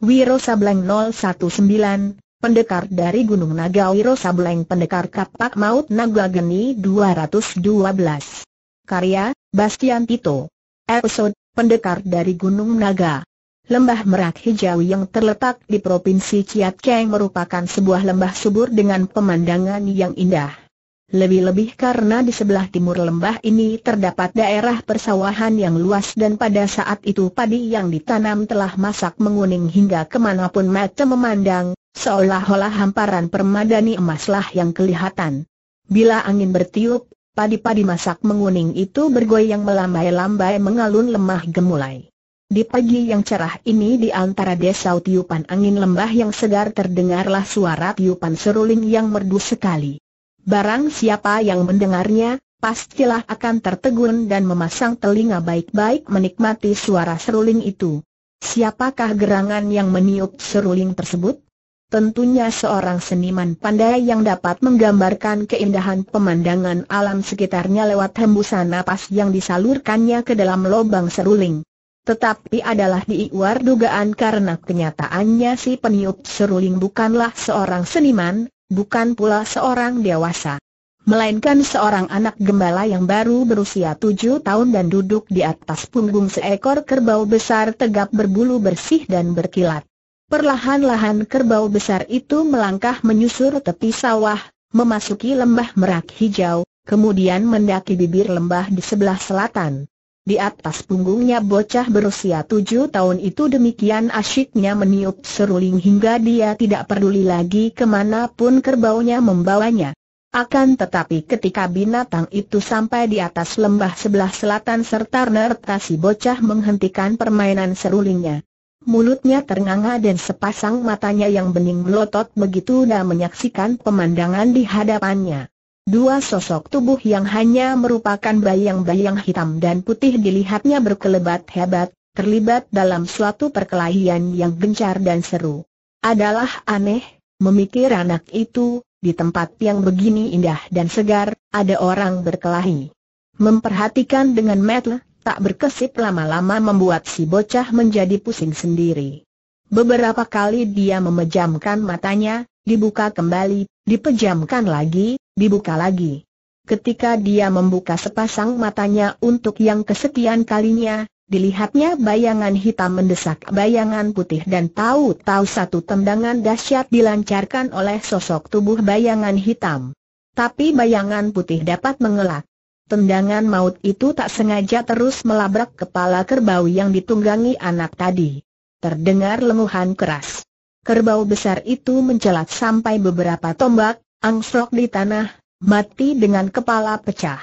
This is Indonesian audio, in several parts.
Wiro Sableng 019, pendekar dari Gunung Naga Wiro Sableng pendekar kapak maut Naga Geni 212. Karya, Bastian Tito. Episode, pendekar dari Gunung Naga. Lembah Merak Hijau yang terletak di Provinsi Chiat Keng merupakan sebuah lembah subur dengan pemandangan yang indah. Lebih-lebih karena di sebelah timur lembah ini terdapat daerah persawahan yang luas dan pada saat itu padi yang ditanam telah masak menguning hingga kemanapun mata memandang, seolah-olah hamparan permadani emaslah yang kelihatan. Bila angin bertiup, padi-padi masak menguning itu bergoyang melambai-lambai mengalun lemah gemulai. Di pagi yang cerah ini di antara desa tiupan angin lembah yang segar terdengarlah suara tiupan seruling yang merdu sekali. Barang siapa yang mendengarnya, pastilah akan tertegun dan memasang telinga baik-baik menikmati suara seruling itu. Siapakah gerangan yang meniup seruling tersebut? Tentunya seorang seniman pandai yang dapat menggambarkan keindahan pemandangan alam sekitarnya lewat hembusan napas yang disalurkannya ke dalam lubang seruling. Tetapi adalah diiwar dugaan karena kenyataannya si peniup seruling bukanlah seorang seniman, bukan pula seorang dewasa. Melainkan seorang anak gembala yang baru berusia tujuh tahun dan duduk di atas punggung seekor kerbau besar tegap berbulu bersih dan berkilat. Perlahan-lahan kerbau besar itu melangkah menyusur tepi sawah, memasuki lembah merak hijau, kemudian mendaki bibir lembah di sebelah selatan. Di atas punggungnya bocah berusia tujuh tahun itu demikian asyiknya meniup seruling hingga dia tidak peduli lagi kemana kemanapun kerbaunya membawanya. Akan tetapi ketika binatang itu sampai di atas lembah sebelah selatan serta nerta si bocah menghentikan permainan serulingnya. Mulutnya ternganga dan sepasang matanya yang bening melotot begitu dah menyaksikan pemandangan di hadapannya. Dua sosok tubuh yang hanya merupakan bayang-bayang hitam dan putih dilihatnya berkelebat hebat, terlibat dalam suatu perkelahian yang gencar dan seru. Adalah aneh, memikir anak itu, di tempat yang begini indah dan segar, ada orang berkelahi. Memperhatikan dengan metel, tak berkesip lama-lama membuat si bocah menjadi pusing sendiri. Beberapa kali dia memejamkan matanya, dibuka kembali, dipejamkan lagi, Dibuka lagi. Ketika dia membuka sepasang matanya untuk yang kesekian kalinya, dilihatnya bayangan hitam mendesak bayangan putih dan tahu-tahu satu tendangan dahsyat dilancarkan oleh sosok tubuh bayangan hitam. Tapi bayangan putih dapat mengelak. Tendangan maut itu tak sengaja terus melabrak kepala kerbau yang ditunggangi anak tadi. Terdengar lenguhan keras. Kerbau besar itu mencelat sampai beberapa tombak, angsok di tanah, mati dengan kepala pecah.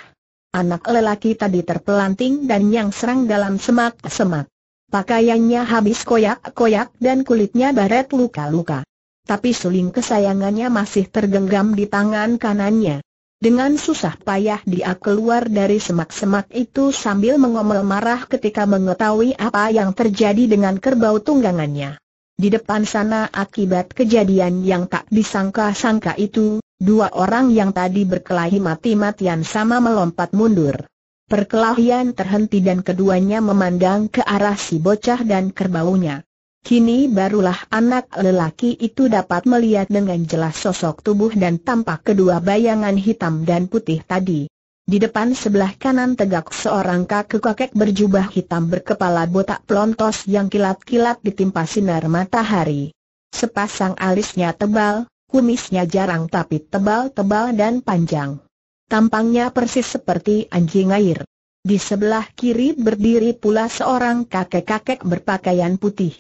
Anak lelaki tadi terpelanting dan yang serang dalam semak-semak. Pakaiannya habis koyak-koyak dan kulitnya baret luka-luka. Tapi suling kesayangannya masih tergenggam di tangan kanannya. Dengan susah payah dia keluar dari semak-semak itu sambil mengomel marah ketika mengetahui apa yang terjadi dengan kerbau tunggangannya. Di depan sana akibat kejadian yang tak disangka-sangka itu, Dua orang yang tadi berkelahi mati-matian sama melompat mundur. Perkelahian terhenti dan keduanya memandang ke arah si bocah dan kerbaunya. Kini barulah anak lelaki itu dapat melihat dengan jelas sosok tubuh dan tampak kedua bayangan hitam dan putih tadi. Di depan sebelah kanan tegak seorang kakek-kakek berjubah hitam berkepala botak plontos yang kilat-kilat ditimpa sinar matahari. Sepasang alisnya tebal, kumisnya jarang tapi tebal-tebal dan panjang. Tampangnya persis seperti anjing air. Di sebelah kiri berdiri pula seorang kakek-kakek berpakaian putih.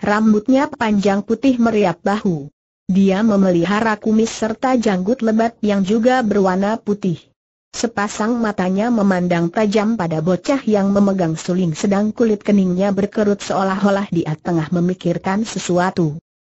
Rambutnya panjang putih meriap bahu. Dia memelihara kumis serta janggut lebat yang juga berwarna putih. Sepasang matanya memandang tajam pada bocah yang memegang suling sedang kulit keningnya berkerut seolah-olah dia tengah memikirkan sesuatu.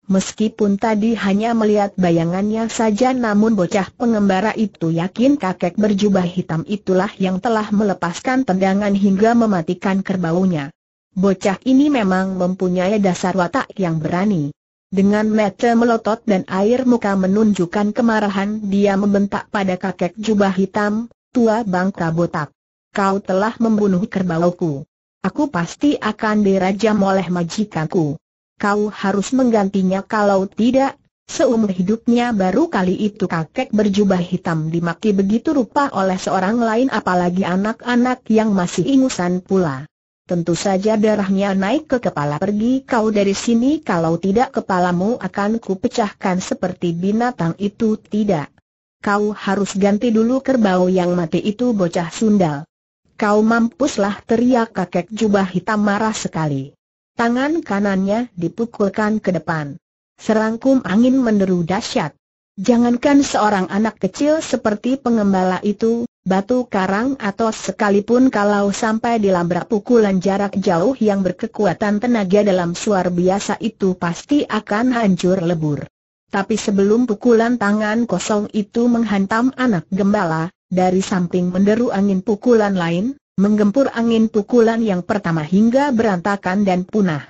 Meskipun tadi hanya melihat bayangannya saja namun bocah pengembara itu yakin kakek berjubah hitam itulah yang telah melepaskan tendangan hingga mematikan kerbaunya. Bocah ini memang mempunyai dasar watak yang berani. Dengan mata melotot dan air muka menunjukkan kemarahan dia membentak pada kakek jubah hitam, tua bangka botak. Kau telah membunuh kerbauku. Aku pasti akan dirajam oleh majikanku kau harus menggantinya kalau tidak, seumur hidupnya baru kali itu kakek berjubah hitam dimaki begitu rupa oleh seorang lain apalagi anak-anak yang masih ingusan pula. Tentu saja darahnya naik ke kepala pergi kau dari sini kalau tidak kepalamu akan kupecahkan seperti binatang itu tidak. Kau harus ganti dulu kerbau yang mati itu bocah sundal. Kau mampuslah teriak kakek jubah hitam marah sekali. Tangan kanannya dipukulkan ke depan. Serangkum angin menderu dahsyat. Jangankan seorang anak kecil seperti pengembala itu, batu karang atau sekalipun kalau sampai dilabrak pukulan jarak jauh yang berkekuatan tenaga dalam suar biasa itu pasti akan hancur lebur. Tapi sebelum pukulan tangan kosong itu menghantam anak gembala, dari samping menderu angin pukulan lain, menggempur angin pukulan yang pertama hingga berantakan dan punah.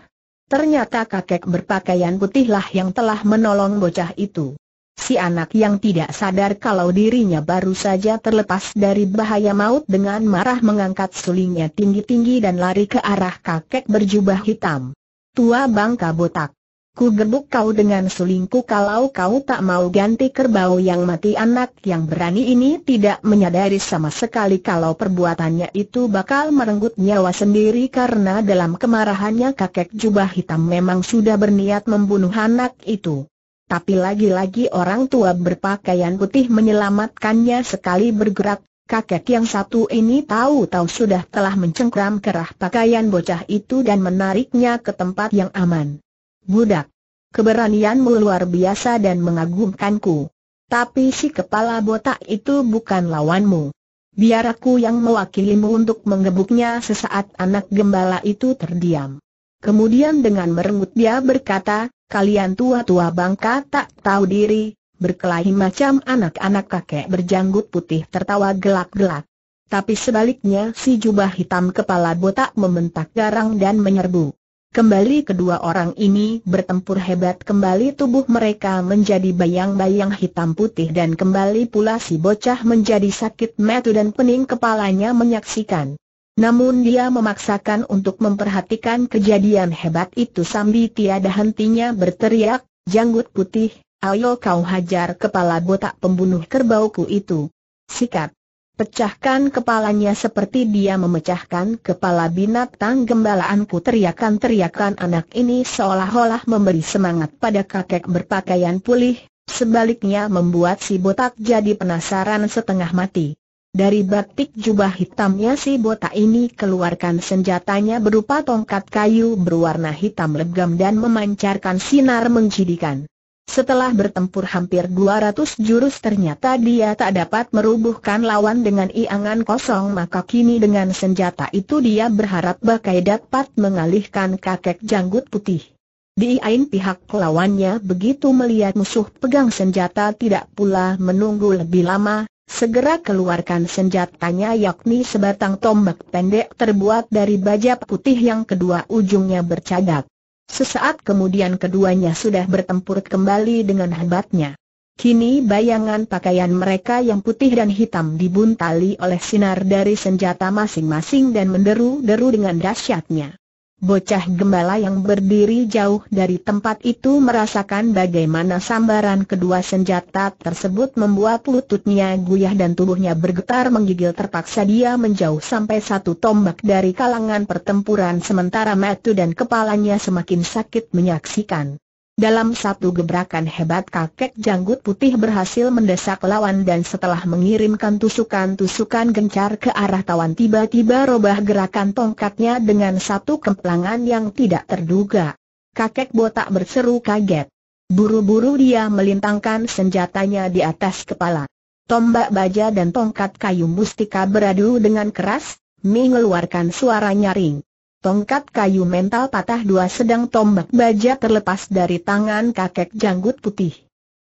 Ternyata kakek berpakaian putihlah yang telah menolong bocah itu. Si anak yang tidak sadar kalau dirinya baru saja terlepas dari bahaya maut dengan marah mengangkat sulingnya tinggi-tinggi dan lari ke arah kakek berjubah hitam. Tua bangka botak. Ku gebuk kau dengan sulingku kalau kau tak mau ganti kerbau yang mati anak yang berani ini tidak menyadari sama sekali kalau perbuatannya itu bakal merenggut nyawa sendiri karena dalam kemarahannya kakek jubah hitam memang sudah berniat membunuh anak itu. Tapi lagi-lagi orang tua berpakaian putih menyelamatkannya sekali bergerak Kakek yang satu ini tahu-tahu sudah telah mencengkram kerah pakaian bocah itu dan menariknya ke tempat yang aman budak. Keberanianmu luar biasa dan mengagumkanku. Tapi si kepala botak itu bukan lawanmu. Biar aku yang mewakilimu untuk mengebuknya sesaat anak gembala itu terdiam. Kemudian dengan merengut dia berkata, kalian tua-tua bangka tak tahu diri, berkelahi macam anak-anak kakek berjanggut putih tertawa gelak-gelak. Tapi sebaliknya si jubah hitam kepala botak membentak garang dan menyerbu. Kembali kedua orang ini bertempur hebat kembali tubuh mereka menjadi bayang-bayang hitam putih dan kembali pula si bocah menjadi sakit metu dan pening kepalanya menyaksikan. Namun dia memaksakan untuk memperhatikan kejadian hebat itu sambil tiada hentinya berteriak, janggut putih, ayo kau hajar kepala botak pembunuh kerbauku itu. Sikat! Pecahkan kepalanya seperti dia memecahkan kepala binatang gembalaanku teriakan-teriakan anak ini seolah-olah memberi semangat pada kakek berpakaian pulih, sebaliknya membuat si botak jadi penasaran setengah mati. Dari batik jubah hitamnya si botak ini keluarkan senjatanya berupa tongkat kayu berwarna hitam legam dan memancarkan sinar menjidikan. Setelah bertempur hampir 200 jurus ternyata dia tak dapat merubuhkan lawan dengan iangan kosong maka kini dengan senjata itu dia berharap bakai dapat mengalihkan kakek janggut putih. Di Diain pihak lawannya begitu melihat musuh pegang senjata tidak pula menunggu lebih lama, segera keluarkan senjatanya yakni sebatang tombak pendek terbuat dari baja putih yang kedua ujungnya bercadak. Sesaat kemudian keduanya sudah bertempur kembali dengan hebatnya. Kini bayangan pakaian mereka yang putih dan hitam dibuntali oleh sinar dari senjata masing-masing dan menderu-deru dengan dahsyatnya. Bocah gembala yang berdiri jauh dari tempat itu merasakan bagaimana sambaran kedua senjata tersebut membuat lututnya guyah dan tubuhnya bergetar menggigil terpaksa dia menjauh sampai satu tombak dari kalangan pertempuran sementara metu dan kepalanya semakin sakit menyaksikan. Dalam satu gebrakan hebat kakek janggut putih berhasil mendesak lawan dan setelah mengirimkan tusukan-tusukan gencar ke arah tawan tiba-tiba robah gerakan tongkatnya dengan satu kemplangan yang tidak terduga. Kakek botak berseru kaget. Buru-buru dia melintangkan senjatanya di atas kepala. Tombak baja dan tongkat kayu mustika beradu dengan keras, mengeluarkan suara nyaring. Tongkat kayu mental patah dua sedang tombak baja terlepas dari tangan kakek janggut putih.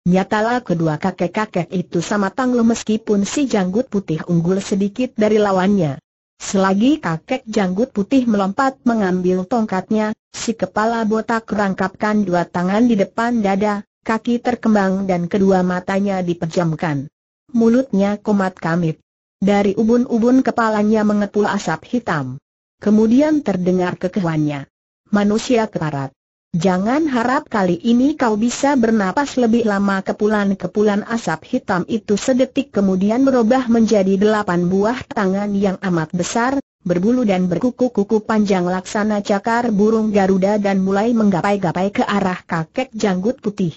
Nyatalah kedua kakek-kakek itu sama tangguh meskipun si janggut putih unggul sedikit dari lawannya. Selagi kakek janggut putih melompat mengambil tongkatnya, si kepala botak rangkapkan dua tangan di depan dada, kaki terkembang dan kedua matanya dipejamkan. Mulutnya komat kamit. Dari ubun-ubun kepalanya mengepul asap hitam. Kemudian terdengar kekehuannya. Manusia keparat. Jangan harap kali ini kau bisa bernapas lebih lama kepulan-kepulan asap hitam itu sedetik kemudian berubah menjadi delapan buah tangan yang amat besar, berbulu dan berkuku-kuku panjang laksana cakar burung Garuda dan mulai menggapai-gapai ke arah kakek janggut putih.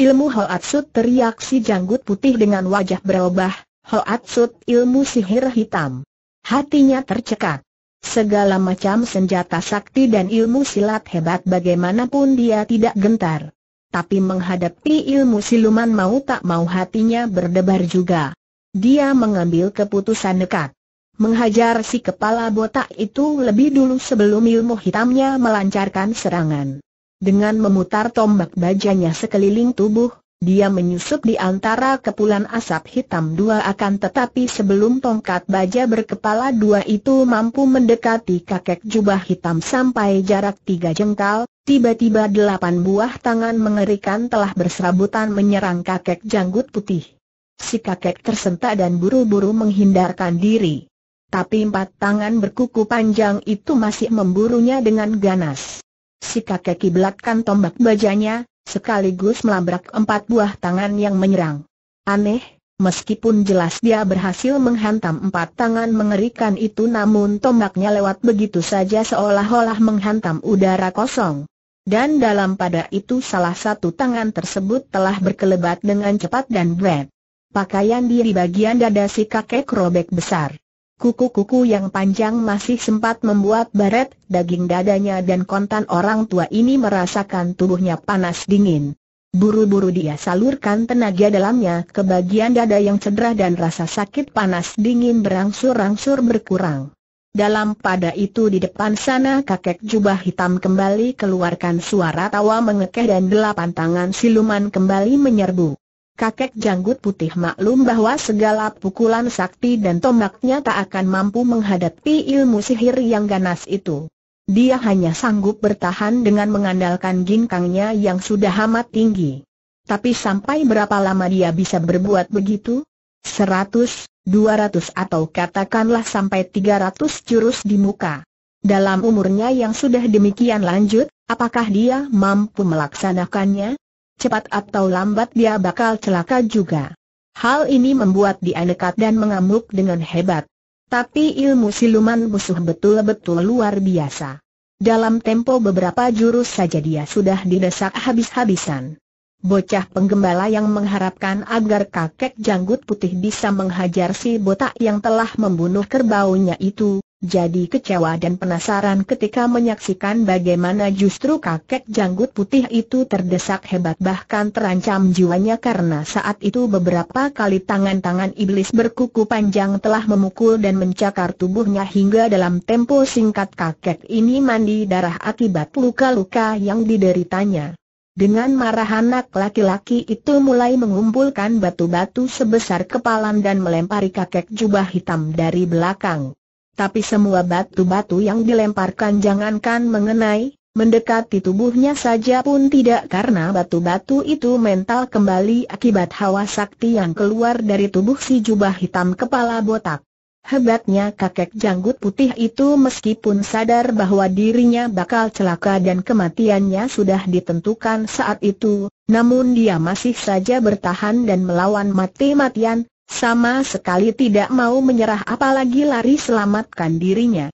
Ilmu Hoatsut teriak si janggut putih dengan wajah berubah, Hoatsut ilmu sihir hitam. Hatinya tercekat. Segala macam senjata sakti dan ilmu silat hebat bagaimanapun dia tidak gentar. Tapi menghadapi ilmu siluman mau tak mau hatinya berdebar juga. Dia mengambil keputusan dekat. Menghajar si kepala botak itu lebih dulu sebelum ilmu hitamnya melancarkan serangan. Dengan memutar tombak bajanya sekeliling tubuh, dia menyusup di antara kepulan asap hitam dua akan tetapi sebelum tongkat baja berkepala dua itu mampu mendekati kakek jubah hitam sampai jarak tiga jengkal, tiba-tiba delapan buah tangan mengerikan telah berserabutan menyerang kakek janggut putih. Si kakek tersentak dan buru-buru menghindarkan diri. Tapi empat tangan berkuku panjang itu masih memburunya dengan ganas. Si kakek kiblatkan tombak bajanya, sekaligus melabrak empat buah tangan yang menyerang. Aneh, meskipun jelas dia berhasil menghantam empat tangan mengerikan itu namun tombaknya lewat begitu saja seolah-olah menghantam udara kosong. Dan dalam pada itu salah satu tangan tersebut telah berkelebat dengan cepat dan berat. Pakaian di bagian dada si kakek robek besar. Kuku-kuku yang panjang masih sempat membuat baret, daging dadanya dan kontan orang tua ini merasakan tubuhnya panas dingin. Buru-buru dia salurkan tenaga dalamnya ke bagian dada yang cedera dan rasa sakit panas dingin berangsur-angsur berkurang. Dalam pada itu di depan sana kakek jubah hitam kembali keluarkan suara tawa mengekeh dan delapan tangan siluman kembali menyerbu. Kakek janggut putih maklum bahwa segala pukulan sakti dan tombaknya tak akan mampu menghadapi ilmu sihir yang ganas itu. Dia hanya sanggup bertahan dengan mengandalkan ginkangnya yang sudah amat tinggi. Tapi sampai berapa lama dia bisa berbuat begitu? Seratus, dua ratus atau katakanlah sampai tiga ratus jurus di muka. Dalam umurnya yang sudah demikian lanjut, apakah dia mampu melaksanakannya? cepat atau lambat dia bakal celaka juga. Hal ini membuat dia nekat dan mengamuk dengan hebat. Tapi ilmu siluman musuh betul-betul luar biasa. Dalam tempo beberapa jurus saja dia sudah didesak habis-habisan. Bocah penggembala yang mengharapkan agar kakek janggut putih bisa menghajar si botak yang telah membunuh kerbaunya itu, jadi kecewa dan penasaran ketika menyaksikan bagaimana justru kakek janggut putih itu terdesak hebat bahkan terancam jiwanya karena saat itu beberapa kali tangan-tangan iblis berkuku panjang telah memukul dan mencakar tubuhnya hingga dalam tempo singkat kakek ini mandi darah akibat luka-luka yang dideritanya. Dengan marah anak laki-laki itu mulai mengumpulkan batu-batu sebesar kepalan dan melempari kakek jubah hitam dari belakang tapi semua batu-batu yang dilemparkan jangankan mengenai, mendekati tubuhnya saja pun tidak karena batu-batu itu mental kembali akibat hawa sakti yang keluar dari tubuh si jubah hitam kepala botak. Hebatnya kakek janggut putih itu meskipun sadar bahwa dirinya bakal celaka dan kematiannya sudah ditentukan saat itu, namun dia masih saja bertahan dan melawan mati-matian, sama sekali tidak mau menyerah apalagi lari selamatkan dirinya.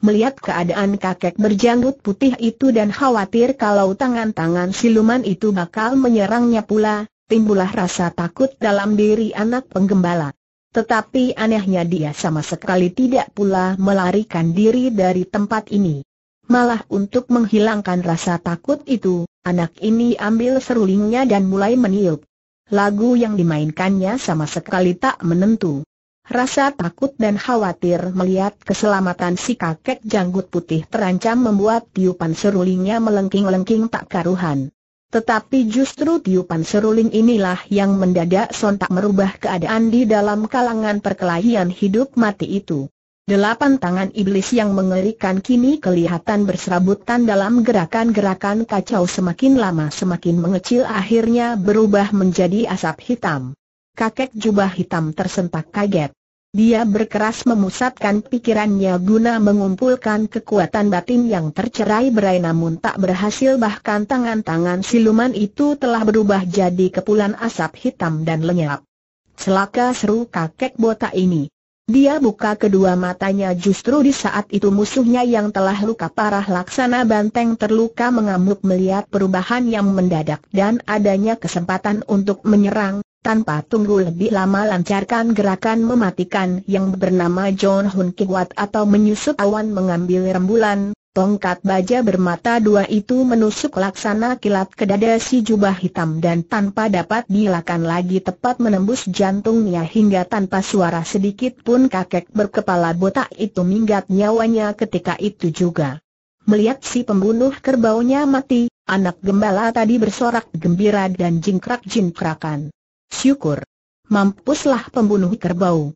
Melihat keadaan kakek berjanggut putih itu dan khawatir kalau tangan-tangan siluman itu bakal menyerangnya pula, timbullah rasa takut dalam diri anak penggembala. Tetapi anehnya dia sama sekali tidak pula melarikan diri dari tempat ini. Malah untuk menghilangkan rasa takut itu, anak ini ambil serulingnya dan mulai meniup lagu yang dimainkannya sama sekali tak menentu. Rasa takut dan khawatir melihat keselamatan si kakek janggut putih terancam membuat tiupan serulingnya melengking-lengking tak karuhan. Tetapi justru tiupan seruling inilah yang mendadak sontak merubah keadaan di dalam kalangan perkelahian hidup mati itu. Delapan tangan iblis yang mengerikan kini kelihatan berserabutan dalam gerakan-gerakan kacau semakin lama semakin mengecil akhirnya berubah menjadi asap hitam. Kakek jubah hitam tersentak kaget. Dia berkeras memusatkan pikirannya guna mengumpulkan kekuatan batin yang tercerai berai namun tak berhasil bahkan tangan-tangan siluman itu telah berubah jadi kepulan asap hitam dan lenyap. Celaka seru kakek botak ini, dia buka kedua matanya justru di saat itu musuhnya yang telah luka parah laksana banteng terluka mengamuk melihat perubahan yang mendadak dan adanya kesempatan untuk menyerang, tanpa tunggu lebih lama lancarkan gerakan mematikan yang bernama John Hun Kiwat atau menyusup awan mengambil rembulan, Tongkat baja bermata dua itu menusuk laksana kilat ke dada si jubah hitam dan tanpa dapat dilakukan lagi tepat menembus jantungnya hingga tanpa suara sedikit pun kakek berkepala botak itu minggat nyawanya ketika itu juga. Melihat si pembunuh kerbaunya mati, anak gembala tadi bersorak gembira dan jingkrak jingkrakan. Syukur! Mampuslah pembunuh kerbau!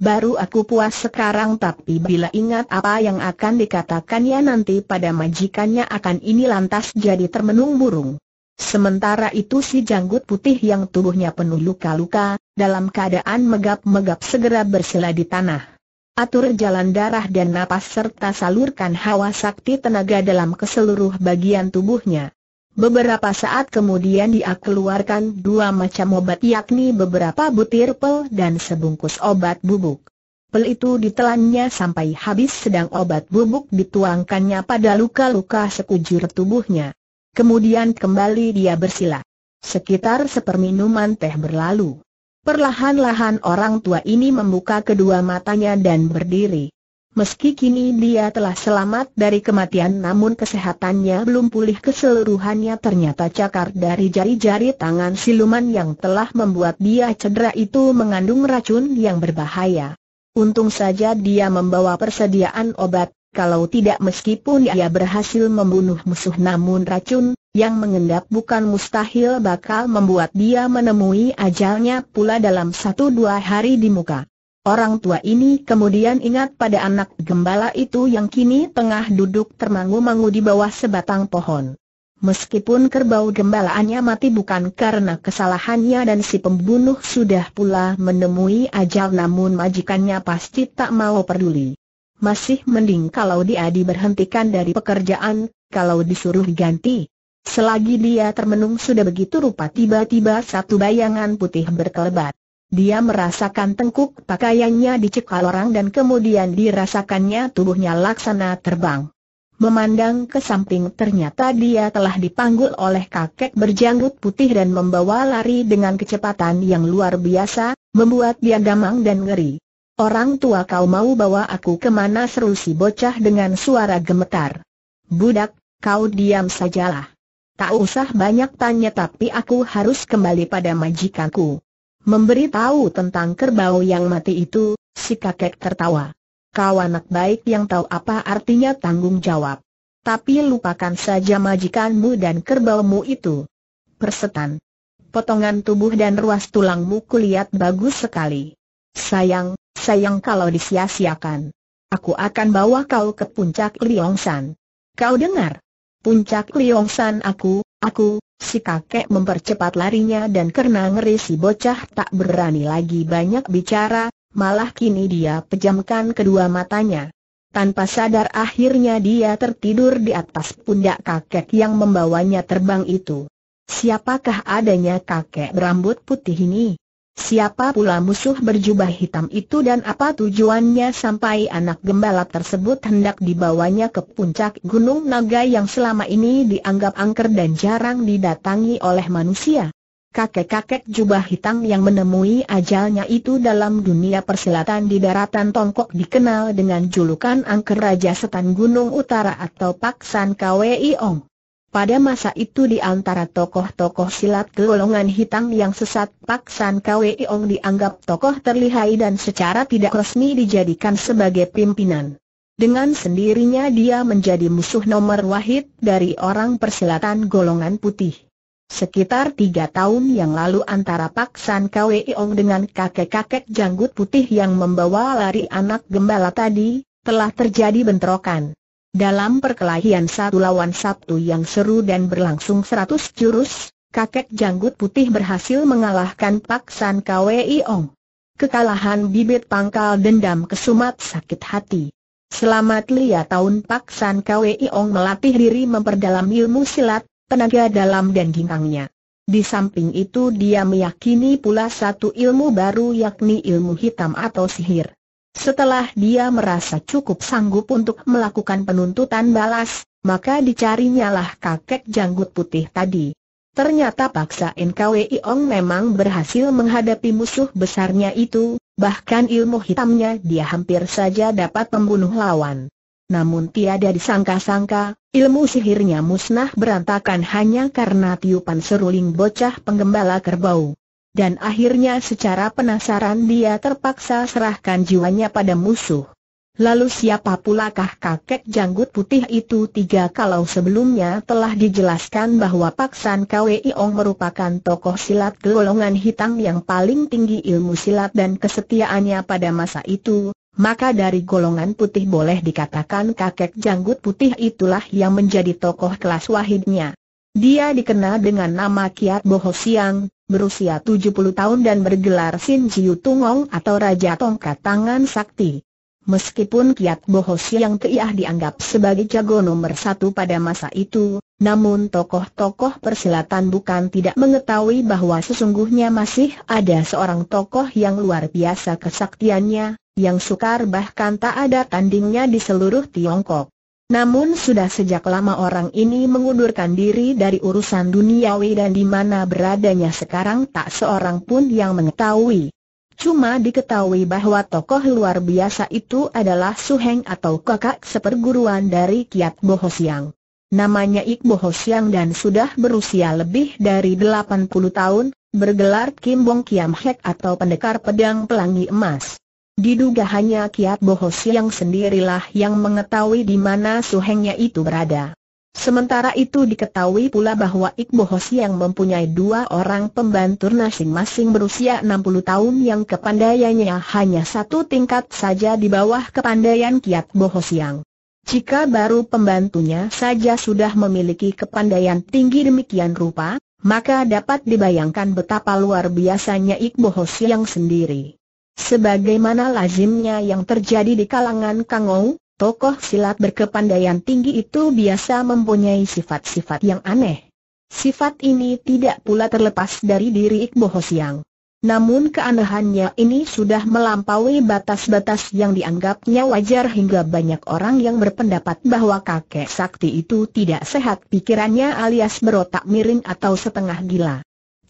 baru aku puas sekarang tapi bila ingat apa yang akan dikatakannya nanti pada majikannya akan ini lantas jadi termenung burung. Sementara itu si janggut putih yang tubuhnya penuh luka-luka, dalam keadaan megap-megap segera bersila di tanah. Atur jalan darah dan napas serta salurkan hawa sakti tenaga dalam keseluruh bagian tubuhnya. Beberapa saat kemudian dia keluarkan dua macam obat yakni beberapa butir pel dan sebungkus obat bubuk. Pel itu ditelannya sampai habis sedang obat bubuk dituangkannya pada luka-luka sekujur tubuhnya. Kemudian kembali dia bersila. Sekitar seperminuman teh berlalu. Perlahan-lahan orang tua ini membuka kedua matanya dan berdiri. Meski kini dia telah selamat dari kematian namun kesehatannya belum pulih keseluruhannya ternyata cakar dari jari-jari tangan siluman yang telah membuat dia cedera itu mengandung racun yang berbahaya. Untung saja dia membawa persediaan obat, kalau tidak meskipun ia berhasil membunuh musuh namun racun yang mengendap bukan mustahil bakal membuat dia menemui ajalnya pula dalam satu dua hari di muka. Orang tua ini kemudian ingat pada anak gembala itu yang kini tengah duduk termangu-mangu di bawah sebatang pohon. Meskipun kerbau gembalaannya mati bukan karena kesalahannya dan si pembunuh sudah pula menemui ajal namun majikannya pasti tak mau peduli. Masih mending kalau dia diberhentikan dari pekerjaan, kalau disuruh ganti. Selagi dia termenung sudah begitu rupa tiba-tiba satu bayangan putih berkelebat. Dia merasakan tengkuk pakaiannya dicekal orang dan kemudian dirasakannya tubuhnya laksana terbang. Memandang ke samping ternyata dia telah dipanggul oleh kakek berjanggut putih dan membawa lari dengan kecepatan yang luar biasa, membuat dia gamang dan ngeri. Orang tua kau mau bawa aku kemana seru si bocah dengan suara gemetar. Budak, kau diam sajalah. Tak usah banyak tanya tapi aku harus kembali pada majikanku memberi tahu tentang kerbau yang mati itu, si kakek tertawa. Kau anak baik yang tahu apa artinya tanggung jawab. Tapi lupakan saja majikanmu dan kerbaumu itu. Persetan. Potongan tubuh dan ruas tulangmu kulihat bagus sekali. Sayang, sayang kalau disia-siakan. Aku akan bawa kau ke puncak Liongsan. Kau dengar? Puncak Liongsan aku, aku, Si kakek mempercepat larinya dan karena ngeri si bocah tak berani lagi banyak bicara, malah kini dia pejamkan kedua matanya. Tanpa sadar akhirnya dia tertidur di atas pundak kakek yang membawanya terbang itu. Siapakah adanya kakek berambut putih ini? Siapa pula musuh berjubah hitam itu dan apa tujuannya sampai anak gembala tersebut hendak dibawanya ke puncak Gunung Naga yang selama ini dianggap angker dan jarang didatangi oleh manusia? Kakek-kakek jubah hitam yang menemui ajalnya itu dalam dunia persilatan di daratan Tongkok dikenal dengan julukan Angker Raja Setan Gunung Utara atau Pak San Kwe Iong. Pada masa itu di antara tokoh-tokoh silat golongan hitam yang sesat Pak San Kwe Ong dianggap tokoh terlihai dan secara tidak resmi dijadikan sebagai pimpinan. Dengan sendirinya dia menjadi musuh nomor wahid dari orang persilatan golongan putih. Sekitar tiga tahun yang lalu antara Pak San Kwe Ong dengan kakek-kakek janggut putih yang membawa lari anak gembala tadi, telah terjadi bentrokan. Dalam perkelahian satu lawan satu yang seru dan berlangsung seratus jurus, kakek janggut putih berhasil mengalahkan Pak San Kwei Ong. Kekalahan bibit pangkal dendam kesumat sakit hati. Selamat lia tahun Pak San Kwei Ong melatih diri memperdalam ilmu silat, tenaga dalam dan ginkangnya. Di samping itu dia meyakini pula satu ilmu baru yakni ilmu hitam atau sihir. Setelah dia merasa cukup sanggup untuk melakukan penuntutan balas, maka dicarinyalah kakek janggut putih tadi. Ternyata paksa NKWI Ong memang berhasil menghadapi musuh besarnya itu, bahkan ilmu hitamnya dia hampir saja dapat membunuh lawan. Namun tiada disangka-sangka, ilmu sihirnya musnah berantakan hanya karena tiupan seruling bocah penggembala kerbau dan akhirnya secara penasaran dia terpaksa serahkan jiwanya pada musuh. Lalu siapa pulakah kakek janggut putih itu tiga kalau sebelumnya telah dijelaskan bahwa Paksan Kwei Ong merupakan tokoh silat golongan hitam yang paling tinggi ilmu silat dan kesetiaannya pada masa itu, maka dari golongan putih boleh dikatakan kakek janggut putih itulah yang menjadi tokoh kelas wahidnya. Dia dikenal dengan nama Kiat Boho Siang, berusia 70 tahun dan bergelar Sin Jiu Tungong atau Raja Tongkat Tangan Sakti. Meskipun Kiat Boho Siang Kiah dianggap sebagai jago nomor satu pada masa itu, namun tokoh-tokoh persilatan bukan tidak mengetahui bahwa sesungguhnya masih ada seorang tokoh yang luar biasa kesaktiannya, yang sukar bahkan tak ada tandingnya di seluruh Tiongkok. Namun sudah sejak lama orang ini mengundurkan diri dari urusan duniawi dan di mana beradanya sekarang tak seorang pun yang mengetahui. Cuma diketahui bahwa tokoh luar biasa itu adalah Suheng atau kakak seperguruan dari Kiat Bohosiang. Namanya Ik Bohosiang dan sudah berusia lebih dari 80 tahun, bergelar Kim Bong Kiam Hek atau pendekar pedang pelangi emas. Diduga hanya Kiat Bohos yang sendirilah yang mengetahui di mana suhengnya itu berada. Sementara itu diketahui pula bahwa Ik Bohos yang mempunyai dua orang pembantu masing-masing berusia 60 tahun yang kepandaiannya hanya satu tingkat saja di bawah kepandaian Kiat Bohos yang. Jika baru pembantunya saja sudah memiliki kepandaian tinggi demikian rupa, maka dapat dibayangkan betapa luar biasanya Ik Bohos yang sendiri. Sebagaimana lazimnya yang terjadi di kalangan Kangou, tokoh silat berkepandaian tinggi itu biasa mempunyai sifat-sifat yang aneh. Sifat ini tidak pula terlepas dari diri Iqbo Hosiang. Namun keanehannya ini sudah melampaui batas-batas yang dianggapnya wajar hingga banyak orang yang berpendapat bahwa kakek sakti itu tidak sehat pikirannya alias berotak miring atau setengah gila.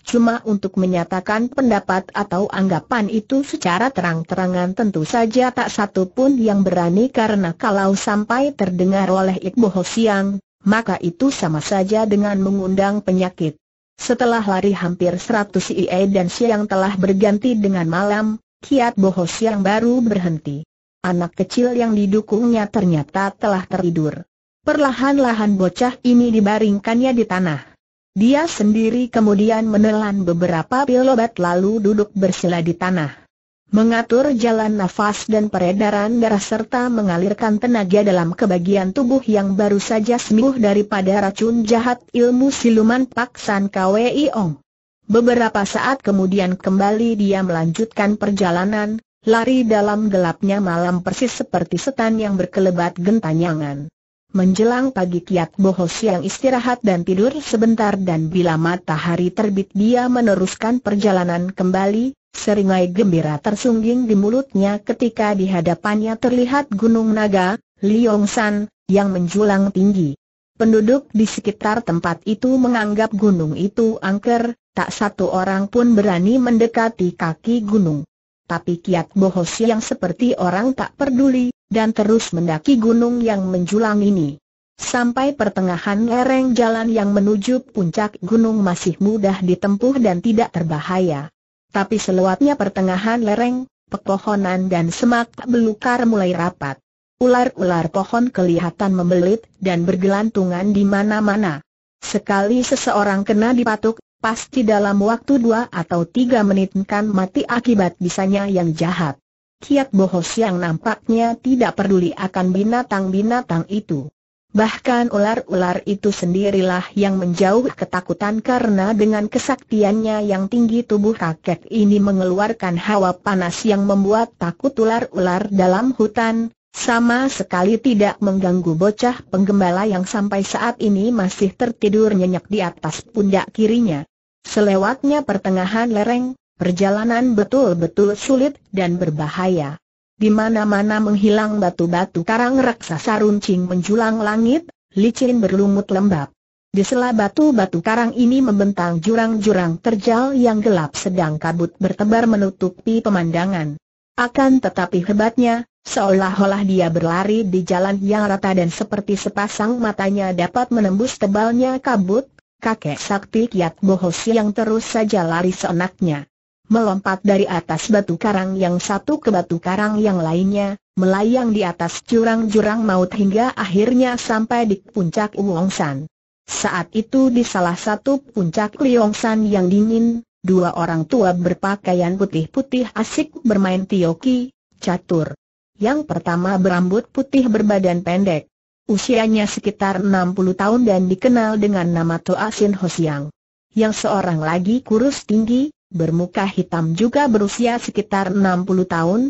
Cuma untuk menyatakan pendapat atau anggapan itu secara terang-terangan tentu saja tak satu pun yang berani karena kalau sampai terdengar oleh Iqbo Hosiang, maka itu sama saja dengan mengundang penyakit. Setelah lari hampir 100 IE dan siang telah berganti dengan malam, Kiat bohos yang baru berhenti. Anak kecil yang didukungnya ternyata telah teridur. Perlahan-lahan bocah ini dibaringkannya di tanah. Dia sendiri kemudian menelan beberapa pil obat lalu duduk bersila di tanah. Mengatur jalan nafas dan peredaran darah serta mengalirkan tenaga dalam kebagian tubuh yang baru saja sembuh daripada racun jahat ilmu siluman Paksan Kwei Ong. Beberapa saat kemudian kembali dia melanjutkan perjalanan, lari dalam gelapnya malam persis seperti setan yang berkelebat gentanyangan. Menjelang pagi Kiat Boho siang istirahat dan tidur sebentar dan bila matahari terbit dia meneruskan perjalanan kembali, seringai gembira tersungging di mulutnya ketika di hadapannya terlihat Gunung Naga, Liong San, yang menjulang tinggi. Penduduk di sekitar tempat itu menganggap gunung itu angker, tak satu orang pun berani mendekati kaki gunung. Tapi Kiat Boho siang seperti orang tak peduli, dan terus mendaki gunung yang menjulang ini. Sampai pertengahan lereng jalan yang menuju puncak gunung masih mudah ditempuh dan tidak terbahaya. Tapi selewatnya pertengahan lereng, pepohonan dan semak belukar mulai rapat. Ular-ular pohon kelihatan membelit dan bergelantungan di mana-mana. Sekali seseorang kena dipatuk, pasti dalam waktu dua atau tiga menit kan mati akibat bisanya yang jahat. Kiat Bohos yang nampaknya tidak peduli akan binatang-binatang itu. Bahkan ular-ular itu sendirilah yang menjauh ketakutan karena dengan kesaktiannya yang tinggi tubuh kakek ini mengeluarkan hawa panas yang membuat takut ular-ular dalam hutan, sama sekali tidak mengganggu bocah penggembala yang sampai saat ini masih tertidur nyenyak di atas pundak kirinya. Selewatnya pertengahan lereng, Perjalanan betul-betul sulit dan berbahaya. Di mana-mana menghilang batu-batu karang raksasa runcing menjulang langit, licin berlumut lembab. Di sela batu-batu karang ini membentang jurang-jurang terjal yang gelap sedang kabut bertebar menutupi pemandangan. Akan tetapi hebatnya, seolah-olah dia berlari di jalan yang rata dan seperti sepasang matanya dapat menembus tebalnya kabut, kakek sakti Kiat Bohos yang terus saja lari seenaknya melompat dari atas batu karang yang satu ke batu karang yang lainnya, melayang di atas jurang-jurang maut hingga akhirnya sampai di puncak Uongsan. Saat itu di salah satu puncak Liongsan yang dingin, dua orang tua berpakaian putih-putih asik bermain tioki, catur. Yang pertama berambut putih berbadan pendek. Usianya sekitar 60 tahun dan dikenal dengan nama Toa Sin Hosiang. Yang seorang lagi kurus tinggi, bermuka hitam juga berusia sekitar 60 tahun.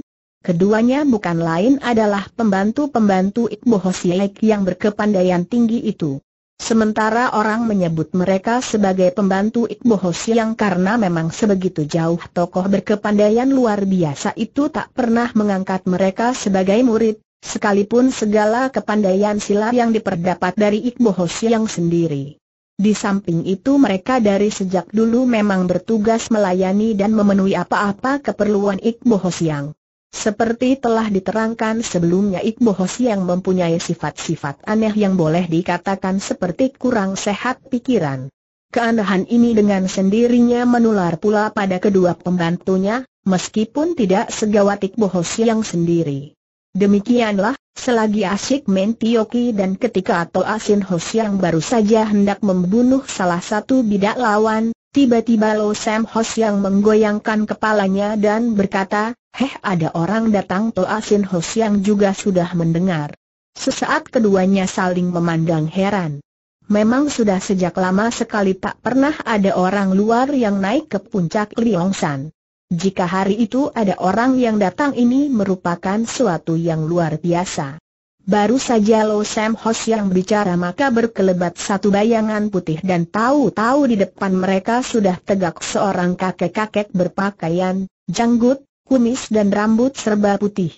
Keduanya bukan lain adalah pembantu-pembantu Iqbo Hosiek yang berkepandaian tinggi itu. Sementara orang menyebut mereka sebagai pembantu Ikbo yang karena memang sebegitu jauh tokoh berkepandaian luar biasa itu tak pernah mengangkat mereka sebagai murid, sekalipun segala kepandaian silat yang diperdapat dari Ikbo yang sendiri. Di samping itu mereka dari sejak dulu memang bertugas melayani dan memenuhi apa-apa keperluan Iqbo Hosiang. Seperti telah diterangkan sebelumnya Iqbo Hosiang mempunyai sifat-sifat aneh yang boleh dikatakan seperti kurang sehat pikiran. Keanehan ini dengan sendirinya menular pula pada kedua pembantunya, meskipun tidak segawat Iqbo Hosiang sendiri. Demikianlah, Selagi asyik main Tioki dan ketika atau Asin Hos yang baru saja hendak membunuh salah satu bidak lawan, tiba-tiba Lo Sam Hos yang menggoyangkan kepalanya dan berkata, Heh ada orang datang To Asin Hos yang juga sudah mendengar. Sesaat keduanya saling memandang heran. Memang sudah sejak lama sekali tak pernah ada orang luar yang naik ke puncak Liong jika hari itu ada orang yang datang ini merupakan suatu yang luar biasa. Baru saja Lo Sam Hos yang bicara maka berkelebat satu bayangan putih dan tahu-tahu di depan mereka sudah tegak seorang kakek-kakek berpakaian, janggut, kumis dan rambut serba putih.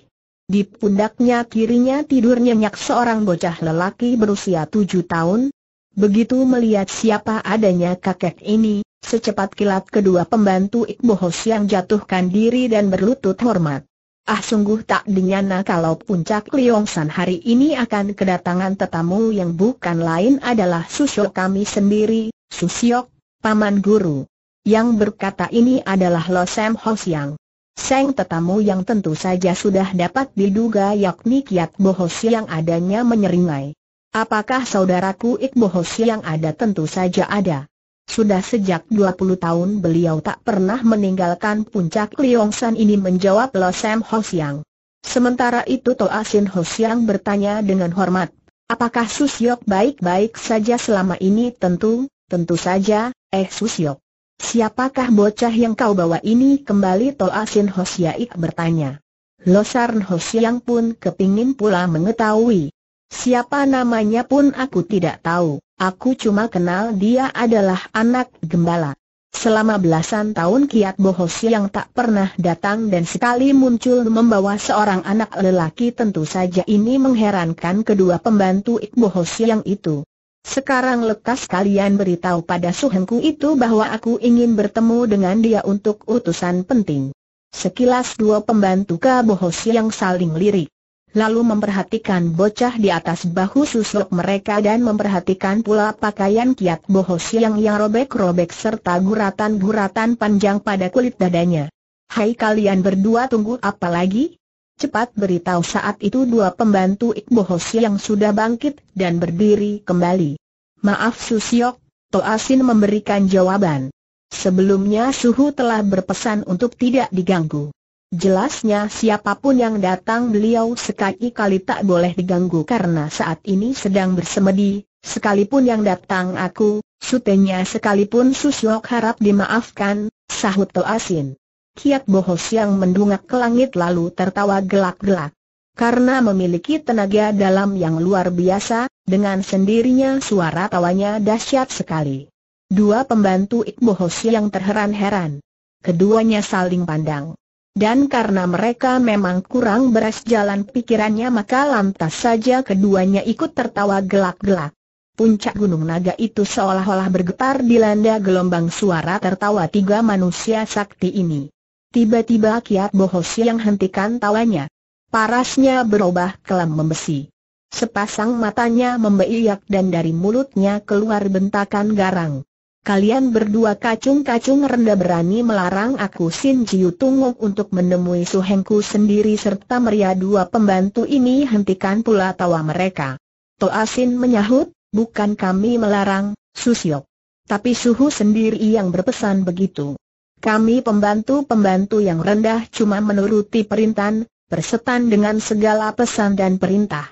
Di pundaknya kirinya tidur nyenyak seorang bocah lelaki berusia tujuh tahun. Begitu melihat siapa adanya kakek ini, Secepat kilat kedua pembantu Ibu yang jatuhkan diri dan berlutut hormat. Ah sungguh tak dinyana nah kalau puncak Liongsan hari ini akan kedatangan tetamu yang bukan lain adalah Susyok kami sendiri, Susyok, Paman Guru. Yang berkata ini adalah Lo Sam Hosiang. Seng tetamu yang tentu saja sudah dapat diduga yakni Kiat Bohos yang adanya menyeringai. Apakah saudaraku Ik Bohos yang ada tentu saja ada. Sudah sejak 20 tahun beliau tak pernah meninggalkan puncak Liongsan ini menjawab Lo Sam Ho Siang. Sementara itu Toa Sin Ho Siang bertanya dengan hormat, apakah Susyok baik-baik saja selama ini tentu, tentu saja, eh Susyok. Siapakah bocah yang kau bawa ini kembali Toa Sin Ho Siang bertanya. Lo Losarn Ho Siang pun kepingin pula mengetahui, Siapa namanya pun aku tidak tahu, aku cuma kenal dia adalah anak gembala. Selama belasan tahun Kiat Bohos yang tak pernah datang dan sekali muncul membawa seorang anak lelaki tentu saja ini mengherankan kedua pembantu Ik Bohos yang itu. Sekarang lekas kalian beritahu pada suhengku itu bahwa aku ingin bertemu dengan dia untuk utusan penting. Sekilas dua pembantu K Bohos yang saling lirik lalu memperhatikan bocah di atas bahu susuk mereka dan memperhatikan pula pakaian kiat bohos yang yang robek-robek serta guratan-guratan panjang pada kulit dadanya. Hai kalian berdua tunggu apa lagi? Cepat beritahu saat itu dua pembantu Ikbohos yang sudah bangkit dan berdiri kembali. Maaf Susiok, Toasin memberikan jawaban. Sebelumnya Suhu telah berpesan untuk tidak diganggu. Jelasnya siapapun yang datang beliau sekali-kali tak boleh diganggu karena saat ini sedang bersemedi, sekalipun yang datang aku, sutenya sekalipun Susyok harap dimaafkan, sahut asin. Kiat Bohos yang mendungak ke langit lalu tertawa gelak-gelak. Karena memiliki tenaga dalam yang luar biasa, dengan sendirinya suara tawanya dahsyat sekali. Dua pembantu Ikbohos yang terheran-heran. Keduanya saling pandang. Dan karena mereka memang kurang beras jalan pikirannya maka lantas saja keduanya ikut tertawa gelak-gelak. Puncak Gunung Naga itu seolah-olah bergetar dilanda gelombang suara tertawa tiga manusia sakti ini. Tiba-tiba Kiat Bohos yang hentikan tawanya. Parasnya berubah kelam membesi. Sepasang matanya membeiak dan dari mulutnya keluar bentakan garang. Kalian berdua kacung-kacung rendah berani melarang aku Sin Jiu untuk menemui Suhengku sendiri serta meria dua pembantu ini hentikan pula tawa mereka. Toa Sin menyahut, bukan kami melarang, Susiok. Tapi Suhu sendiri yang berpesan begitu. Kami pembantu-pembantu yang rendah cuma menuruti perintan, bersetan dengan segala pesan dan perintah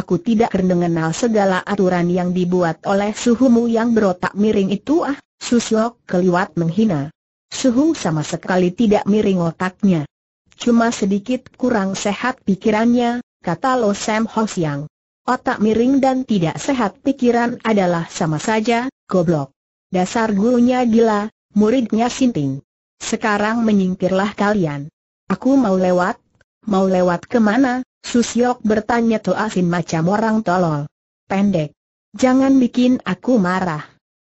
aku tidak mengenal segala aturan yang dibuat oleh suhumu yang berotak miring itu ah, Susyok keliwat menghina. Suhu sama sekali tidak miring otaknya. Cuma sedikit kurang sehat pikirannya, kata Lo Sam Ho Siang. Otak miring dan tidak sehat pikiran adalah sama saja, goblok. Dasar gurunya gila, muridnya sinting. Sekarang menyingkirlah kalian. Aku mau lewat, mau lewat kemana? Susiok bertanya asin macam orang tolol. Pendek. Jangan bikin aku marah.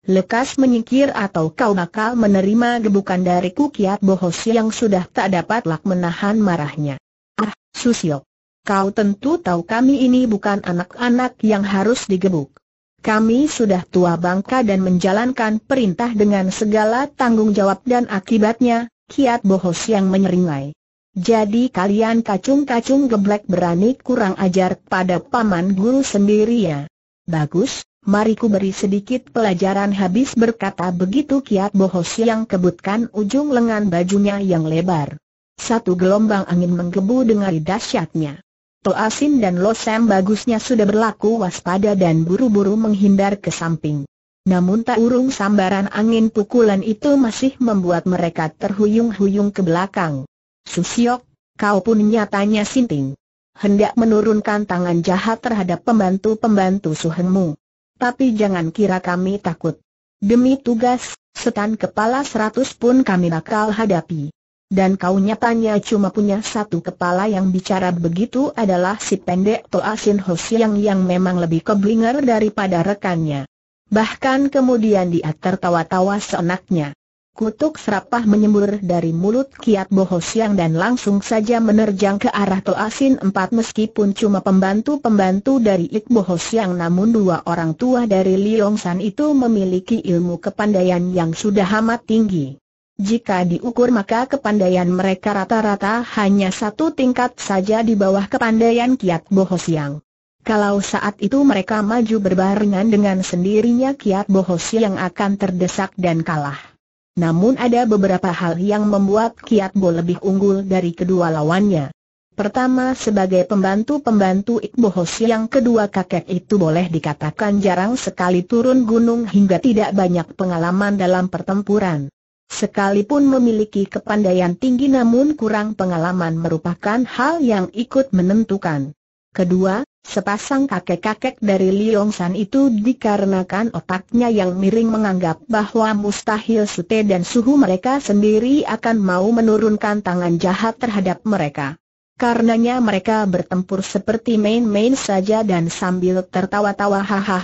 Lekas menyingkir atau kau bakal menerima gebukan dari kiat bohos yang sudah tak dapat lak menahan marahnya. Ah, Susiok. Kau tentu tahu kami ini bukan anak-anak yang harus digebuk. Kami sudah tua bangka dan menjalankan perintah dengan segala tanggung jawab dan akibatnya, kiat bohos yang menyeringai. Jadi kalian kacung-kacung geblek berani kurang ajar pada paman guru sendiri ya. Bagus, mari ku beri sedikit pelajaran habis berkata begitu kiat bohos yang kebutkan ujung lengan bajunya yang lebar. Satu gelombang angin menggebu dengan dahsyatnya. Toasin dan Losem bagusnya sudah berlaku waspada dan buru-buru menghindar ke samping. Namun tak urung sambaran angin pukulan itu masih membuat mereka terhuyung-huyung ke belakang. Susiok, kau pun nyatanya sinting. Hendak menurunkan tangan jahat terhadap pembantu-pembantu suhengmu. Tapi jangan kira kami takut. Demi tugas, setan kepala seratus pun kami bakal hadapi. Dan kau nyatanya cuma punya satu kepala yang bicara begitu adalah si pendek Toa Sin Ho Siang yang memang lebih keblinger daripada rekannya. Bahkan kemudian dia tertawa-tawa seenaknya. Kutuk serapah menyembur dari mulut Kiat Boho Siang dan langsung saja menerjang ke arah Toasin empat meskipun cuma pembantu-pembantu dari Ik Boho Siang namun dua orang tua dari Liong San itu memiliki ilmu kepandaian yang sudah amat tinggi. Jika diukur maka kepandaian mereka rata-rata hanya satu tingkat saja di bawah kepandaian Kiat Boho Siang. Kalau saat itu mereka maju berbarengan dengan sendirinya Kiat Boho Siang akan terdesak dan kalah. Namun ada beberapa hal yang membuat Kiat Bo lebih unggul dari kedua lawannya. Pertama sebagai pembantu-pembantu Iqbo Hoshi yang kedua kakek itu boleh dikatakan jarang sekali turun gunung hingga tidak banyak pengalaman dalam pertempuran. Sekalipun memiliki kepandaian tinggi namun kurang pengalaman merupakan hal yang ikut menentukan. Kedua, sepasang kakek-kakek dari San itu dikarenakan otaknya yang miring menganggap bahwa mustahil Sute dan suhu mereka sendiri akan mau menurunkan tangan jahat terhadap mereka. Karenanya mereka bertempur seperti main-main saja dan sambil tertawa-tawa hahaha.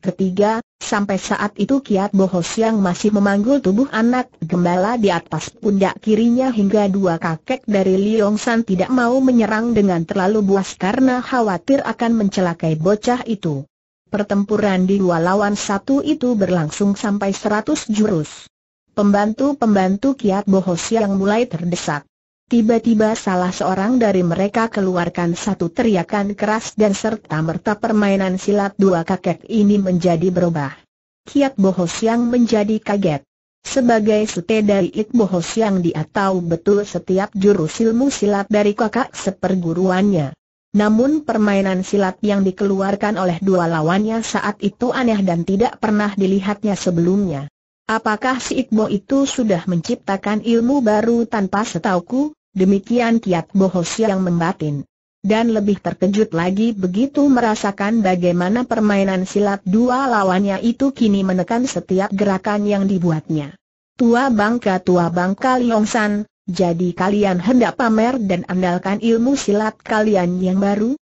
Ketiga, sampai saat itu Kiat Bohos yang masih memanggul tubuh anak gembala di atas pundak kirinya hingga dua kakek dari Liong San tidak mau menyerang dengan terlalu buas karena khawatir akan mencelakai bocah itu. Pertempuran di dua lawan satu itu berlangsung sampai seratus jurus. Pembantu-pembantu Kiat Bohos yang mulai terdesak. Tiba-tiba salah seorang dari mereka keluarkan satu teriakan keras dan serta-merta permainan silat dua kakek ini menjadi berubah. Kiat Bohos yang menjadi kaget. Sebagai sute dari Ik Bohos yang dia tahu betul setiap jurus ilmu silat dari kakak seperguruannya. Namun permainan silat yang dikeluarkan oleh dua lawannya saat itu aneh dan tidak pernah dilihatnya sebelumnya. Apakah si Ikbo itu sudah menciptakan ilmu baru tanpa setauku? Demikian kiat Bohos yang membatin. Dan lebih terkejut lagi begitu merasakan bagaimana permainan silat dua lawannya itu kini menekan setiap gerakan yang dibuatnya. Tua bangka tua bangka Liongsan, jadi kalian hendak pamer dan andalkan ilmu silat kalian yang baru?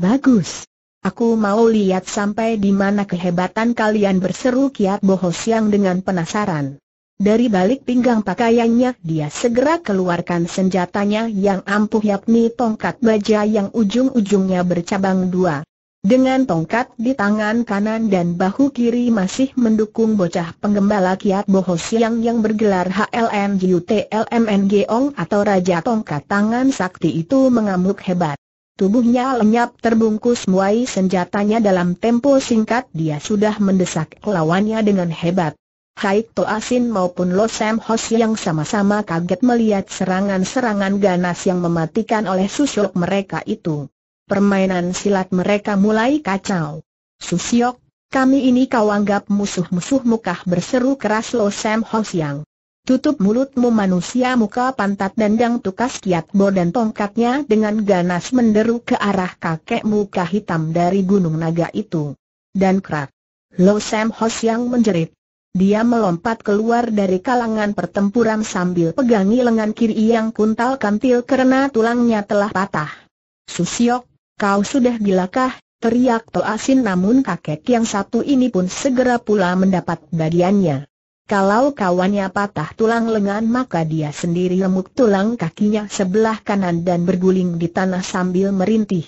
Bagus. Aku mau lihat sampai di mana kehebatan kalian berseru kiat Bohos yang dengan penasaran. Dari balik pinggang pakaiannya dia segera keluarkan senjatanya yang ampuh yakni tongkat baja yang ujung-ujungnya bercabang dua. Dengan tongkat di tangan kanan dan bahu kiri masih mendukung bocah penggembala kiat boho siang yang bergelar HLM JUTLMN Geong atau Raja Tongkat Tangan Sakti itu mengamuk hebat. Tubuhnya lenyap terbungkus muai senjatanya dalam tempo singkat dia sudah mendesak lawannya dengan hebat. Haik Toasin maupun Lo Sam Hos yang sama-sama kaget melihat serangan-serangan ganas yang mematikan oleh susyok mereka itu. Permainan silat mereka mulai kacau. Susyok, kami ini kau anggap musuh-musuh mukah berseru keras Lo Sam Hos yang. Tutup mulutmu manusia muka pantat dendang tukas kiat bor dan tongkatnya dengan ganas menderu ke arah kakek muka hitam dari gunung naga itu. Dan krak. Lo Sam Hos yang menjerit. Dia melompat keluar dari kalangan pertempuran sambil pegangi lengan kiri yang kuntal kantil karena tulangnya telah patah. Susiok, kau sudah gilakah? Teriak Toasin namun kakek yang satu ini pun segera pula mendapat bagiannya. Kalau kawannya patah tulang lengan maka dia sendiri lemuk tulang kakinya sebelah kanan dan berguling di tanah sambil merintih.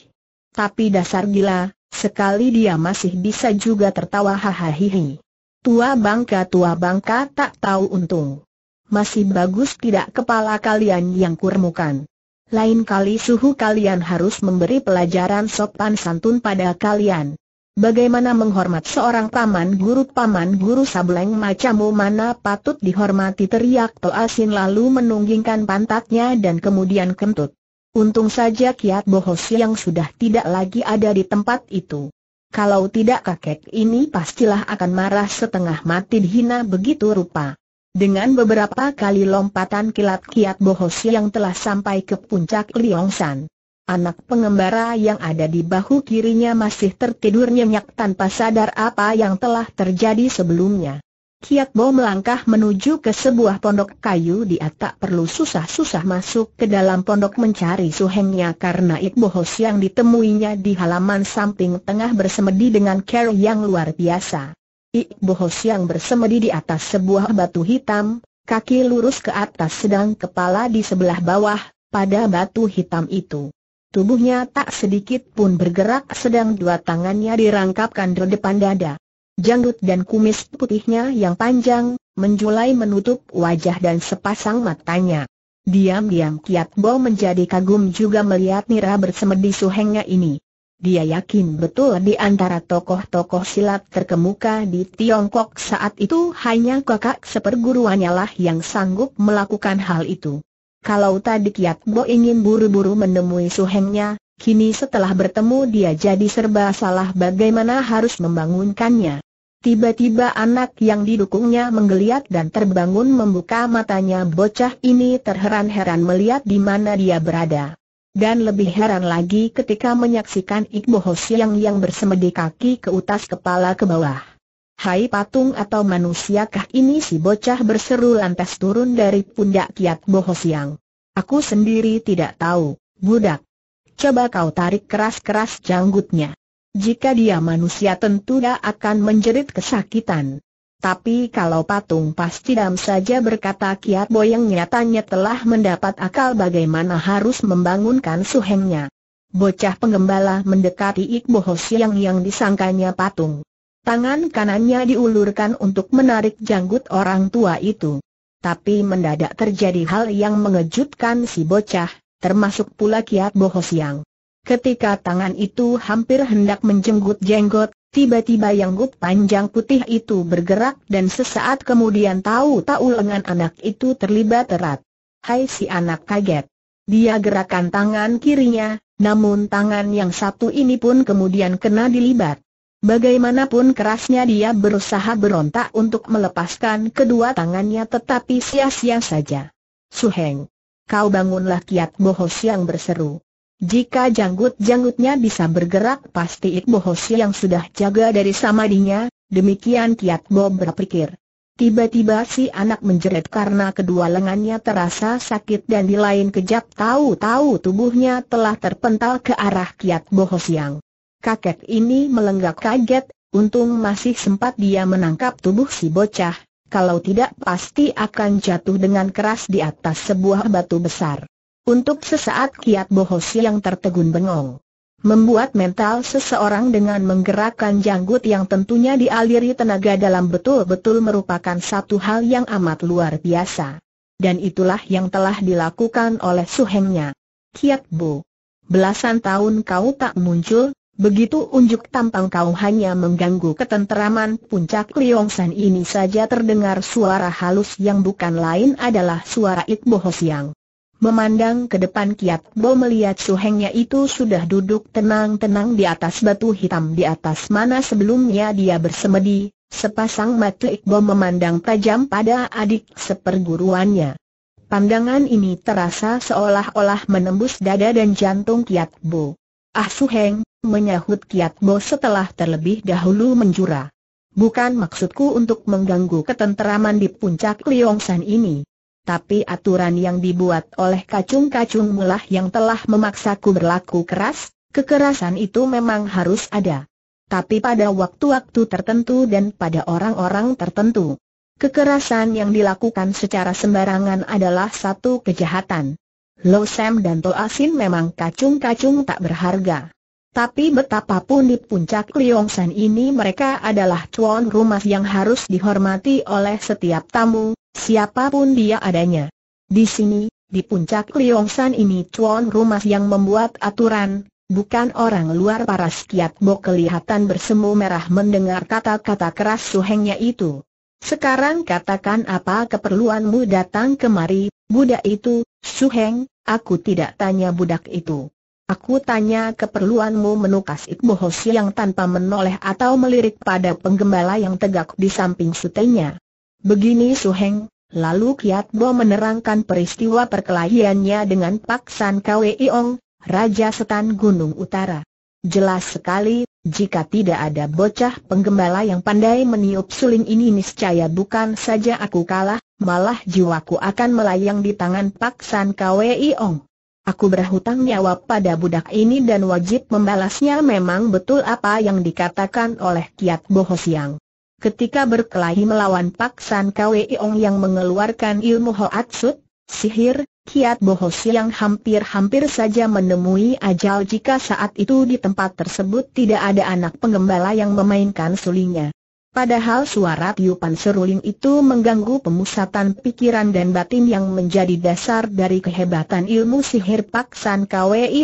Tapi dasar gila, sekali dia masih bisa juga tertawa hahaha. Tua bangka tua bangka tak tahu untung. Masih bagus tidak kepala kalian yang kurmukan. Lain kali suhu kalian harus memberi pelajaran sopan santun pada kalian. Bagaimana menghormat seorang paman guru paman guru sableng macammu mana patut dihormati teriak asin lalu menunggingkan pantatnya dan kemudian kentut. Untung saja kiat bohos yang sudah tidak lagi ada di tempat itu kalau tidak kakek ini pastilah akan marah setengah mati dihina begitu rupa. Dengan beberapa kali lompatan kilat kiat bohos yang telah sampai ke puncak Liongsan. Anak pengembara yang ada di bahu kirinya masih tertidur nyenyak tanpa sadar apa yang telah terjadi sebelumnya. Kiat Bo melangkah menuju ke sebuah pondok kayu dia tak perlu susah-susah masuk ke dalam pondok mencari suhengnya karena Iqbo Hos yang ditemuinya di halaman samping tengah bersemedi dengan care yang luar biasa. Iqbo Hos yang bersemedi di atas sebuah batu hitam, kaki lurus ke atas sedang kepala di sebelah bawah, pada batu hitam itu. Tubuhnya tak sedikit pun bergerak sedang dua tangannya dirangkapkan di depan dada. Janggut dan kumis putihnya yang panjang, menjulai menutup wajah dan sepasang matanya. Diam-diam Kiat Bo menjadi kagum juga melihat Nira bersemedi suhengnya ini. Dia yakin betul di antara tokoh-tokoh silat terkemuka di Tiongkok saat itu hanya kakak seperguruannya lah yang sanggup melakukan hal itu. Kalau tadi Kiat Bo ingin buru-buru menemui suhengnya, kini setelah bertemu dia jadi serba salah bagaimana harus membangunkannya. Tiba-tiba anak yang didukungnya menggeliat dan terbangun membuka matanya bocah ini terheran-heran melihat di mana dia berada. Dan lebih heran lagi ketika menyaksikan Iqbo Hosiang yang bersemedi kaki ke utas kepala ke bawah. Hai patung atau manusiakah ini si bocah berseru lantas turun dari pundak Kiat Bohosiang. Aku sendiri tidak tahu, budak. Coba kau tarik keras-keras janggutnya. Jika dia manusia tentu dia akan menjerit kesakitan. Tapi kalau patung pasti dam saja berkata Kiat Boyang nyatanya telah mendapat akal bagaimana harus membangunkan suhengnya. Bocah pengembala mendekati Ikbo Hosiang yang disangkanya patung. Tangan kanannya diulurkan untuk menarik janggut orang tua itu. Tapi mendadak terjadi hal yang mengejutkan si bocah, termasuk pula Kiat Bohosiang. Ketika tangan itu hampir hendak menjenggut jenggot, tiba-tiba yang gut panjang putih itu bergerak dan sesaat kemudian tahu-tahu lengan anak itu terlibat erat. Hai si anak kaget. Dia gerakan tangan kirinya, namun tangan yang satu ini pun kemudian kena dilibat. Bagaimanapun kerasnya dia berusaha berontak untuk melepaskan kedua tangannya tetapi sia-sia saja. Suheng, kau bangunlah kiat bohos yang berseru. Jika janggut-janggutnya bisa bergerak pasti Iqbo Hoshi yang sudah jaga dari samadinya, demikian Kiat bob berpikir. Tiba-tiba si anak menjerit karena kedua lengannya terasa sakit dan di lain kejap tahu-tahu tubuhnya telah terpental ke arah Kiat Bo yang Kakek ini melenggak kaget, untung masih sempat dia menangkap tubuh si bocah, kalau tidak pasti akan jatuh dengan keras di atas sebuah batu besar. Untuk sesaat kiat bohos yang tertegun bengong. Membuat mental seseorang dengan menggerakkan janggut yang tentunya dialiri tenaga dalam betul-betul merupakan satu hal yang amat luar biasa. Dan itulah yang telah dilakukan oleh suhengnya. Kiat Bo. Belasan tahun kau tak muncul, Begitu unjuk tampang kau hanya mengganggu ketenteraman puncak Liongsan ini saja terdengar suara halus yang bukan lain adalah suara Ikbo Hosiang. Memandang ke depan Kiat Bo melihat suhengnya itu sudah duduk tenang-tenang di atas batu hitam di atas mana sebelumnya dia bersemedi, sepasang mata Iqbo memandang tajam pada adik seperguruannya. Pandangan ini terasa seolah-olah menembus dada dan jantung Kiat Bo. Ah Suheng, menyahut Kiat Bo setelah terlebih dahulu menjura. Bukan maksudku untuk mengganggu ketenteraman di puncak Liongsan ini tapi aturan yang dibuat oleh kacung-kacung mulah yang telah memaksaku berlaku keras, kekerasan itu memang harus ada. Tapi pada waktu-waktu tertentu dan pada orang-orang tertentu. Kekerasan yang dilakukan secara sembarangan adalah satu kejahatan. Lo Sam dan To Asin memang kacung-kacung tak berharga. Tapi betapapun di puncak San ini mereka adalah tuan rumah yang harus dihormati oleh setiap tamu, siapapun dia adanya. Di sini, di puncak Liongsan ini tuan rumah yang membuat aturan, bukan orang luar para Bo kelihatan bersemu merah mendengar kata-kata keras suhengnya itu. Sekarang katakan apa keperluanmu datang kemari, budak itu, suheng, aku tidak tanya budak itu. Aku tanya keperluanmu menukas Ikbo Hos yang tanpa menoleh atau melirik pada penggembala yang tegak di samping sutenya. Begini Su Heng, lalu Kiat Bo menerangkan peristiwa perkelahiannya dengan Pak San Kwe Iong, Raja Setan Gunung Utara. Jelas sekali, jika tidak ada bocah penggembala yang pandai meniup suling ini niscaya bukan saja aku kalah, malah jiwaku akan melayang di tangan Pak San Kwe Iong. Aku berhutang nyawa pada budak ini dan wajib membalasnya memang betul apa yang dikatakan oleh Kiat Bo Siang ketika berkelahi melawan Pak San Ong yang mengeluarkan ilmu Hoatsut, sihir, kiat bohos yang hampir-hampir saja menemui ajal jika saat itu di tempat tersebut tidak ada anak pengembala yang memainkan sulingnya. Padahal suara tiupan seruling itu mengganggu pemusatan pikiran dan batin yang menjadi dasar dari kehebatan ilmu sihir Pak San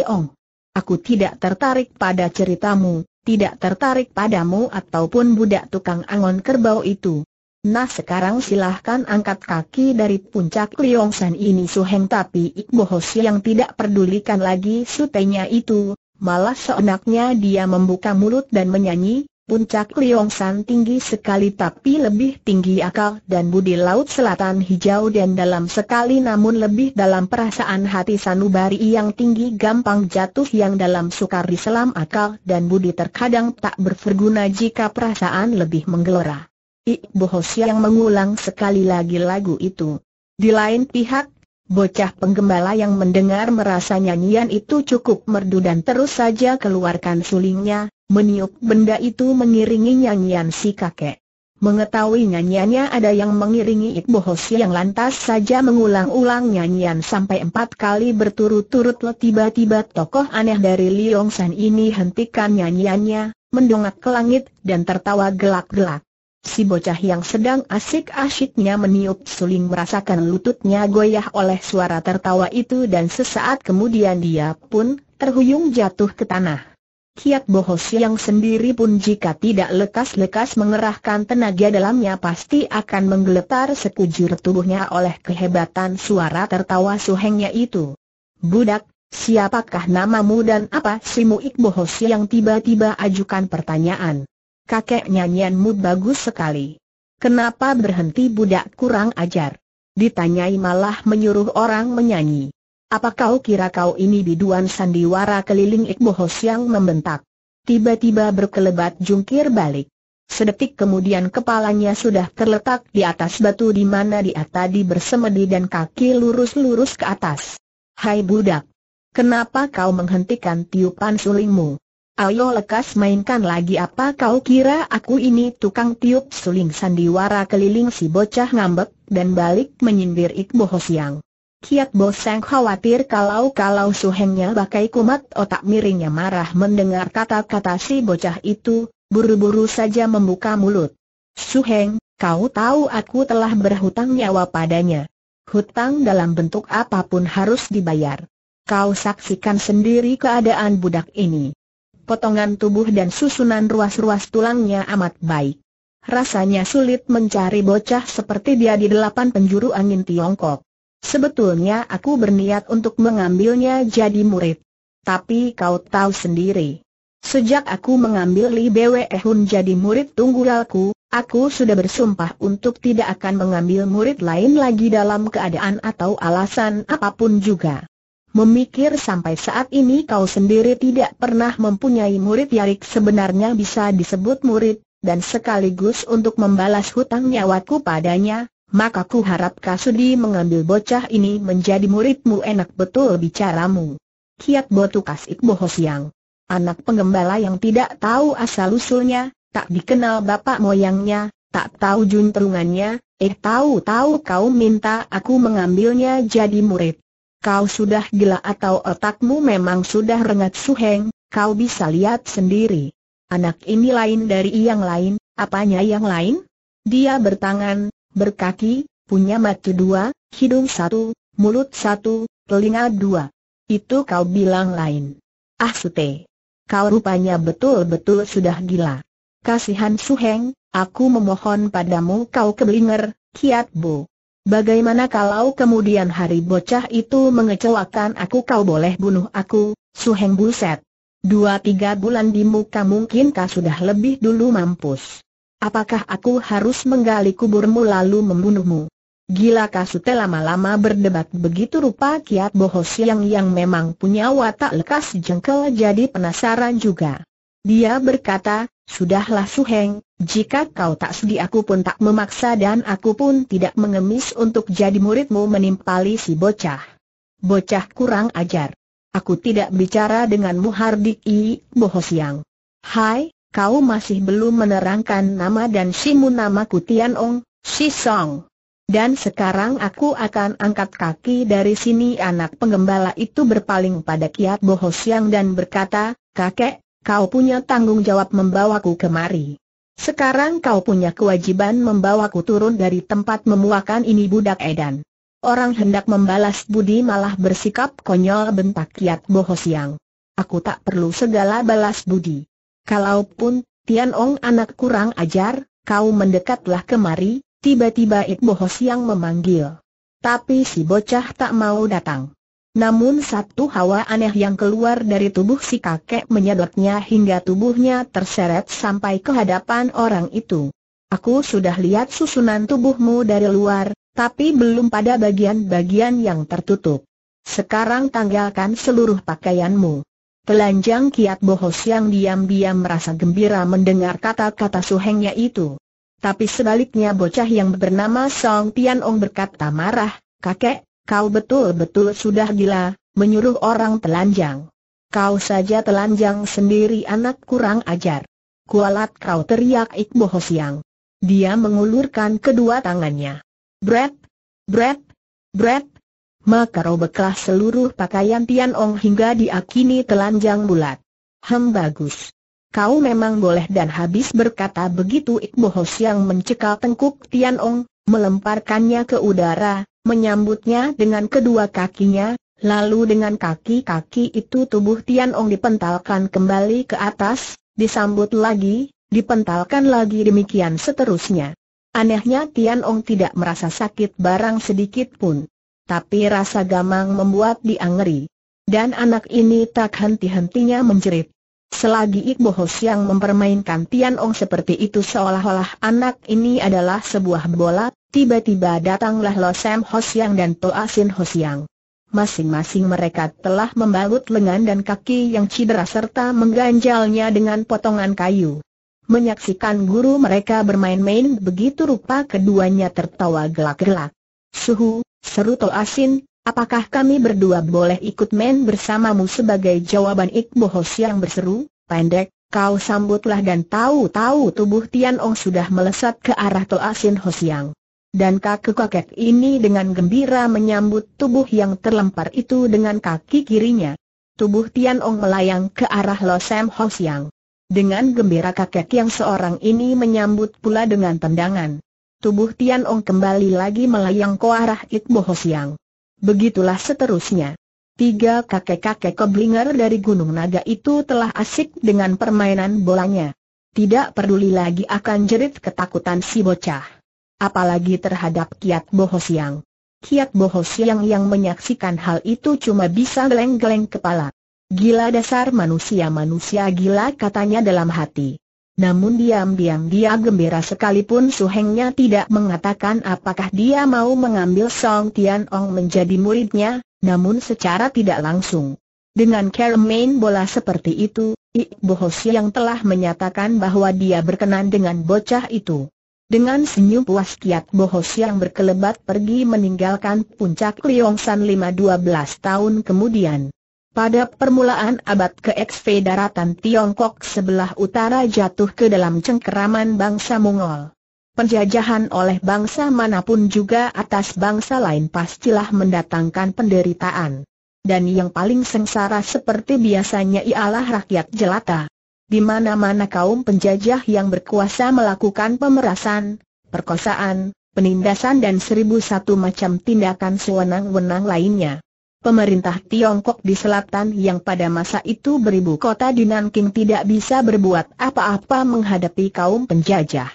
Ong. Aku tidak tertarik pada ceritamu, tidak tertarik padamu ataupun budak tukang angon kerbau itu. Nah sekarang silahkan angkat kaki dari puncak Liongsan ini Su Heng tapi Iqbo Hoshi yang tidak pedulikan lagi sutenya itu, malah seenaknya dia membuka mulut dan menyanyi, Puncak Liongsan tinggi sekali tapi lebih tinggi akal dan budi laut selatan hijau dan dalam sekali namun lebih dalam perasaan hati sanubari yang tinggi gampang jatuh yang dalam sukar diselam akal dan budi terkadang tak berguna jika perasaan lebih menggelora. Ibu yang mengulang sekali lagi lagu itu. Di lain pihak, Bocah penggembala yang mendengar merasa nyanyian itu cukup merdu dan terus saja keluarkan sulingnya, Meniup benda itu mengiringi nyanyian si kakek. Mengetahui nyanyiannya ada yang mengiringi hosia yang lantas saja mengulang-ulang nyanyian sampai empat kali berturut-turut tiba-tiba tokoh aneh dari Liong San ini hentikan nyanyiannya, mendongak ke langit dan tertawa gelak-gelak. Si bocah yang sedang asik-asiknya meniup suling merasakan lututnya goyah oleh suara tertawa itu dan sesaat kemudian dia pun terhuyung jatuh ke tanah. Kiat Boho yang sendiri pun jika tidak lekas-lekas mengerahkan tenaga dalamnya pasti akan menggeletar sekujur tubuhnya oleh kehebatan suara tertawa suhengnya itu. Budak, siapakah namamu dan apa simu Ikboho yang tiba-tiba ajukan pertanyaan. Kakek nyanyianmu bagus sekali. Kenapa berhenti budak kurang ajar? Ditanyai malah menyuruh orang menyanyi. Apa kau kira kau ini biduan sandiwara keliling Ikbohos yang membentak? Tiba-tiba berkelebat jungkir balik. Sedetik kemudian kepalanya sudah terletak di atas batu di mana dia tadi bersemedi dan kaki lurus-lurus ke atas. Hai budak! Kenapa kau menghentikan tiupan sulingmu? Ayo lekas mainkan lagi apa kau kira aku ini tukang tiup suling sandiwara keliling si bocah ngambek dan balik menyindir Ikbohos yang. Kiat boseng khawatir kalau-kalau suhengnya bakai kumat otak miringnya marah mendengar kata-kata si bocah itu, buru-buru saja membuka mulut. Suheng, kau tahu aku telah berhutang nyawa padanya. Hutang dalam bentuk apapun harus dibayar. Kau saksikan sendiri keadaan budak ini. Potongan tubuh dan susunan ruas-ruas tulangnya amat baik. Rasanya sulit mencari bocah seperti dia di delapan penjuru angin Tiongkok. Sebetulnya aku berniat untuk mengambilnya jadi murid. Tapi kau tahu sendiri. Sejak aku mengambil Li Bwe Hun jadi murid tunggulalku, aku sudah bersumpah untuk tidak akan mengambil murid lain lagi dalam keadaan atau alasan apapun juga. Memikir sampai saat ini kau sendiri tidak pernah mempunyai murid Yarik sebenarnya bisa disebut murid, dan sekaligus untuk membalas hutang nyawaku padanya, maka ku harap Kasudi mengambil bocah ini menjadi muridmu enak betul bicaramu. Kiat Botukas Ikboho yang. Anak pengembala yang tidak tahu asal-usulnya, tak dikenal bapak moyangnya, tak tahu juntrungannya, eh tahu-tahu kau minta aku mengambilnya jadi murid. Kau sudah gila atau otakmu memang sudah rengat suheng, kau bisa lihat sendiri. Anak ini lain dari yang lain, apanya yang lain? Dia bertangan, berkaki, punya mata dua, hidung satu, mulut satu, telinga dua. Itu kau bilang lain. Ah Sute. Kau rupanya betul-betul sudah gila. Kasihan Suheng, aku memohon padamu kau keblinger, kiat bu. Bagaimana kalau kemudian hari bocah itu mengecewakan aku kau boleh bunuh aku, Suheng Buset. Dua tiga bulan di muka mungkin kau sudah lebih dulu mampus. Apakah aku harus menggali kuburmu lalu membunuhmu? Gila Sute lama-lama berdebat begitu rupa Kiat bohos yang yang memang punya watak lekas jengkel jadi penasaran juga. Dia berkata, Sudahlah Suheng, jika kau tak sudi aku pun tak memaksa dan aku pun tidak mengemis untuk jadi muridmu menimpali si bocah. Bocah kurang ajar. Aku tidak bicara denganmu Hardik I, Boho Hai, kau masih belum menerangkan nama dan simu nama kutian Ong, Si Song. Dan sekarang aku akan angkat kaki dari sini anak pengembala itu berpaling pada Kiat Boho Siang dan berkata, kakek, kau punya tanggung jawab membawaku kemari. Sekarang kau punya kewajiban membawaku turun dari tempat memuakan ini budak edan. Orang hendak membalas budi malah bersikap konyol bentak Kiat Boho Siang. Aku tak perlu segala balas budi. Kalaupun, Tian Ong anak kurang ajar, kau mendekatlah kemari, tiba-tiba Ikboho Siang memanggil. Tapi si bocah tak mau datang. Namun satu hawa aneh yang keluar dari tubuh si kakek menyedotnya hingga tubuhnya terseret sampai ke hadapan orang itu. Aku sudah lihat susunan tubuhmu dari luar, tapi belum pada bagian-bagian yang tertutup. Sekarang tanggalkan seluruh pakaianmu. Telanjang Kiat Bohos yang diam-diam merasa gembira mendengar kata-kata suhengnya itu. Tapi sebaliknya bocah yang bernama Song Tian Ong berkata marah, Kakek, kau betul-betul sudah gila, menyuruh orang telanjang. Kau saja telanjang sendiri anak kurang ajar. Kualat kau teriak Ik Bohos yang. Dia mengulurkan kedua tangannya. Bret, bret, bret maka robeklah seluruh pakaian Tian Ong hingga diakini telanjang bulat. Hem bagus. Kau memang boleh dan habis berkata begitu Hos yang mencekal tengkuk Tian Ong, melemparkannya ke udara, menyambutnya dengan kedua kakinya, lalu dengan kaki-kaki itu tubuh Tian Ong dipentalkan kembali ke atas, disambut lagi, dipentalkan lagi demikian seterusnya. Anehnya Tian Ong tidak merasa sakit barang sedikit pun tapi rasa gamang membuat dia ngeri. Dan anak ini tak henti-hentinya menjerit. Selagi Iqbo Hos yang mempermainkan Tian Ong seperti itu seolah-olah anak ini adalah sebuah bola, tiba-tiba datanglah Lo Sam Hos yang dan Toa Sin Hos yang. Masing-masing mereka telah membalut lengan dan kaki yang cedera serta mengganjalnya dengan potongan kayu. Menyaksikan guru mereka bermain-main begitu rupa keduanya tertawa gelak-gelak. Suhu, Seru To Asin, apakah kami berdua boleh ikut main bersamamu sebagai jawaban Iqbo Hos yang berseru, pendek, kau sambutlah dan tahu-tahu tubuh Tian Ong sudah melesat ke arah To Asin Hos yang. Dan kakek-kakek ini dengan gembira menyambut tubuh yang terlempar itu dengan kaki kirinya. Tubuh Tian Ong melayang ke arah Lo Sam Hos yang. Dengan gembira kakek yang seorang ini menyambut pula dengan tendangan. Tubuh Tian Ong kembali lagi melayang ke arah Itbo Hosiang. Begitulah seterusnya. Tiga kakek-kakek keblinger dari Gunung Naga itu telah asik dengan permainan bolanya. Tidak peduli lagi akan jerit ketakutan si bocah. Apalagi terhadap Kiat Bohosiang. Kiat Bohosiang yang menyaksikan hal itu cuma bisa geleng-geleng kepala. Gila dasar manusia-manusia gila katanya dalam hati. Namun diam-diam dia gembira sekalipun Su Hengnya tidak mengatakan apakah dia mau mengambil Song Tian Ong menjadi muridnya, namun secara tidak langsung. Dengan cara main bola seperti itu, Ik Bohosi yang telah menyatakan bahwa dia berkenan dengan bocah itu. Dengan senyum puas Kiat Bohos yang berkelebat pergi meninggalkan puncak Liong San 5-12 tahun kemudian. Pada permulaan abad ke-XV daratan Tiongkok sebelah utara jatuh ke dalam cengkeraman bangsa Mongol. Penjajahan oleh bangsa manapun juga atas bangsa lain pastilah mendatangkan penderitaan. Dan yang paling sengsara seperti biasanya ialah rakyat jelata. Di mana-mana kaum penjajah yang berkuasa melakukan pemerasan, perkosaan, penindasan dan seribu satu macam tindakan sewenang-wenang lainnya. Pemerintah Tiongkok di selatan yang pada masa itu beribu kota di Nanking tidak bisa berbuat apa-apa menghadapi kaum penjajah.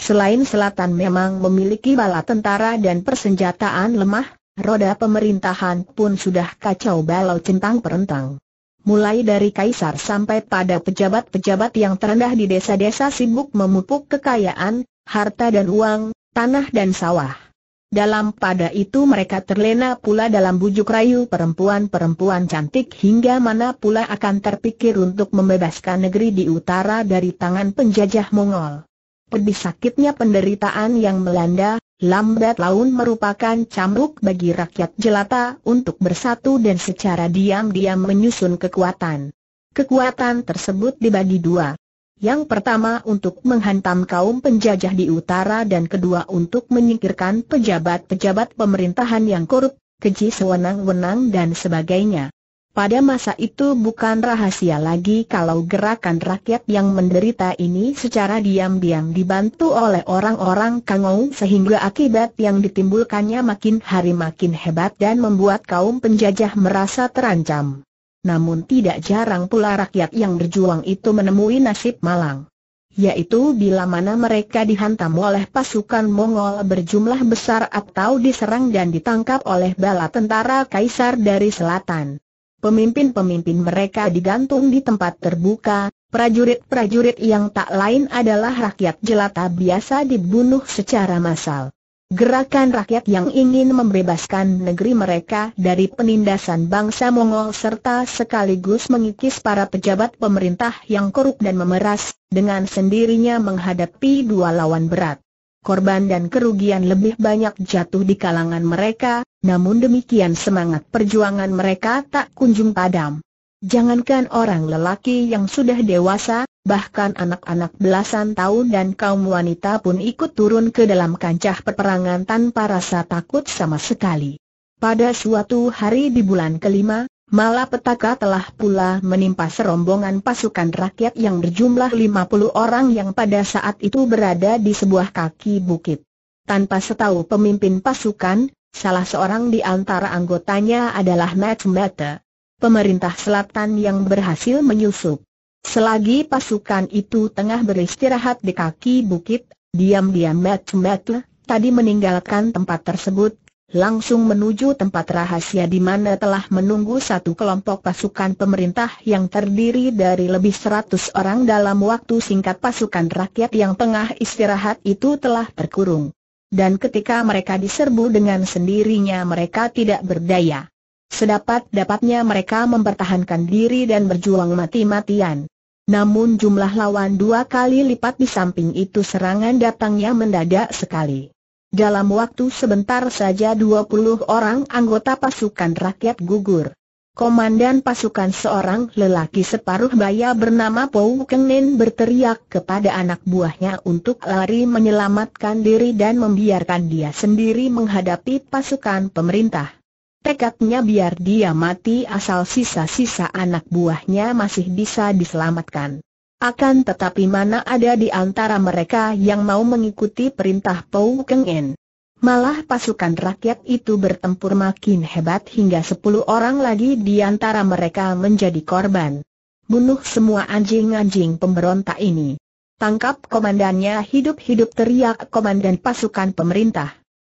Selain selatan memang memiliki bala tentara dan persenjataan lemah, roda pemerintahan pun sudah kacau balau centang perentang. Mulai dari kaisar sampai pada pejabat-pejabat yang terendah di desa-desa sibuk memupuk kekayaan, harta dan uang, tanah dan sawah. Dalam pada itu mereka terlena pula dalam bujuk rayu perempuan-perempuan cantik hingga mana pula akan terpikir untuk membebaskan negeri di utara dari tangan penjajah Mongol. Pedih sakitnya penderitaan yang melanda, lambat laun merupakan cambuk bagi rakyat jelata untuk bersatu dan secara diam-diam menyusun kekuatan. Kekuatan tersebut dibagi dua. Yang pertama untuk menghantam kaum penjajah di utara dan kedua untuk menyingkirkan pejabat-pejabat pemerintahan yang korup, keji sewenang-wenang dan sebagainya. Pada masa itu bukan rahasia lagi kalau gerakan rakyat yang menderita ini secara diam-diam dibantu oleh orang-orang kangou sehingga akibat yang ditimbulkannya makin hari makin hebat dan membuat kaum penjajah merasa terancam. Namun tidak jarang pula rakyat yang berjuang itu menemui nasib malang. Yaitu bila mana mereka dihantam oleh pasukan Mongol berjumlah besar atau diserang dan ditangkap oleh bala tentara kaisar dari selatan. Pemimpin-pemimpin mereka digantung di tempat terbuka, prajurit-prajurit yang tak lain adalah rakyat jelata biasa dibunuh secara massal. Gerakan rakyat yang ingin membebaskan negeri mereka dari penindasan bangsa Mongol serta sekaligus mengikis para pejabat pemerintah yang korup dan memeras, dengan sendirinya menghadapi dua lawan berat. Korban dan kerugian lebih banyak jatuh di kalangan mereka, namun demikian semangat perjuangan mereka tak kunjung padam. Jangankan orang lelaki yang sudah dewasa, bahkan anak-anak belasan tahun dan kaum wanita pun ikut turun ke dalam kancah peperangan tanpa rasa takut sama sekali. Pada suatu hari di bulan kelima, malah petaka telah pula menimpa serombongan pasukan rakyat yang berjumlah 50 orang yang pada saat itu berada di sebuah kaki bukit. Tanpa setahu pemimpin pasukan, salah seorang di antara anggotanya adalah Matt Mata, pemerintah selatan yang berhasil menyusup. Selagi pasukan itu tengah beristirahat di kaki bukit, diam-diam Mat Matt tadi meninggalkan tempat tersebut, langsung menuju tempat rahasia di mana telah menunggu satu kelompok pasukan pemerintah yang terdiri dari lebih 100 orang dalam waktu singkat pasukan rakyat yang tengah istirahat itu telah terkurung. Dan ketika mereka diserbu dengan sendirinya mereka tidak berdaya. Sedapat-dapatnya mereka mempertahankan diri dan berjuang mati-matian. Namun jumlah lawan dua kali lipat di samping itu serangan datangnya mendadak sekali. Dalam waktu sebentar saja 20 orang anggota pasukan rakyat gugur. Komandan pasukan seorang lelaki separuh baya bernama Pou Kenin berteriak kepada anak buahnya untuk lari menyelamatkan diri dan membiarkan dia sendiri menghadapi pasukan pemerintah. Tekadnya biar dia mati asal sisa-sisa anak buahnya masih bisa diselamatkan. Akan tetapi mana ada di antara mereka yang mau mengikuti perintah Pou Keng En. Malah pasukan rakyat itu bertempur makin hebat hingga sepuluh orang lagi di antara mereka menjadi korban. Bunuh semua anjing-anjing pemberontak ini. Tangkap komandannya hidup-hidup teriak komandan pasukan pemerintah.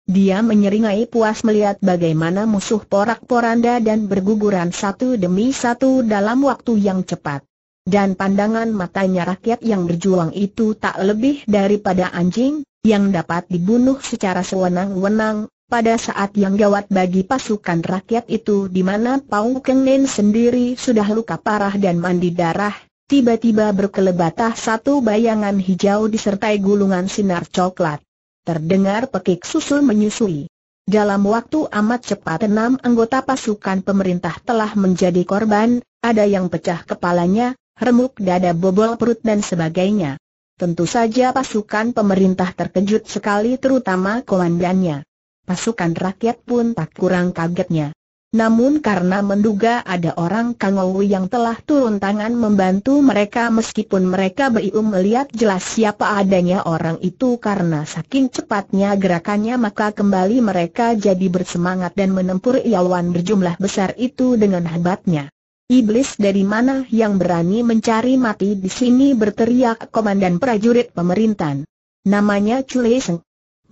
Dia menyeringai puas melihat bagaimana musuh porak-poranda dan berguguran satu demi satu dalam waktu yang cepat. Dan pandangan matanya rakyat yang berjuang itu tak lebih daripada anjing, yang dapat dibunuh secara sewenang-wenang, pada saat yang gawat bagi pasukan rakyat itu di mana Pau Kengnen sendiri sudah luka parah dan mandi darah, tiba-tiba berkelebatah satu bayangan hijau disertai gulungan sinar coklat. Terdengar pekik susul menyusui. Dalam waktu amat cepat enam anggota pasukan pemerintah telah menjadi korban, ada yang pecah kepalanya, remuk dada bobol perut dan sebagainya. Tentu saja pasukan pemerintah terkejut sekali terutama komandannya. Pasukan rakyat pun tak kurang kagetnya. Namun karena menduga ada orang Kangou yang telah turun tangan membantu mereka meskipun mereka beriu melihat jelas siapa adanya orang itu karena saking cepatnya gerakannya maka kembali mereka jadi bersemangat dan menempur iawan berjumlah besar itu dengan hebatnya. Iblis dari mana yang berani mencari mati di sini berteriak komandan prajurit pemerintahan. Namanya Chuleseng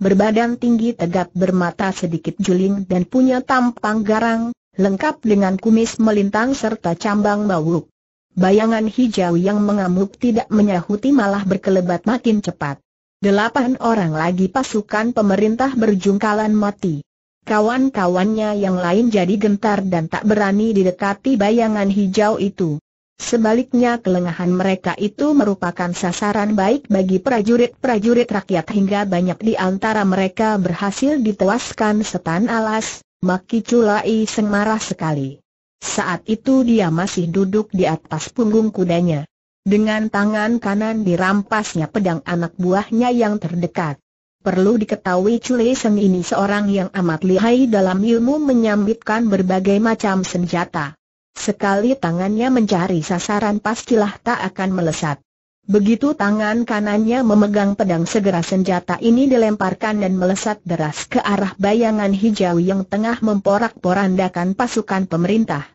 berbadan tinggi tegap bermata sedikit juling dan punya tampang garang, lengkap dengan kumis melintang serta cambang bauk. Bayangan hijau yang mengamuk tidak menyahuti malah berkelebat makin cepat. Delapan orang lagi pasukan pemerintah berjungkalan mati. Kawan-kawannya yang lain jadi gentar dan tak berani didekati bayangan hijau itu. Sebaliknya kelengahan mereka itu merupakan sasaran baik bagi prajurit-prajurit rakyat hingga banyak di antara mereka berhasil ditewaskan setan alas, Maki Culai semarah sekali. Saat itu dia masih duduk di atas punggung kudanya. Dengan tangan kanan dirampasnya pedang anak buahnya yang terdekat. Perlu diketahui Culai Seng ini seorang yang amat lihai dalam ilmu menyambitkan berbagai macam senjata. Sekali tangannya mencari sasaran pastilah tak akan melesat. Begitu tangan kanannya memegang pedang segera senjata ini dilemparkan dan melesat deras ke arah bayangan hijau yang tengah memporak-porandakan pasukan pemerintah.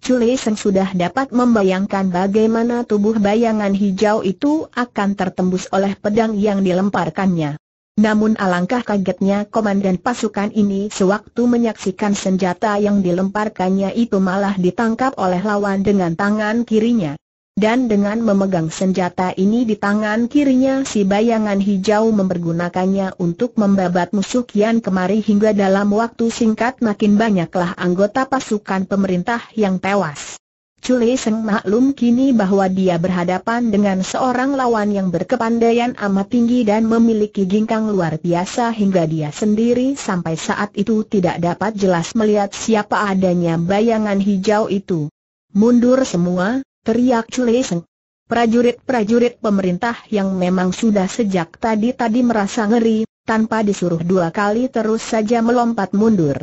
Seng sudah dapat membayangkan bagaimana tubuh bayangan hijau itu akan tertembus oleh pedang yang dilemparkannya. Namun alangkah kagetnya komandan pasukan ini sewaktu menyaksikan senjata yang dilemparkannya itu malah ditangkap oleh lawan dengan tangan kirinya. Dan dengan memegang senjata ini di tangan kirinya si bayangan hijau mempergunakannya untuk membabat musuh kian kemari hingga dalam waktu singkat makin banyaklah anggota pasukan pemerintah yang tewas. Chule Seng maklum kini bahwa dia berhadapan dengan seorang lawan yang berkepandaian amat tinggi dan memiliki gingkang luar biasa hingga dia sendiri sampai saat itu tidak dapat jelas melihat siapa adanya bayangan hijau itu. Mundur semua, teriak Chule Seng. Prajurit-prajurit pemerintah yang memang sudah sejak tadi-tadi merasa ngeri, tanpa disuruh dua kali terus saja melompat mundur.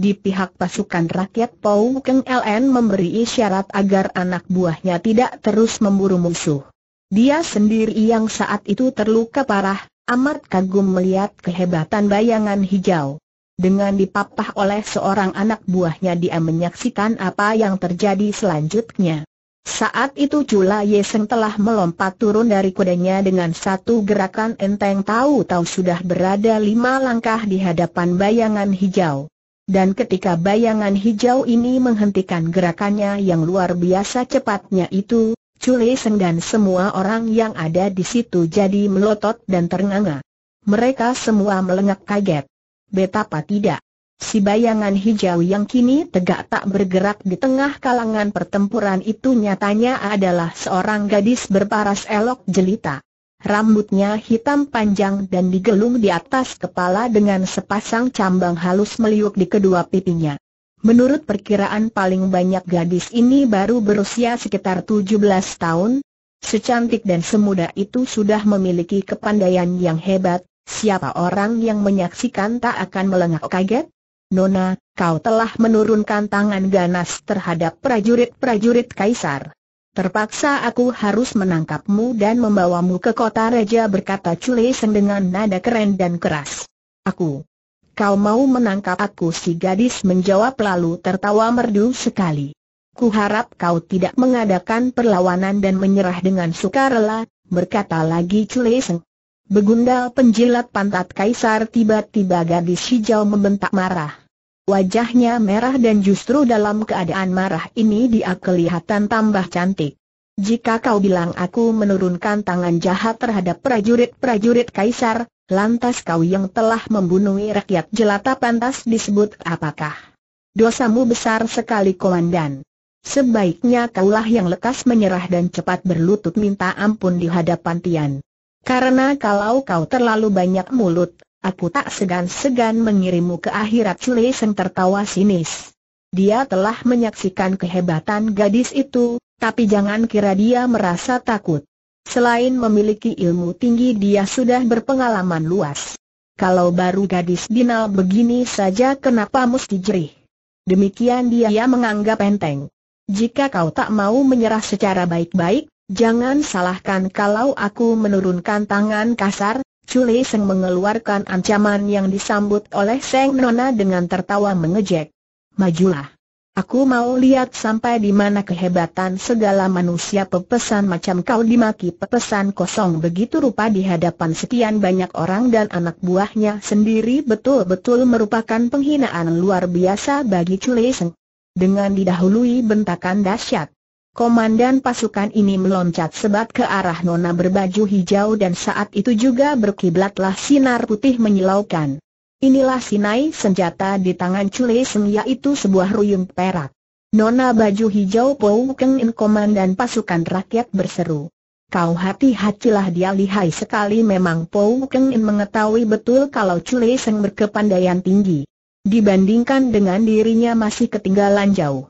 Di pihak pasukan rakyat Pau Keng LN memberi isyarat agar anak buahnya tidak terus memburu musuh. Dia sendiri yang saat itu terluka parah, amat kagum melihat kehebatan bayangan hijau. Dengan dipapah oleh seorang anak buahnya dia menyaksikan apa yang terjadi selanjutnya. Saat itu Chula Yeseng telah melompat turun dari kudanya dengan satu gerakan enteng tahu-tahu sudah berada lima langkah di hadapan bayangan hijau. Dan ketika bayangan hijau ini menghentikan gerakannya yang luar biasa cepatnya itu, Chule Seng dan semua orang yang ada di situ jadi melotot dan ternganga. Mereka semua melengak kaget. Betapa tidak. Si bayangan hijau yang kini tegak tak bergerak di tengah kalangan pertempuran itu nyatanya adalah seorang gadis berparas elok jelita. Rambutnya hitam panjang dan digelung di atas kepala dengan sepasang cambang halus meliuk di kedua pipinya. Menurut perkiraan paling banyak gadis ini baru berusia sekitar 17 tahun. Secantik dan semuda itu sudah memiliki kepandaian yang hebat, siapa orang yang menyaksikan tak akan melengak kaget? Nona, kau telah menurunkan tangan ganas terhadap prajurit-prajurit Kaisar. Terpaksa aku harus menangkapmu dan membawamu ke kota raja berkata Chule Seng dengan nada keren dan keras. Aku. Kau mau menangkap aku si gadis menjawab lalu tertawa merdu sekali. Ku harap kau tidak mengadakan perlawanan dan menyerah dengan sukarela, berkata lagi Chule Seng. Begundal penjilat pantat kaisar tiba-tiba gadis hijau membentak marah. Wajahnya merah dan justru dalam keadaan marah ini dia kelihatan tambah cantik. Jika kau bilang aku menurunkan tangan jahat terhadap prajurit-prajurit kaisar, lantas kau yang telah membunuh rakyat jelata pantas disebut apakah? Dosamu besar sekali komandan. Sebaiknya kaulah yang lekas menyerah dan cepat berlutut minta ampun di hadapan Tian. Karena kalau kau terlalu banyak mulut, Aku tak segan-segan mengirimu ke akhirat Chile Seng tertawa sinis. Dia telah menyaksikan kehebatan gadis itu, tapi jangan kira dia merasa takut. Selain memiliki ilmu tinggi dia sudah berpengalaman luas. Kalau baru gadis binal begini saja kenapa mesti jerih? Demikian dia menganggap enteng. Jika kau tak mau menyerah secara baik-baik, jangan salahkan kalau aku menurunkan tangan kasar, Chuli Seng mengeluarkan ancaman yang disambut oleh Seng Nona dengan tertawa mengejek. Majulah. Aku mau lihat sampai di mana kehebatan segala manusia pepesan macam kau dimaki pepesan kosong begitu rupa di hadapan sekian banyak orang dan anak buahnya sendiri betul-betul merupakan penghinaan luar biasa bagi Chuli Seng. Dengan didahului bentakan dahsyat, Komandan pasukan ini meloncat sebat ke arah nona berbaju hijau dan saat itu juga berkiblatlah sinar putih menyilaukan. Inilah sinai senjata di tangan Chule Seng yaitu sebuah ruyung perak. Nona baju hijau Pou Keng In komandan pasukan rakyat berseru. Kau hati-hatilah dia lihai sekali memang Pou Keng In mengetahui betul kalau Chule Seng berkepandaian tinggi. Dibandingkan dengan dirinya masih ketinggalan jauh.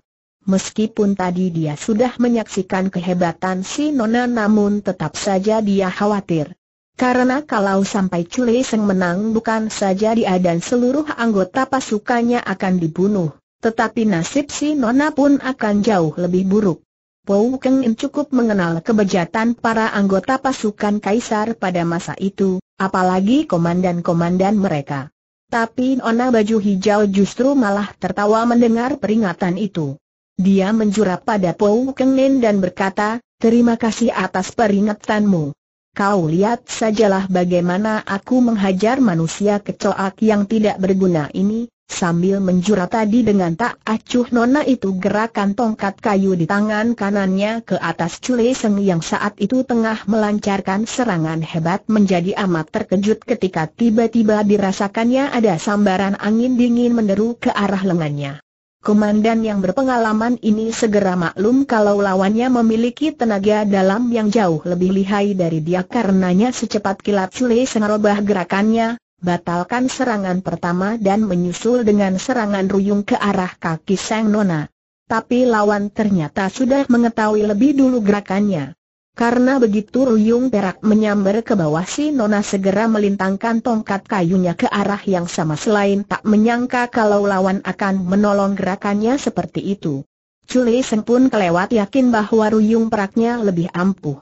Meskipun tadi dia sudah menyaksikan kehebatan si Nona namun tetap saja dia khawatir. Karena kalau sampai Chule Seng menang bukan saja dia dan seluruh anggota pasukannya akan dibunuh, tetapi nasib si Nona pun akan jauh lebih buruk. Pou Keng cukup mengenal kebejatan para anggota pasukan Kaisar pada masa itu, apalagi komandan-komandan mereka. Tapi Nona Baju Hijau justru malah tertawa mendengar peringatan itu. Dia menjura pada Pou Keng dan berkata, terima kasih atas peringatanmu. Kau lihat sajalah bagaimana aku menghajar manusia kecoak yang tidak berguna ini, Sambil menjura tadi dengan tak acuh nona itu gerakan tongkat kayu di tangan kanannya ke atas Chule Seng yang saat itu tengah melancarkan serangan hebat menjadi amat terkejut ketika tiba-tiba dirasakannya ada sambaran angin dingin menderu ke arah lengannya. Komandan yang berpengalaman ini segera maklum kalau lawannya memiliki tenaga dalam yang jauh lebih lihai dari dia karenanya secepat kilat Sule sengerobah gerakannya, batalkan serangan pertama dan menyusul dengan serangan ruyung ke arah kaki Sang Nona. Tapi lawan ternyata sudah mengetahui lebih dulu gerakannya. Karena begitu Ruyung Perak menyambar ke bawah si Nona segera melintangkan tongkat kayunya ke arah yang sama selain tak menyangka kalau lawan akan menolong gerakannya seperti itu. Culi Seng pun kelewat yakin bahwa Ruyung Peraknya lebih ampuh.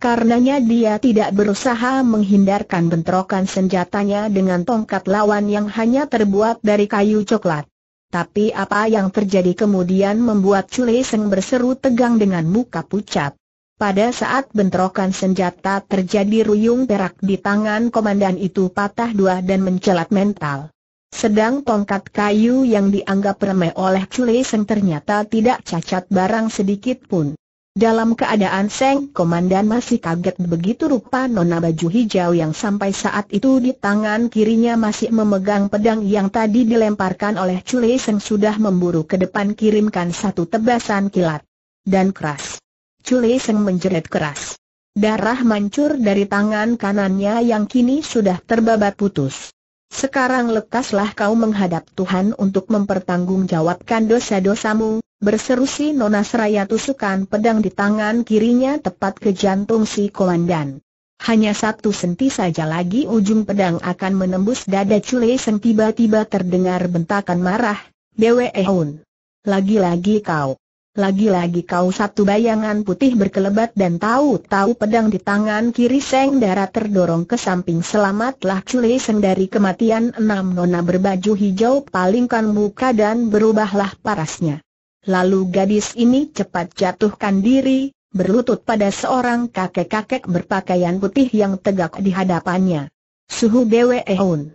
Karenanya dia tidak berusaha menghindarkan bentrokan senjatanya dengan tongkat lawan yang hanya terbuat dari kayu coklat. Tapi apa yang terjadi kemudian membuat Culi Seng berseru tegang dengan muka pucat. Pada saat bentrokan senjata terjadi ruyung perak di tangan komandan itu patah dua dan mencelat mental. Sedang tongkat kayu yang dianggap remeh oleh Chule Seng ternyata tidak cacat barang sedikit pun. Dalam keadaan Seng, komandan masih kaget begitu rupa nona baju hijau yang sampai saat itu di tangan kirinya masih memegang pedang yang tadi dilemparkan oleh Chule Seng sudah memburu ke depan kirimkan satu tebasan kilat. Dan keras. Chule Seng menjerit keras. Darah mancur dari tangan kanannya yang kini sudah terbabat putus. Sekarang lekaslah kau menghadap Tuhan untuk mempertanggungjawabkan dosa-dosamu, berseru si Nona Seraya tusukan pedang di tangan kirinya tepat ke jantung si komandan. Hanya satu senti saja lagi ujung pedang akan menembus dada Chule Seng tiba-tiba terdengar bentakan marah, Dewe Eun. Lagi-lagi kau. Lagi-lagi kau satu bayangan putih berkelebat dan tahu-tahu pedang di tangan kiri Seng darah terdorong ke samping selamatlah Cule Seng dari kematian enam nona berbaju hijau palingkan muka dan berubahlah parasnya. Lalu gadis ini cepat jatuhkan diri, berlutut pada seorang kakek-kakek berpakaian putih yang tegak di hadapannya. Suhu Bwe Eun.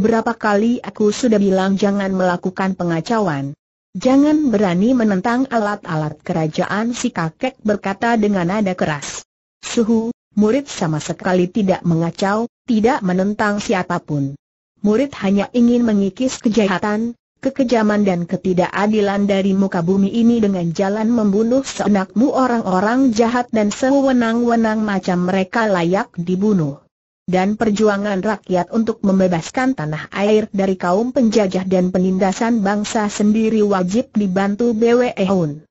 Berapa kali aku sudah bilang jangan melakukan pengacauan. Jangan berani menentang alat-alat kerajaan si kakek berkata dengan nada keras. Suhu, murid sama sekali tidak mengacau, tidak menentang siapapun. Murid hanya ingin mengikis kejahatan, kekejaman dan ketidakadilan dari muka bumi ini dengan jalan membunuh seenakmu orang-orang jahat dan sewenang-wenang macam mereka layak dibunuh dan perjuangan rakyat untuk membebaskan tanah air dari kaum penjajah dan penindasan bangsa sendiri wajib dibantu BWEUN.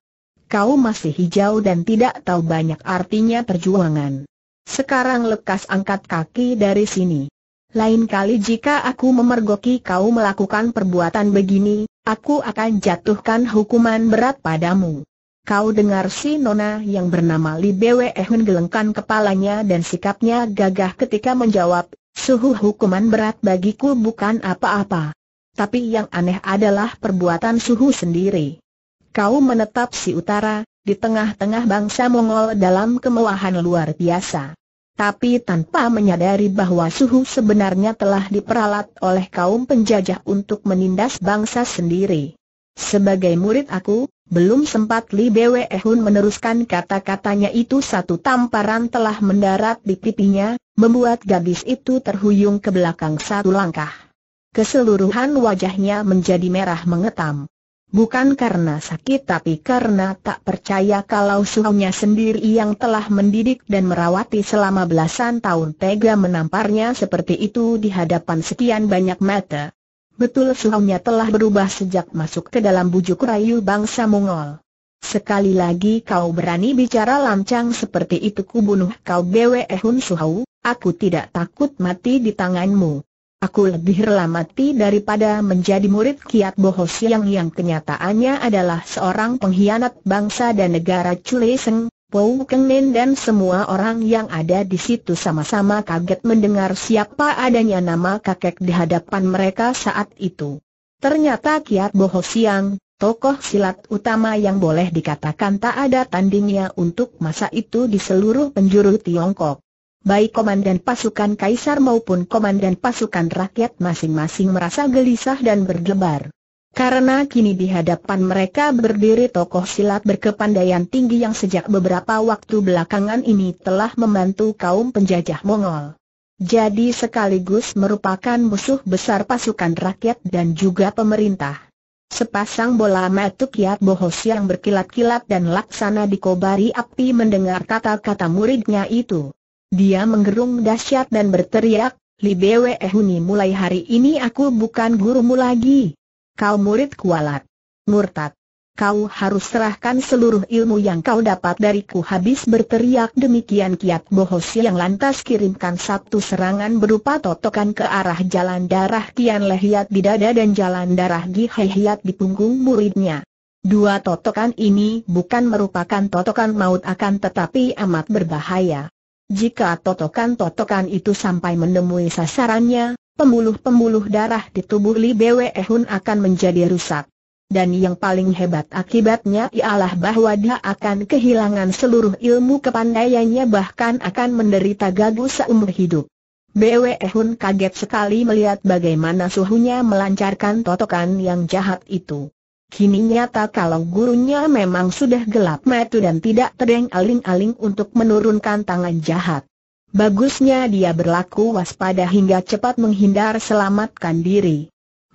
Kau masih hijau dan tidak tahu banyak artinya perjuangan. Sekarang lekas angkat kaki dari sini. Lain kali jika aku memergoki kau melakukan perbuatan begini, aku akan jatuhkan hukuman berat padamu. Kau dengar si Nona yang bernama Li Bwe menggelengkan kepalanya dan sikapnya gagah ketika menjawab, suhu hukuman berat bagiku bukan apa-apa. Tapi yang aneh adalah perbuatan suhu sendiri. Kau menetap si utara, di tengah-tengah bangsa Mongol dalam kemewahan luar biasa. Tapi tanpa menyadari bahwa suhu sebenarnya telah diperalat oleh kaum penjajah untuk menindas bangsa sendiri. Sebagai murid aku, belum sempat Li Bwe Hun meneruskan kata-katanya itu satu tamparan telah mendarat di pipinya, membuat gadis itu terhuyung ke belakang satu langkah. Keseluruhan wajahnya menjadi merah mengetam. Bukan karena sakit tapi karena tak percaya kalau suhunya sendiri yang telah mendidik dan merawati selama belasan tahun tega menamparnya seperti itu di hadapan sekian banyak mata. Betul suhunya telah berubah sejak masuk ke dalam bujuk rayu bangsa Mongol. Sekali lagi kau berani bicara lancang seperti itu kubunuh kau Bwe Hun Suhau, aku tidak takut mati di tanganmu. Aku lebih rela mati daripada menjadi murid Kiat Boho Siang yang kenyataannya adalah seorang pengkhianat bangsa dan negara Chuleseng, Pou Kengnen dan semua orang yang ada di situ sama-sama kaget mendengar siapa adanya nama kakek di hadapan mereka saat itu. Ternyata Kiat Boho Siang, tokoh silat utama yang boleh dikatakan tak ada tandingnya untuk masa itu di seluruh penjuru Tiongkok. Baik komandan pasukan kaisar maupun komandan pasukan rakyat masing-masing merasa gelisah dan berdebar. Karena kini di hadapan mereka berdiri tokoh silat berkepandaian tinggi yang sejak beberapa waktu belakangan ini telah membantu kaum penjajah Mongol. Jadi sekaligus merupakan musuh besar pasukan rakyat dan juga pemerintah. Sepasang bola mata kiat bohos yang berkilat-kilat dan laksana dikobari api mendengar kata-kata muridnya itu. Dia menggerung dahsyat dan berteriak, Li Bwe Huni mulai hari ini aku bukan gurumu lagi. Kau murid kualat. Murtad. Kau harus serahkan seluruh ilmu yang kau dapat dariku habis berteriak demikian kiat bohos yang lantas kirimkan satu serangan berupa totokan ke arah jalan darah Kian Lehiat di dada dan jalan darah Gihehiat di punggung muridnya. Dua totokan ini bukan merupakan totokan maut akan tetapi amat berbahaya. Jika totokan-totokan itu sampai menemui sasarannya, pembuluh-pembuluh darah di tubuh Li Bwe Hun akan menjadi rusak. Dan yang paling hebat akibatnya ialah bahwa dia akan kehilangan seluruh ilmu kepandaiannya bahkan akan menderita gagu seumur hidup. Bwe Hun kaget sekali melihat bagaimana suhunya melancarkan totokan yang jahat itu. Kini nyata kalau gurunya memang sudah gelap metu dan tidak terdeng aling-aling untuk menurunkan tangan jahat. Bagusnya dia berlaku waspada hingga cepat menghindar selamatkan diri.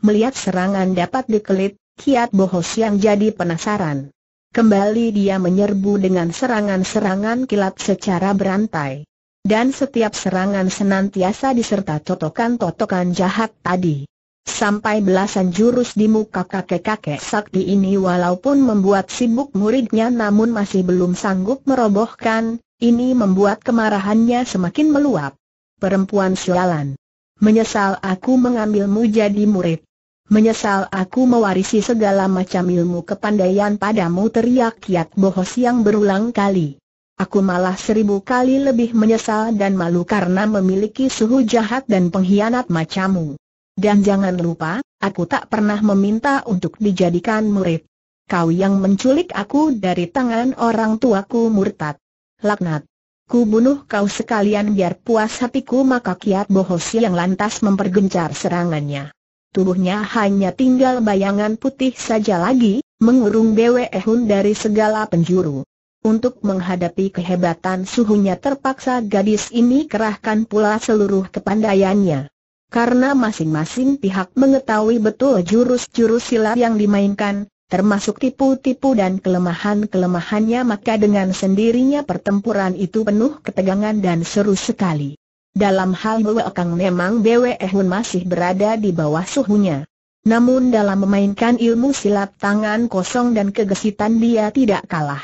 Melihat serangan dapat dikelit, Kiat Bohos yang jadi penasaran. Kembali dia menyerbu dengan serangan-serangan kilat secara berantai. Dan setiap serangan senantiasa diserta totokan-totokan jahat tadi. Sampai belasan jurus di muka kakek-kakek sakti ini walaupun membuat sibuk muridnya namun masih belum sanggup merobohkan, ini membuat kemarahannya semakin meluap. Perempuan sialan. Menyesal aku mengambilmu jadi murid. Menyesal aku mewarisi segala macam ilmu kepandaian padamu teriak Kiat Bohos yang berulang kali. Aku malah seribu kali lebih menyesal dan malu karena memiliki suhu jahat dan pengkhianat macammu. Dan jangan lupa, aku tak pernah meminta untuk dijadikan murid. Kau yang menculik aku dari tangan orang tuaku murtad laknat. Ku bunuh kau sekalian biar puas hatiku maka kiat bohosi yang lantas mempergencar serangannya. Tubuhnya hanya tinggal bayangan putih saja lagi, mengurung Bwe Ehun dari segala penjuru. Untuk menghadapi kehebatan suhunya terpaksa gadis ini kerahkan pula seluruh kepandaiannya. Karena masing-masing pihak mengetahui betul jurus-jurus silat yang dimainkan, termasuk tipu-tipu dan kelemahan-kelemahannya maka dengan sendirinya pertempuran itu penuh ketegangan dan seru sekali. Dalam hal Bwe Kang memang Bwe Hun masih berada di bawah suhunya. Namun dalam memainkan ilmu silat tangan kosong dan kegesitan dia tidak kalah.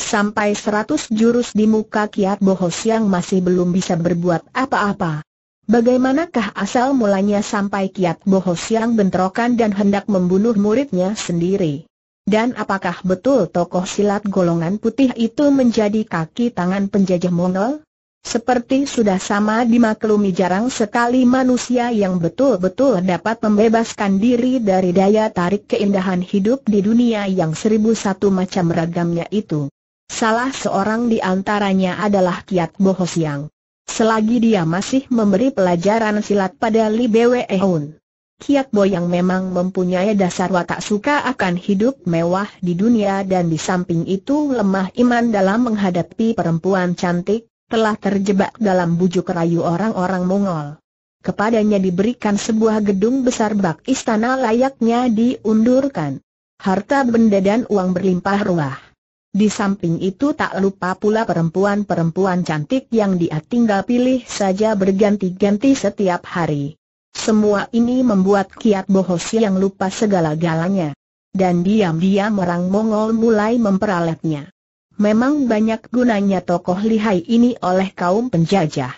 Sampai seratus jurus di muka Kiat Bohos yang masih belum bisa berbuat apa-apa. Bagaimanakah asal mulanya sampai Kiat bohos yang bentrokan dan hendak membunuh muridnya sendiri? Dan apakah betul tokoh silat golongan putih itu menjadi kaki tangan penjajah Mongol? Seperti sudah sama dimaklumi jarang sekali manusia yang betul-betul dapat membebaskan diri dari daya tarik keindahan hidup di dunia yang seribu satu macam ragamnya itu. Salah seorang di antaranya adalah Kiat Bohosiang. Selagi dia masih memberi pelajaran silat pada Li Bwe Eun. Kiat Boy yang memang mempunyai dasar watak suka akan hidup mewah di dunia dan di samping itu lemah iman dalam menghadapi perempuan cantik, telah terjebak dalam bujuk rayu orang-orang Mongol. Kepadanya diberikan sebuah gedung besar bak istana layaknya diundurkan. Harta benda dan uang berlimpah ruah. Di samping itu tak lupa pula perempuan-perempuan cantik yang dia tinggal pilih saja berganti-ganti setiap hari. Semua ini membuat Kiat Bohosi yang lupa segala-galanya. Dan diam-diam orang Mongol mulai memperalatnya. Memang banyak gunanya tokoh lihai ini oleh kaum penjajah.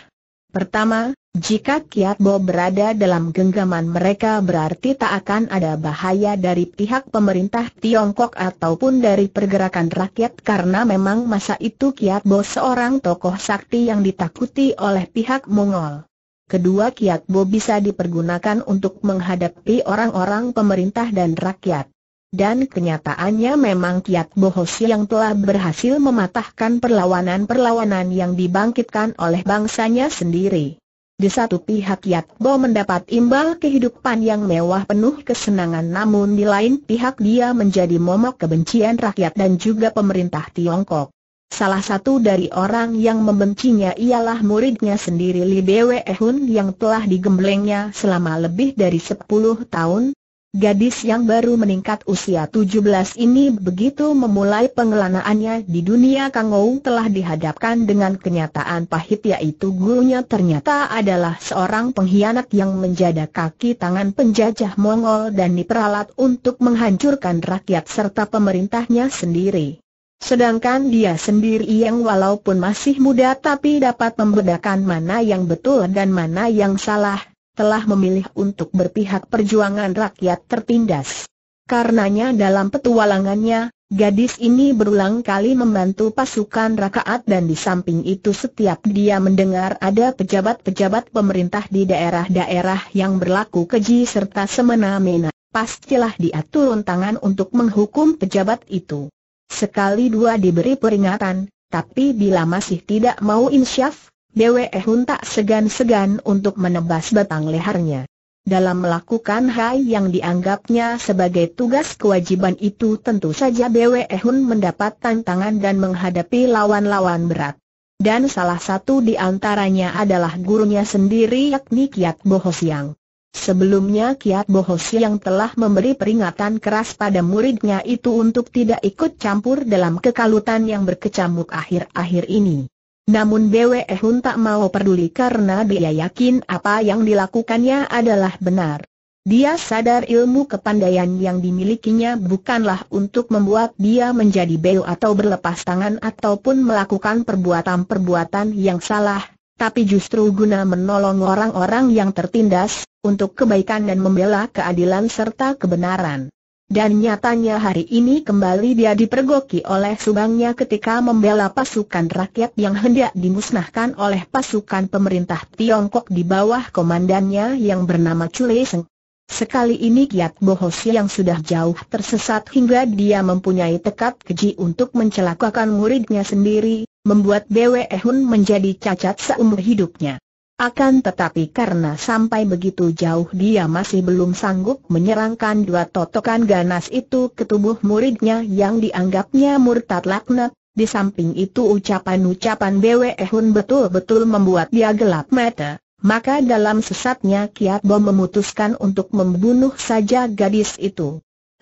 Pertama, jika Kiat Bo berada dalam genggaman mereka berarti tak akan ada bahaya dari pihak pemerintah Tiongkok ataupun dari pergerakan rakyat karena memang masa itu Kiat Bo seorang tokoh sakti yang ditakuti oleh pihak Mongol. Kedua Kiat Bo bisa dipergunakan untuk menghadapi orang-orang pemerintah dan rakyat. Dan kenyataannya memang Kiat Bo Hoshi yang telah berhasil mematahkan perlawanan-perlawanan yang dibangkitkan oleh bangsanya sendiri. Di satu pihak Yat Bo mendapat imbal kehidupan yang mewah penuh kesenangan namun di lain pihak dia menjadi momok kebencian rakyat dan juga pemerintah Tiongkok. Salah satu dari orang yang membencinya ialah muridnya sendiri Li Bwe Hun yang telah digemblengnya selama lebih dari 10 tahun, Gadis yang baru meningkat usia 17 ini begitu memulai pengelanaannya di dunia Kangou telah dihadapkan dengan kenyataan pahit yaitu gurunya ternyata adalah seorang pengkhianat yang menjada kaki tangan penjajah Mongol dan diperalat untuk menghancurkan rakyat serta pemerintahnya sendiri. Sedangkan dia sendiri yang walaupun masih muda tapi dapat membedakan mana yang betul dan mana yang salah, telah memilih untuk berpihak perjuangan rakyat tertindas. Karenanya dalam petualangannya, gadis ini berulang kali membantu pasukan rakaat dan di samping itu setiap dia mendengar ada pejabat-pejabat pemerintah di daerah-daerah yang berlaku keji serta semena-mena, pastilah dia turun tangan untuk menghukum pejabat itu. Sekali dua diberi peringatan, tapi bila masih tidak mau insyaf, Dewe Ehun tak segan-segan untuk menebas batang lehernya. Dalam melakukan hal yang dianggapnya sebagai tugas kewajiban itu tentu saja Bwe Ehun mendapat tantangan dan menghadapi lawan-lawan berat. Dan salah satu di antaranya adalah gurunya sendiri yakni Kiat Bohosiang. Sebelumnya Kiat Bohosiang telah memberi peringatan keras pada muridnya itu untuk tidak ikut campur dalam kekalutan yang berkecamuk akhir-akhir ini. Namun Bwe Hun tak mau peduli karena dia yakin apa yang dilakukannya adalah benar. Dia sadar ilmu kepandaian yang dimilikinya bukanlah untuk membuat dia menjadi beo atau berlepas tangan ataupun melakukan perbuatan-perbuatan yang salah, tapi justru guna menolong orang-orang yang tertindas, untuk kebaikan dan membela keadilan serta kebenaran. Dan nyatanya hari ini kembali dia dipergoki oleh subangnya ketika membela pasukan rakyat yang hendak dimusnahkan oleh pasukan pemerintah Tiongkok di bawah komandannya yang bernama Chule Seng. Sekali ini Kiat Bohos yang sudah jauh tersesat hingga dia mempunyai tekad keji untuk mencelakakan muridnya sendiri, membuat Bwe Hun menjadi cacat seumur hidupnya. Akan tetapi karena sampai begitu jauh dia masih belum sanggup menyerangkan dua totokan ganas itu ke tubuh muridnya yang dianggapnya murtad laknat, di samping itu ucapan-ucapan Bwe Hun betul-betul membuat dia gelap mata, maka dalam sesatnya Kiat Bom memutuskan untuk membunuh saja gadis itu.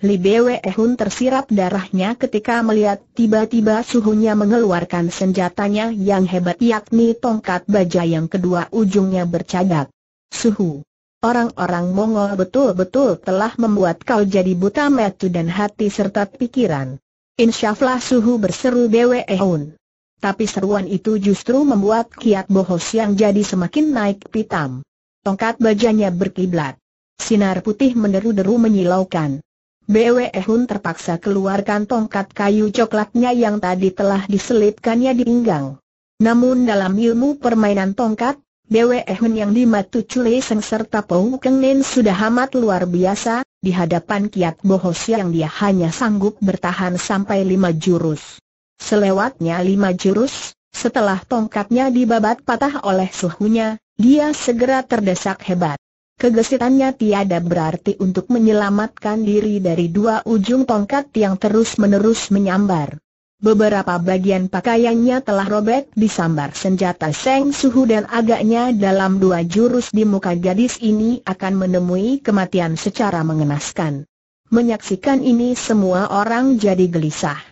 Li Bwe Hun tersirat darahnya ketika melihat tiba-tiba suhunya mengeluarkan senjatanya yang hebat yakni tongkat baja yang kedua ujungnya bercadak. Suhu. Orang-orang Mongol betul-betul telah membuat kau jadi buta metu dan hati serta pikiran. Insyaflah suhu berseru Bwe Hun. Tapi seruan itu justru membuat kiat bohos yang jadi semakin naik pitam. Tongkat bajanya berkiblat. Sinar putih meneru deru menyilaukan. BW Hun terpaksa keluarkan tongkat kayu coklatnya yang tadi telah diselipkannya di pinggang. Namun dalam ilmu permainan tongkat, BW Hun yang dimatu Chule Seng serta Pou Keng Nen sudah amat luar biasa, di hadapan Kiat Bohos yang dia hanya sanggup bertahan sampai lima jurus. Selewatnya lima jurus, setelah tongkatnya dibabat patah oleh suhunya, dia segera terdesak hebat. Kegesitannya tiada berarti untuk menyelamatkan diri dari dua ujung tongkat yang terus-menerus menyambar. Beberapa bagian pakaiannya telah robek disambar senjata Seng Suhu dan agaknya dalam dua jurus di muka gadis ini akan menemui kematian secara mengenaskan. Menyaksikan ini semua orang jadi gelisah.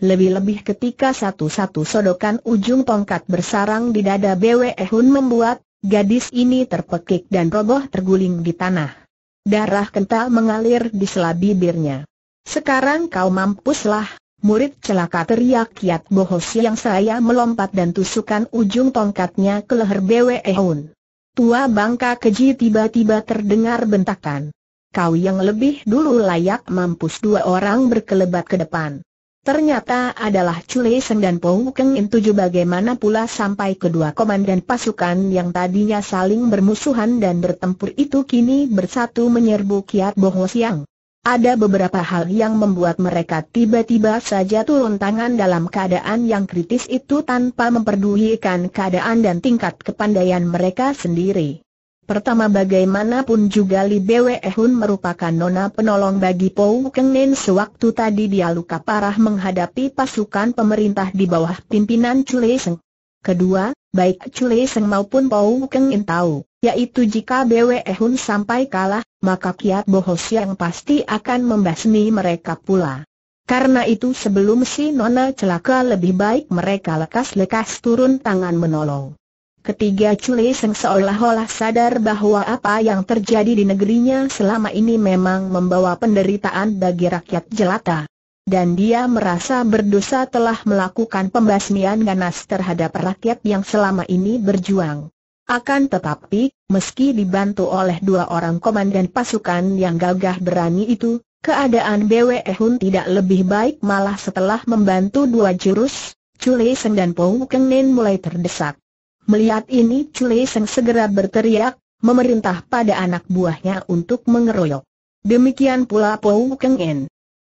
Lebih-lebih ketika satu-satu sodokan ujung tongkat bersarang di dada Bwe Hun membuat Gadis ini terpekik dan roboh terguling di tanah. Darah kental mengalir di sela bibirnya. Sekarang kau mampuslah, murid celaka teriak Kiat Bohos yang saya melompat dan tusukan ujung tongkatnya ke leher Bwe Bweun. Tua bangka keji tiba-tiba terdengar bentakan. Kau yang lebih dulu layak mampus dua orang berkelebat ke depan. Ternyata adalah Chule Seng dan Pou Keng In Tujuh bagaimana pula sampai kedua komandan pasukan yang tadinya saling bermusuhan dan bertempur itu kini bersatu menyerbu Kiat Boho Siang. Ada beberapa hal yang membuat mereka tiba-tiba saja turun tangan dalam keadaan yang kritis itu tanpa memperdulikan keadaan dan tingkat kepandaian mereka sendiri. Pertama bagaimanapun juga Li Bwe Hun merupakan nona penolong bagi Pou Keng Nen sewaktu tadi dia luka parah menghadapi pasukan pemerintah di bawah pimpinan Chule Seng. Kedua, baik Chule Seng maupun Pou Keng Nen tahu, yaitu jika Bwe Hun sampai kalah, maka kiat bohos yang pasti akan membasmi mereka pula. Karena itu sebelum si nona celaka lebih baik mereka lekas-lekas turun tangan menolong. Ketiga Chule Seng seolah-olah sadar bahwa apa yang terjadi di negerinya selama ini memang membawa penderitaan bagi rakyat jelata. Dan dia merasa berdosa telah melakukan pembasmian ganas terhadap rakyat yang selama ini berjuang. Akan tetapi, meski dibantu oleh dua orang komandan pasukan yang gagah berani itu, keadaan BWE Hun tidak lebih baik malah setelah membantu dua jurus, Chule Seng dan Pou Keng Nen mulai terdesak. Melihat ini Chile Seng segera berteriak, memerintah pada anak buahnya untuk mengeroyok. Demikian pula Pou Keng En.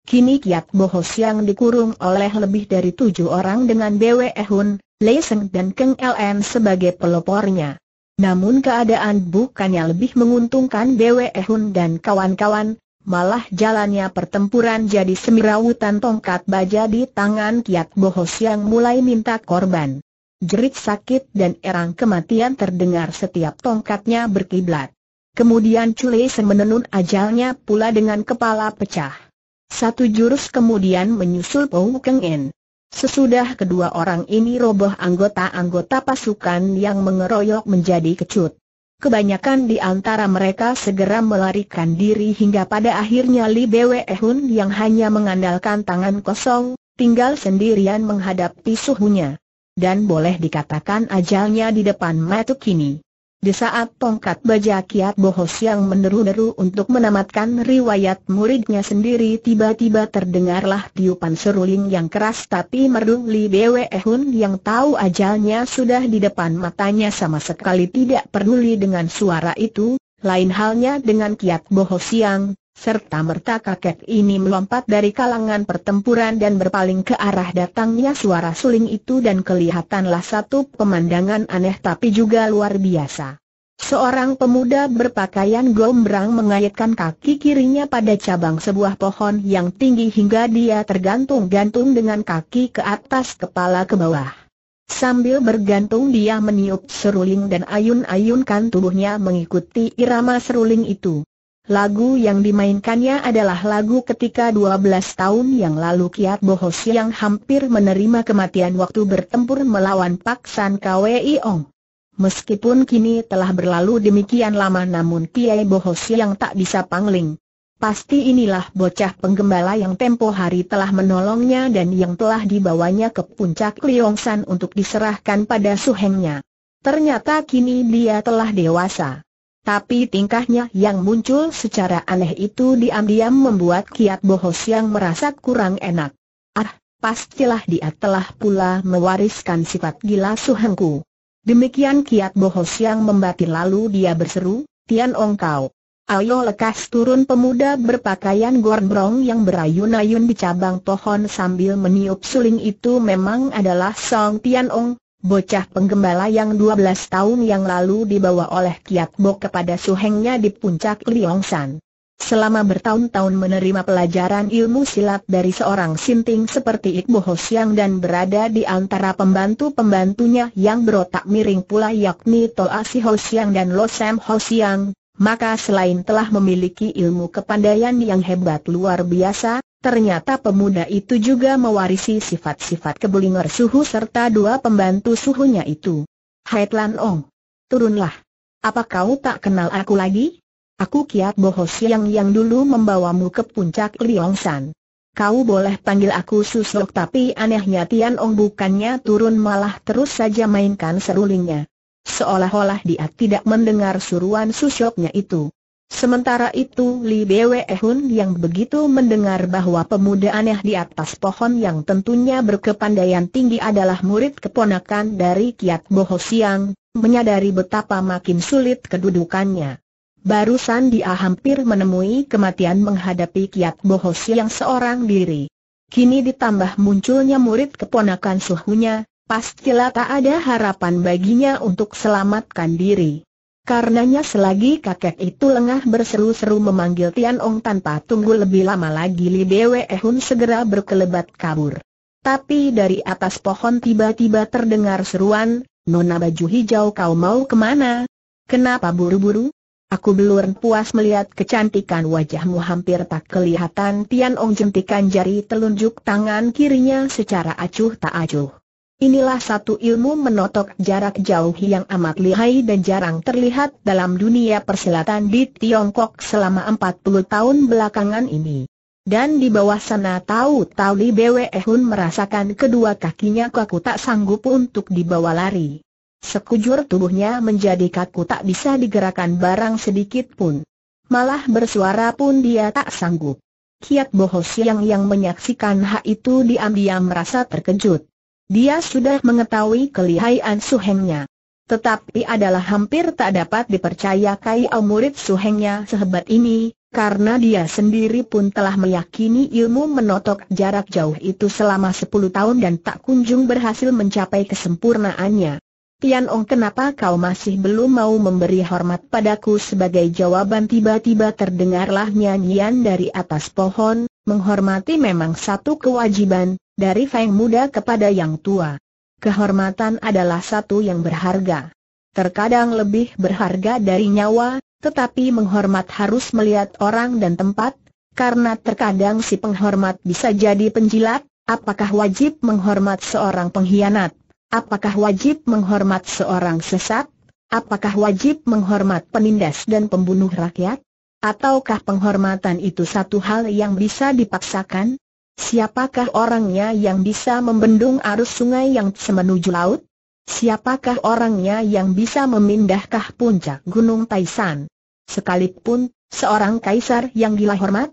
Kini Kiat Bohos yang dikurung oleh lebih dari tujuh orang dengan Bwe Hun, Lei Seng dan Keng LN sebagai pelopornya. Namun keadaan bukannya lebih menguntungkan Bwe Hun dan kawan-kawan, Malah jalannya pertempuran jadi semirawutan tongkat baja di tangan Kiat Bohos yang mulai minta korban jerit sakit dan erang kematian terdengar setiap tongkatnya berkiblat. Kemudian Chulesen menenun ajalnya pula dengan kepala pecah. Satu jurus kemudian menyusul Pou Keng In. Sesudah kedua orang ini roboh anggota-anggota pasukan yang mengeroyok menjadi kecut. Kebanyakan di antara mereka segera melarikan diri hingga pada akhirnya Li Bwe Hun yang hanya mengandalkan tangan kosong, tinggal sendirian menghadapi suhunya dan boleh dikatakan ajalnya di depan mata kini. Di saat tongkat baja kiat bohos yang meneru-neru untuk menamatkan riwayat muridnya sendiri tiba-tiba terdengarlah tiupan seruling yang keras tapi merdu Li Bwe Hun yang tahu ajalnya sudah di depan matanya sama sekali tidak peduli dengan suara itu, lain halnya dengan kiat bohos yang serta merta kakek ini melompat dari kalangan pertempuran dan berpaling ke arah datangnya suara suling itu dan kelihatanlah satu pemandangan aneh tapi juga luar biasa. Seorang pemuda berpakaian gombrang mengayatkan kaki kirinya pada cabang sebuah pohon yang tinggi hingga dia tergantung-gantung dengan kaki ke atas kepala ke bawah. Sambil bergantung dia meniup seruling dan ayun-ayunkan tubuhnya mengikuti irama seruling itu. Lagu yang dimainkannya adalah lagu ketika 12 tahun yang lalu Kiat Bohos yang hampir menerima kematian waktu bertempur melawan Pak San Kwei Ong. Meskipun kini telah berlalu demikian lama namun Kiai Bohos yang tak bisa pangling. Pasti inilah bocah penggembala yang tempo hari telah menolongnya dan yang telah dibawanya ke puncak Liongsan untuk diserahkan pada suhengnya. Ternyata kini dia telah dewasa. Tapi tingkahnya yang muncul secara aneh itu diam-diam membuat Kiat Bohos yang merasa kurang enak. Ah, pastilah dia telah pula mewariskan sifat gila suhanku. Demikian Kiat Bohos yang membatin lalu dia berseru, Tian Ong Kau. Ayo lekas turun pemuda berpakaian gorbrong yang berayun-ayun di cabang pohon sambil meniup suling itu memang adalah Song Tian Ong, Bocah penggembala yang 12 tahun yang lalu dibawa oleh Kiat Bo kepada suhengnya di puncak Liongsan. Selama bertahun-tahun menerima pelajaran ilmu silat dari seorang sinting seperti Iqbo Hosiang dan berada di antara pembantu-pembantunya yang berotak miring pula yakni Toa Si Hosiang dan Losem Sam maka selain telah memiliki ilmu kepandaian yang hebat luar biasa, ternyata pemuda itu juga mewarisi sifat-sifat kebulinger suhu serta dua pembantu suhunya itu. Hai Tlan Ong, turunlah. Apa kau tak kenal aku lagi? Aku Kiat Boho Siang yang dulu membawamu ke puncak San. Kau boleh panggil aku Susok tapi anehnya Tian Ong bukannya turun malah terus saja mainkan serulingnya. Seolah-olah dia tidak mendengar suruhan susyoknya itu. Sementara itu Li Bwe Hun yang begitu mendengar bahwa pemuda aneh di atas pohon yang tentunya berkepandaian tinggi adalah murid keponakan dari Kiat Boho Siang, menyadari betapa makin sulit kedudukannya. Barusan dia hampir menemui kematian menghadapi Kiat Boho Siang seorang diri. Kini ditambah munculnya murid keponakan suhunya, pastilah tak ada harapan baginya untuk selamatkan diri. Karenanya selagi kakek itu lengah berseru-seru memanggil Tian Ong tanpa tunggu lebih lama lagi Li Dewe Hun segera berkelebat kabur. Tapi dari atas pohon tiba-tiba terdengar seruan, Nona baju hijau kau mau kemana? Kenapa buru-buru? Aku belum puas melihat kecantikan wajahmu hampir tak kelihatan Tian Ong jentikan jari telunjuk tangan kirinya secara acuh tak acuh. Inilah satu ilmu menotok jarak jauh yang amat lihai dan jarang terlihat dalam dunia persilatan di Tiongkok selama 40 tahun belakangan ini. Dan di bawah sana tahu-tahu Li Bwe Hun merasakan kedua kakinya kaku tak sanggup untuk dibawa lari. Sekujur tubuhnya menjadi kaku tak bisa digerakkan barang sedikit pun. Malah bersuara pun dia tak sanggup. Kiat Boho Siang yang menyaksikan hak itu diam-diam merasa terkejut. Dia sudah mengetahui kelihaian suhengnya. Tetapi adalah hampir tak dapat dipercaya kai murid suhengnya sehebat ini, karena dia sendiri pun telah meyakini ilmu menotok jarak jauh itu selama 10 tahun dan tak kunjung berhasil mencapai kesempurnaannya. Tian Ong kenapa kau masih belum mau memberi hormat padaku sebagai jawaban tiba-tiba terdengarlah nyanyian dari atas pohon, menghormati memang satu kewajiban, dari Feng muda kepada yang tua. Kehormatan adalah satu yang berharga. Terkadang lebih berharga dari nyawa, tetapi menghormat harus melihat orang dan tempat, karena terkadang si penghormat bisa jadi penjilat, apakah wajib menghormat seorang pengkhianat? Apakah wajib menghormat seorang sesat? Apakah wajib menghormat penindas dan pembunuh rakyat? Ataukah penghormatan itu satu hal yang bisa dipaksakan? Siapakah orangnya yang bisa membendung arus sungai yang menuju laut? Siapakah orangnya yang bisa memindahkah puncak Gunung Taisan? Sekalipun, seorang kaisar yang gila hormat?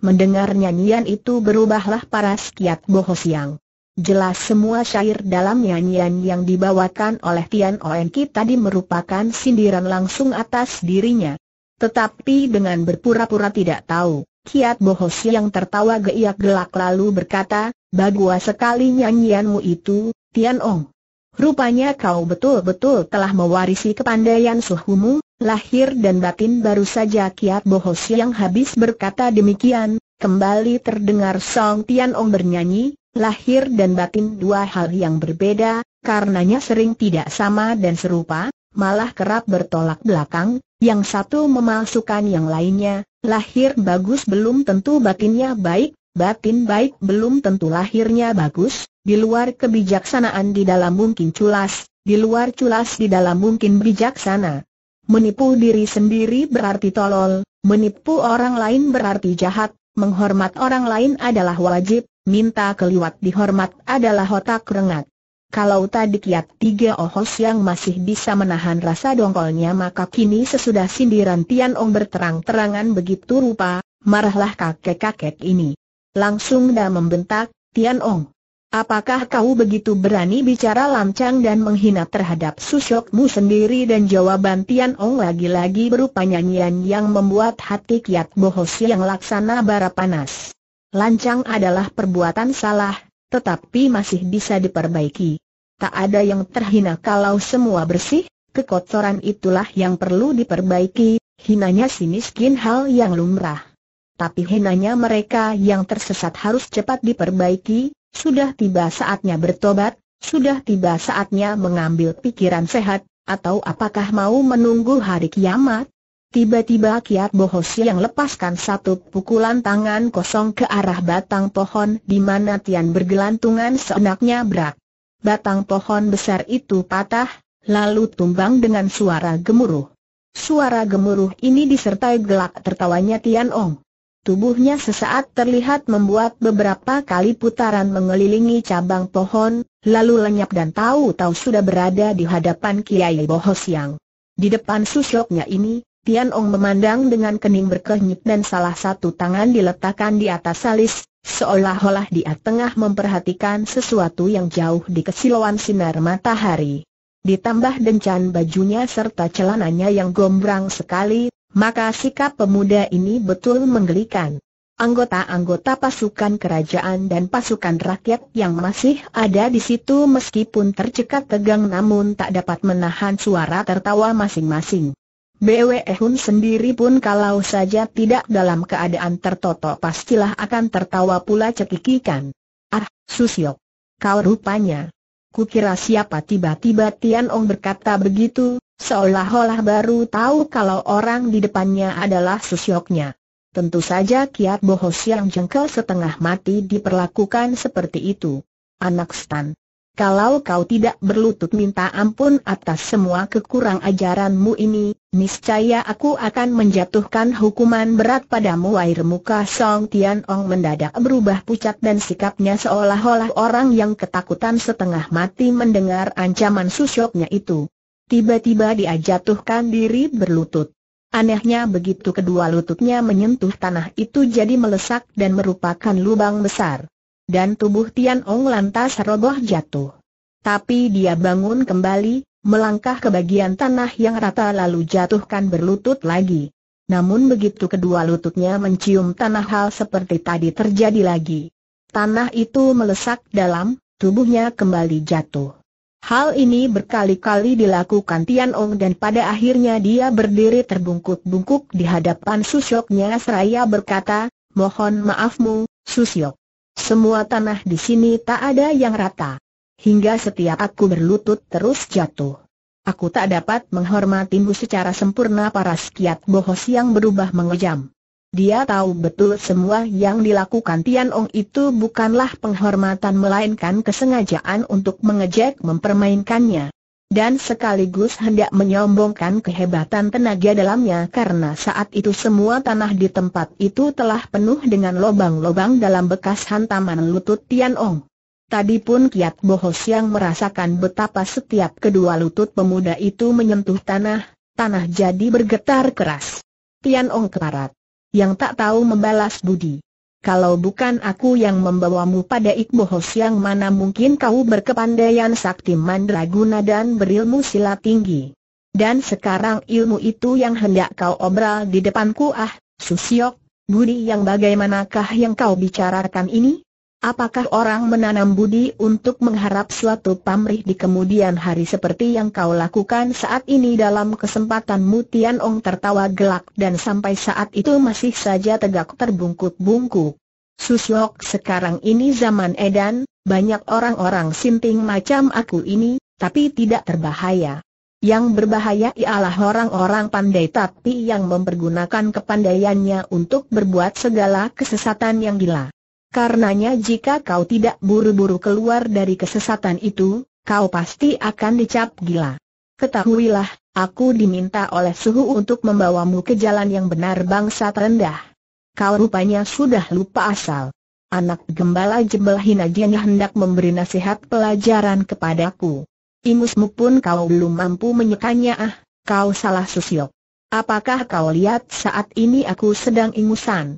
Mendengar nyanyian itu berubahlah para sekiat boho siang. Jelas semua syair dalam nyanyian yang dibawakan oleh Tian Oenki tadi merupakan sindiran langsung atas dirinya. Tetapi dengan berpura-pura tidak tahu, Kiat Bohos yang tertawa geiak gelak lalu berkata, bagua sekali nyanyianmu itu, Tian Ong. Rupanya kau betul-betul telah mewarisi kepandaian suhumu, lahir dan batin baru saja Kiat Bohos yang habis berkata demikian, kembali terdengar Song Tian Ong bernyanyi, lahir dan batin dua hal yang berbeda, karenanya sering tidak sama dan serupa, malah kerap bertolak belakang, yang satu memalsukan yang lainnya, Lahir bagus belum tentu batinnya baik, batin baik belum tentu lahirnya bagus, di luar kebijaksanaan di dalam mungkin culas, di luar culas di dalam mungkin bijaksana. Menipu diri sendiri berarti tolol, menipu orang lain berarti jahat, menghormat orang lain adalah wajib, minta keliwat dihormat adalah otak rengat. Kalau tadi kiat tiga ohos yang masih bisa menahan rasa dongkolnya maka kini sesudah sindiran Tian Ong berterang-terangan begitu rupa, marahlah kakek-kakek ini. Langsung dah membentak, Tian Ong. Apakah kau begitu berani bicara lancang dan menghina terhadap susokmu sendiri dan jawaban Tian Ong lagi-lagi berupa nyanyian yang membuat hati kiat bohos yang laksana bara panas. Lancang adalah perbuatan salah, tetapi masih bisa diperbaiki tak ada yang terhina kalau semua bersih, kekotoran itulah yang perlu diperbaiki, hinanya si miskin hal yang lumrah. Tapi hinanya mereka yang tersesat harus cepat diperbaiki, sudah tiba saatnya bertobat, sudah tiba saatnya mengambil pikiran sehat, atau apakah mau menunggu hari kiamat? Tiba-tiba Kiat Bohos yang lepaskan satu pukulan tangan kosong ke arah batang pohon di mana Tian bergelantungan seenaknya berak batang pohon besar itu patah, lalu tumbang dengan suara gemuruh. Suara gemuruh ini disertai gelak tertawanya Tian Ong. Tubuhnya sesaat terlihat membuat beberapa kali putaran mengelilingi cabang pohon, lalu lenyap dan tahu-tahu sudah berada di hadapan Kiai Boho Siang. Di depan susuknya ini, Tian Ong memandang dengan kening berkenyit dan salah satu tangan diletakkan di atas salis, Seolah-olah dia tengah memperhatikan sesuatu yang jauh di kesilauan sinar matahari. Ditambah dencan bajunya serta celananya yang gombrang sekali, maka sikap pemuda ini betul menggelikan. Anggota-anggota pasukan kerajaan dan pasukan rakyat yang masih ada di situ meskipun tercekat tegang namun tak dapat menahan suara tertawa masing-masing. Bwe Hun sendiri pun kalau saja tidak dalam keadaan tertotok pastilah akan tertawa pula cekikikan. Ah, Susio. Kau rupanya. Kukira siapa tiba-tiba Tian Ong berkata begitu, seolah-olah baru tahu kalau orang di depannya adalah Susioknya. Tentu saja Kiat Bohos yang jengkel setengah mati diperlakukan seperti itu. Anak Stan. Kalau kau tidak berlutut minta ampun atas semua kekurang ajaranmu ini, Niscaya aku akan menjatuhkan hukuman berat padamu air muka Song Tian Ong mendadak berubah pucat dan sikapnya seolah-olah orang yang ketakutan setengah mati mendengar ancaman susoknya itu. Tiba-tiba dia jatuhkan diri berlutut. Anehnya begitu kedua lututnya menyentuh tanah itu jadi melesak dan merupakan lubang besar. Dan tubuh Tian Ong lantas roboh jatuh. Tapi dia bangun kembali, melangkah ke bagian tanah yang rata lalu jatuhkan berlutut lagi. Namun begitu kedua lututnya mencium tanah hal seperti tadi terjadi lagi. Tanah itu melesak dalam, tubuhnya kembali jatuh. Hal ini berkali-kali dilakukan Tian Ong dan pada akhirnya dia berdiri terbungkuk-bungkuk di hadapan Susyoknya seraya berkata, Mohon maafmu, Susyok. Semua tanah di sini tak ada yang rata hingga setiap aku berlutut terus jatuh. Aku tak dapat menghormatimu secara sempurna paras kiat bohos yang berubah mengejam. Dia tahu betul semua yang dilakukan Tian Ong itu bukanlah penghormatan melainkan kesengajaan untuk mengejek mempermainkannya. Dan sekaligus hendak menyombongkan kehebatan tenaga dalamnya karena saat itu semua tanah di tempat itu telah penuh dengan lobang-lobang dalam bekas hantaman lutut Tian Ong. Tadi pun Kiat Bohos yang merasakan betapa setiap kedua lutut pemuda itu menyentuh tanah, tanah jadi bergetar keras. Tian Ong keparat. Yang tak tahu membalas budi. Kalau bukan aku yang membawamu pada Ikbohos yang mana mungkin kau berkepandaian sakti mandraguna dan berilmu silat tinggi. Dan sekarang ilmu itu yang hendak kau obral di depanku ah, Susiok, budi yang bagaimanakah yang kau bicarakan ini? Apakah orang menanam budi untuk mengharap suatu pamrih di kemudian hari seperti yang kau lakukan saat ini dalam kesempatan mutian? Ong tertawa gelak dan sampai saat itu masih saja tegak terbungkuk-bungkuk. Susyok sekarang ini zaman edan, banyak orang-orang sinting macam aku ini, tapi tidak terbahaya. Yang berbahaya ialah orang-orang pandai tapi yang mempergunakan kepandaiannya untuk berbuat segala kesesatan yang gila. Karenanya jika kau tidak buru-buru keluar dari kesesatan itu, kau pasti akan dicap gila. Ketahuilah, aku diminta oleh suhu untuk membawamu ke jalan yang benar bangsa terendah. Kau rupanya sudah lupa asal. Anak gembala jebel Hinajian hendak memberi nasihat pelajaran kepadaku. Imusmu pun kau belum mampu menyekanya ah, kau salah susiok. Apakah kau lihat saat ini aku sedang ingusan?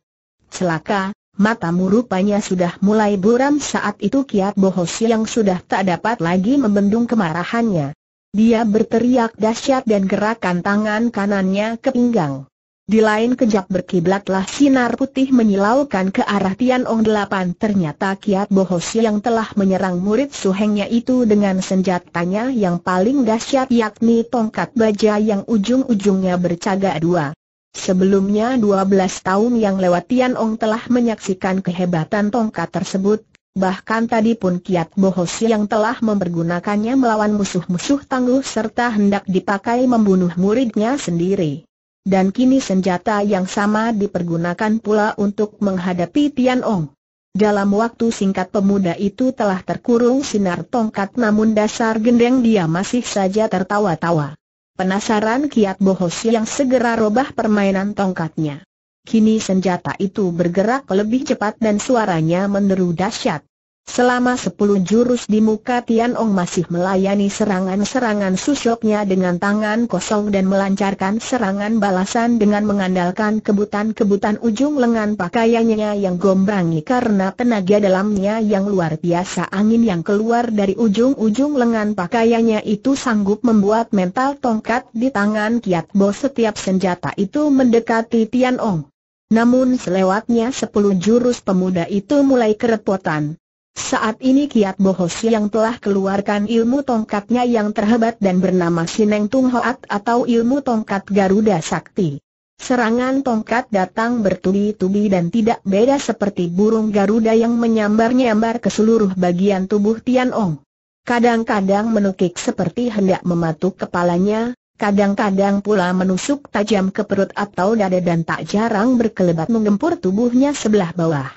Celaka, Matamu rupanya sudah mulai buram saat itu Kiat Bohos yang sudah tak dapat lagi membendung kemarahannya. Dia berteriak dahsyat dan gerakan tangan kanannya ke pinggang. Di lain kejap berkiblatlah sinar putih menyilaukan ke arah Tian Ong Delapan. Ternyata Kiat Bohos yang telah menyerang murid suhengnya itu dengan senjatanya yang paling dahsyat yakni tongkat baja yang ujung-ujungnya bercaga dua. Sebelumnya 12 tahun yang lewat Tian Ong telah menyaksikan kehebatan tongkat tersebut, bahkan tadi pun Kiat Bohosi yang telah mempergunakannya melawan musuh-musuh tangguh serta hendak dipakai membunuh muridnya sendiri. Dan kini senjata yang sama dipergunakan pula untuk menghadapi Tian Ong. Dalam waktu singkat pemuda itu telah terkurung sinar tongkat namun dasar gendeng dia masih saja tertawa-tawa. Penasaran kiat bohos yang segera robah permainan tongkatnya. Kini senjata itu bergerak lebih cepat dan suaranya meneru dahsyat. Selama sepuluh jurus di muka Tian Ong masih melayani serangan-serangan susuknya dengan tangan kosong dan melancarkan serangan balasan dengan mengandalkan kebutan-kebutan ujung lengan pakaiannya yang gombrangi karena tenaga dalamnya yang luar biasa angin yang keluar dari ujung-ujung lengan pakaiannya itu sanggup membuat mental tongkat di tangan Kiat Bo setiap senjata itu mendekati Tian Ong. Namun selewatnya sepuluh jurus pemuda itu mulai kerepotan. Saat ini Kiat Bohos yang telah keluarkan ilmu tongkatnya yang terhebat dan bernama Sineng Tung Hoat atau ilmu tongkat Garuda Sakti. Serangan tongkat datang bertubi-tubi dan tidak beda seperti burung Garuda yang menyambar-nyambar ke seluruh bagian tubuh Tian Ong. Kadang-kadang menukik seperti hendak mematuk kepalanya, kadang-kadang pula menusuk tajam ke perut atau dada dan tak jarang berkelebat menggempur tubuhnya sebelah bawah.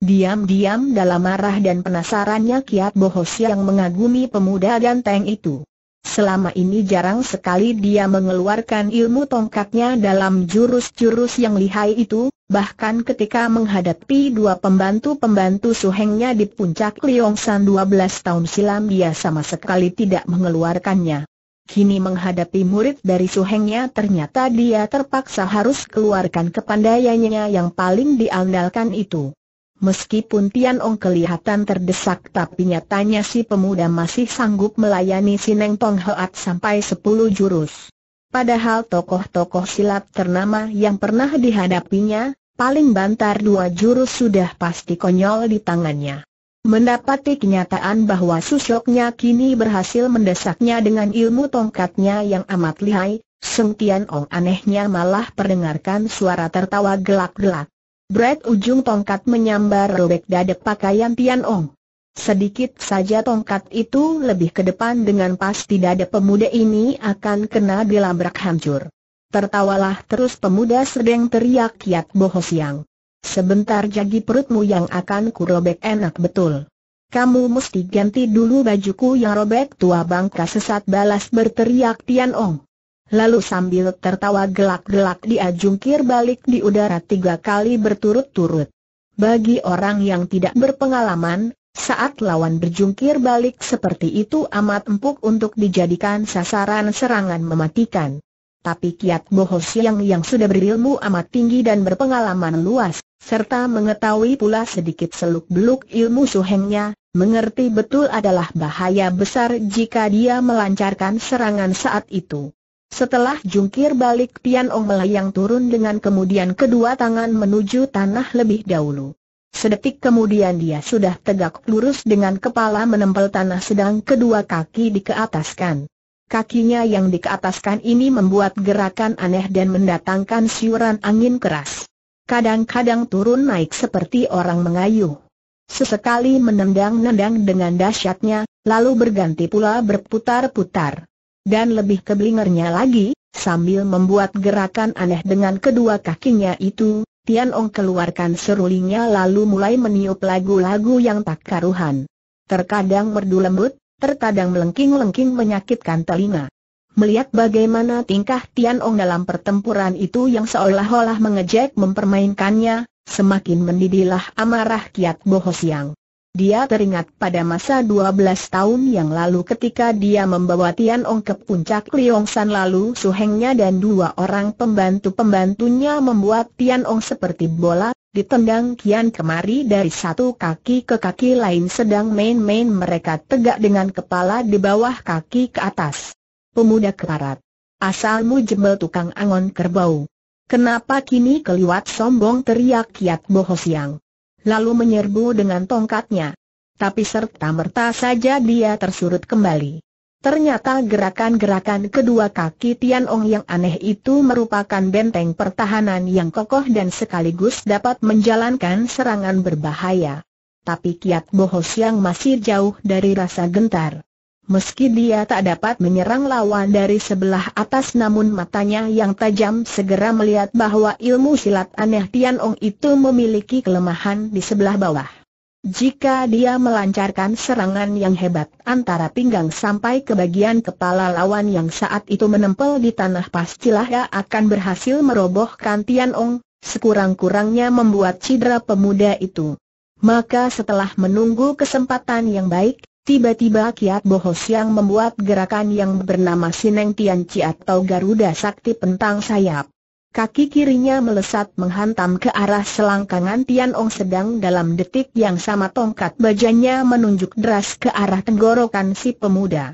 Diam-diam dalam marah dan penasarannya Kiat Bohos yang mengagumi pemuda ganteng itu. Selama ini jarang sekali dia mengeluarkan ilmu tongkatnya dalam jurus-jurus yang lihai itu, bahkan ketika menghadapi dua pembantu-pembantu suhengnya di puncak Liongsan 12 tahun silam dia sama sekali tidak mengeluarkannya. Kini menghadapi murid dari suhengnya ternyata dia terpaksa harus keluarkan kepandaiannya yang paling diandalkan itu. Meskipun Tian Ong kelihatan terdesak tapi nyatanya si pemuda masih sanggup melayani si Neng Tong Hoat sampai 10 jurus. Padahal tokoh-tokoh silat ternama yang pernah dihadapinya, paling bantar dua jurus sudah pasti konyol di tangannya. Mendapati kenyataan bahwa susoknya kini berhasil mendesaknya dengan ilmu tongkatnya yang amat lihai, Seng Tian Ong anehnya malah perdengarkan suara tertawa gelak-gelak. Brad ujung tongkat menyambar robek dada pakaian Tian Ong. Sedikit saja tongkat itu lebih ke depan dengan pasti dada pemuda ini akan kena dilabrak hancur. Tertawalah terus pemuda sedang teriak kiat bohong siang. Sebentar jagi perutmu yang akan kurobek enak betul. Kamu mesti ganti dulu bajuku yang robek tua bangka sesat balas berteriak Tian Ong. Lalu sambil tertawa gelak-gelak dia jungkir balik di udara tiga kali berturut-turut. Bagi orang yang tidak berpengalaman, saat lawan berjungkir balik seperti itu amat empuk untuk dijadikan sasaran serangan mematikan. Tapi kiat Boho Siang yang sudah berilmu amat tinggi dan berpengalaman luas, serta mengetahui pula sedikit seluk-beluk ilmu suhengnya, mengerti betul adalah bahaya besar jika dia melancarkan serangan saat itu. Setelah jungkir balik Pian Ong melayang turun dengan kemudian kedua tangan menuju tanah lebih dahulu. Sedetik kemudian dia sudah tegak lurus dengan kepala menempel tanah sedang kedua kaki dikeataskan. Kakinya yang dikeataskan ini membuat gerakan aneh dan mendatangkan siuran angin keras. Kadang-kadang turun naik seperti orang mengayuh. Sesekali menendang-nendang dengan dahsyatnya, lalu berganti pula berputar-putar. Dan lebih keblingernya lagi, sambil membuat gerakan aneh dengan kedua kakinya itu, Tian Ong keluarkan serulingnya lalu mulai meniup lagu-lagu yang tak karuhan. Terkadang merdu lembut, terkadang melengking-lengking menyakitkan telinga. Melihat bagaimana tingkah Tian Ong dalam pertempuran itu yang seolah-olah mengejek mempermainkannya, semakin mendidihlah amarah Kiat Bohosiang. Dia teringat pada masa 12 tahun yang lalu ketika dia membawa Tian Ong ke puncak Liongsan lalu suhengnya dan dua orang pembantu-pembantunya membuat Tian Ong seperti bola, ditendang kian kemari dari satu kaki ke kaki lain sedang main-main mereka tegak dengan kepala di bawah kaki ke atas. Pemuda kelarat. Asalmu jebel tukang angon kerbau. Kenapa kini keliwat sombong teriak kiat bohos yang lalu menyerbu dengan tongkatnya. Tapi serta-merta saja dia tersurut kembali. Ternyata gerakan-gerakan kedua kaki Tian Ong yang aneh itu merupakan benteng pertahanan yang kokoh dan sekaligus dapat menjalankan serangan berbahaya. Tapi Kiat Bohos yang masih jauh dari rasa gentar. Meski dia tak dapat menyerang lawan dari sebelah atas namun matanya yang tajam segera melihat bahwa ilmu silat aneh Tian Ong itu memiliki kelemahan di sebelah bawah. Jika dia melancarkan serangan yang hebat antara pinggang sampai ke bagian kepala lawan yang saat itu menempel di tanah pastilah ia akan berhasil merobohkan Tian Ong, sekurang-kurangnya membuat cedera pemuda itu. Maka setelah menunggu kesempatan yang baik, Tiba-tiba Kiat Bohos yang membuat gerakan yang bernama Sineng Tian Chi atau Garuda Sakti Pentang Sayap. Kaki kirinya melesat menghantam ke arah selangkangan Tian Ong sedang dalam detik yang sama tongkat bajanya menunjuk deras ke arah tenggorokan si pemuda.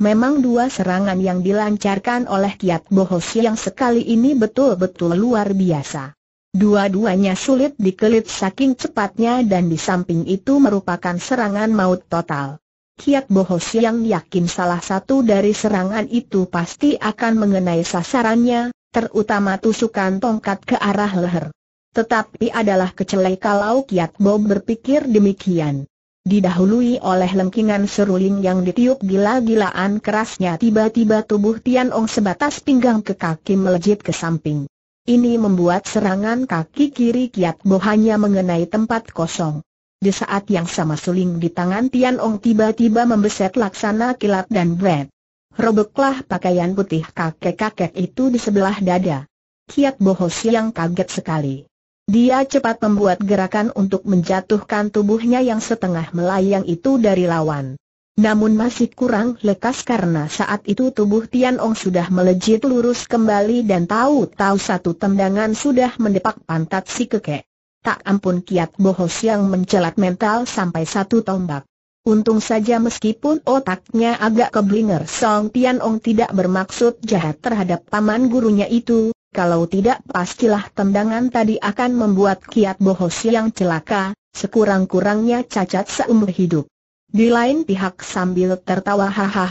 Memang dua serangan yang dilancarkan oleh Kiat Bohos yang sekali ini betul-betul luar biasa. Dua-duanya sulit dikelit saking cepatnya dan di samping itu merupakan serangan maut total. Kiat Bohos yang yakin salah satu dari serangan itu pasti akan mengenai sasarannya, terutama tusukan tongkat ke arah leher. Tetapi adalah kecelai kalau Kiat bob berpikir demikian. Didahului oleh lengkingan seruling yang ditiup gila-gilaan kerasnya tiba-tiba tubuh Tian Ong sebatas pinggang ke kaki melejit ke samping. Ini membuat serangan kaki kiri Kiat Bo hanya mengenai tempat kosong. Di saat yang sama suling di tangan Tian Ong tiba-tiba membeset laksana kilat dan bret. Robeklah pakaian putih kakek-kakek itu di sebelah dada. Kiat bohos yang kaget sekali. Dia cepat membuat gerakan untuk menjatuhkan tubuhnya yang setengah melayang itu dari lawan. Namun masih kurang lekas karena saat itu tubuh Tian Ong sudah melejit lurus kembali dan tahu-tahu satu tendangan sudah mendepak pantat si kekek. Tak ampun kiat bohos yang mencelat mental sampai satu tombak. Untung saja meskipun otaknya agak keblinger Song Tian Ong tidak bermaksud jahat terhadap paman gurunya itu, kalau tidak pastilah tendangan tadi akan membuat kiat bohos yang celaka, sekurang-kurangnya cacat seumur hidup. Di lain pihak sambil tertawa hahaha,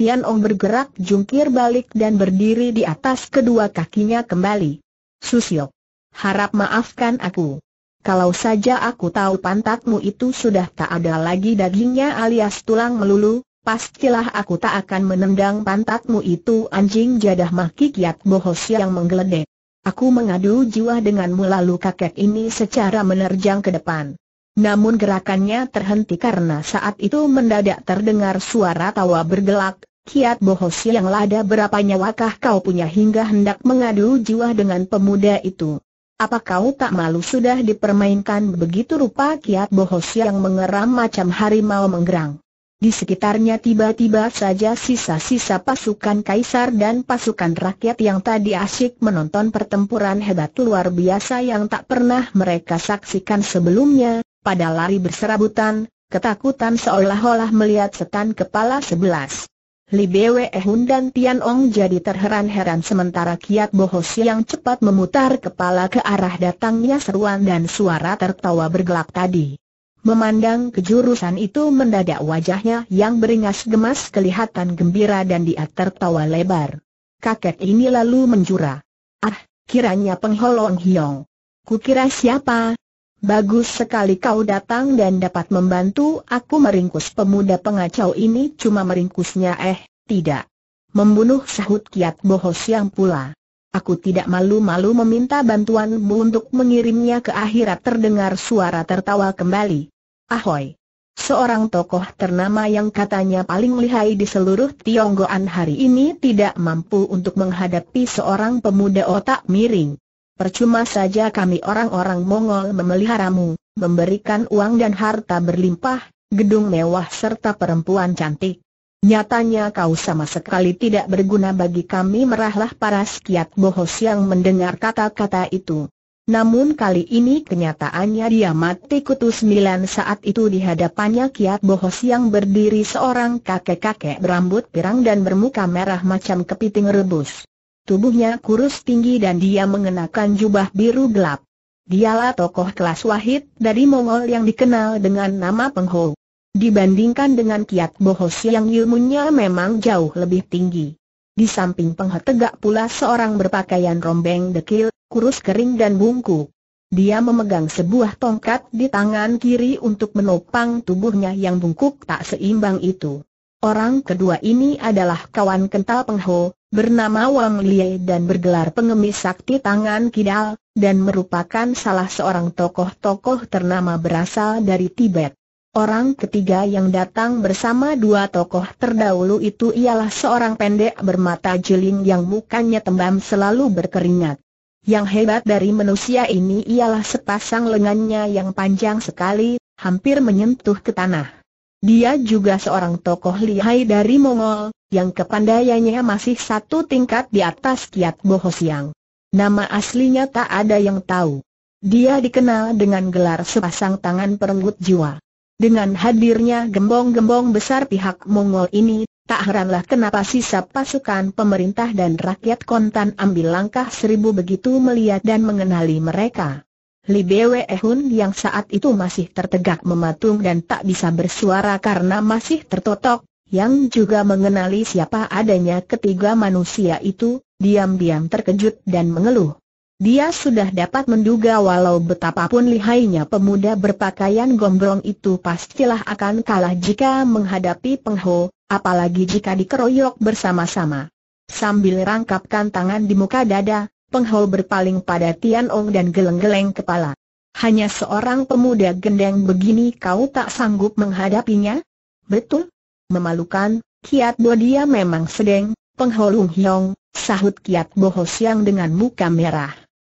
Tian Ong bergerak jungkir balik dan berdiri di atas kedua kakinya kembali. Susiok harap maafkan aku. Kalau saja aku tahu pantatmu itu sudah tak ada lagi dagingnya alias tulang melulu, pastilah aku tak akan menendang pantatmu itu anjing jadah maki kiat bohos yang menggeledek. Aku mengadu jiwa denganmu lalu kakek ini secara menerjang ke depan. Namun gerakannya terhenti karena saat itu mendadak terdengar suara tawa bergelak, Kiat bohos yang lada berapa nyawakah kau punya hingga hendak mengadu jiwa dengan pemuda itu. Apa kau tak malu sudah dipermainkan begitu rupa kiat bohos yang mengeram macam harimau menggerang? Di sekitarnya tiba-tiba saja sisa-sisa pasukan kaisar dan pasukan rakyat yang tadi asyik menonton pertempuran hebat luar biasa yang tak pernah mereka saksikan sebelumnya, pada lari berserabutan, ketakutan seolah-olah melihat setan kepala sebelas. Li Bwe Hun dan Tian Ong jadi terheran-heran sementara Kiat Boho yang cepat memutar kepala ke arah datangnya seruan dan suara tertawa bergelak tadi. Memandang kejurusan itu mendadak wajahnya yang beringas gemas kelihatan gembira dan dia tertawa lebar. Kakek ini lalu menjura. Ah, kiranya pengholong hiong. Kukira siapa, Bagus sekali kau datang dan dapat membantu aku meringkus pemuda pengacau ini cuma meringkusnya eh, tidak. Membunuh sahut kiat bohos yang pula. Aku tidak malu-malu meminta bantuanmu untuk mengirimnya ke akhirat terdengar suara tertawa kembali. Ahoy! Seorang tokoh ternama yang katanya paling lihai di seluruh Tionggoan hari ini tidak mampu untuk menghadapi seorang pemuda otak miring percuma saja kami orang-orang Mongol memeliharamu, memberikan uang dan harta berlimpah, gedung mewah serta perempuan cantik. Nyatanya kau sama sekali tidak berguna bagi kami merahlah para sekiat bohos yang mendengar kata-kata itu. Namun kali ini kenyataannya dia mati kutu sembilan saat itu di hadapannya Kiat Bohos yang berdiri seorang kakek-kakek berambut pirang dan bermuka merah macam kepiting rebus. Tubuhnya kurus tinggi dan dia mengenakan jubah biru gelap. Dialah tokoh kelas wahid dari Mongol yang dikenal dengan nama Pengho. Dibandingkan dengan Kiat Bohos yang ilmunya memang jauh lebih tinggi. Di samping Pengho tegak pula seorang berpakaian rombeng dekil, kurus kering dan bungkuk. Dia memegang sebuah tongkat di tangan kiri untuk menopang tubuhnya yang bungkuk tak seimbang itu. Orang kedua ini adalah kawan kental Pengho bernama Wang Lie dan bergelar pengemis sakti tangan kidal, dan merupakan salah seorang tokoh-tokoh ternama berasal dari Tibet. Orang ketiga yang datang bersama dua tokoh terdahulu itu ialah seorang pendek bermata jeling yang mukanya tembam selalu berkeringat. Yang hebat dari manusia ini ialah sepasang lengannya yang panjang sekali, hampir menyentuh ke tanah. Dia juga seorang tokoh lihai dari Mongol, yang kepandaiannya masih satu tingkat di atas Kiat Boho Siang. Nama aslinya tak ada yang tahu. Dia dikenal dengan gelar sepasang tangan perenggut jiwa. Dengan hadirnya gembong-gembong besar pihak Mongol ini, tak heranlah kenapa sisa pasukan pemerintah dan rakyat kontan ambil langkah seribu begitu melihat dan mengenali mereka. Li Bwe Hun yang saat itu masih tertegak mematung dan tak bisa bersuara karena masih tertotok, yang juga mengenali siapa adanya ketiga manusia itu, diam-diam terkejut dan mengeluh. Dia sudah dapat menduga walau betapapun lihainya pemuda berpakaian gombrong itu pastilah akan kalah jika menghadapi pengho, apalagi jika dikeroyok bersama-sama. Sambil rangkapkan tangan di muka dada, Penghou berpaling pada Tian Ong dan geleng-geleng kepala. Hanya seorang pemuda gendeng begini kau tak sanggup menghadapinya? Betul? Memalukan, Kiat Bo dia memang sedeng, pengholung hiong, sahut Kiat Bo Siang dengan muka merah.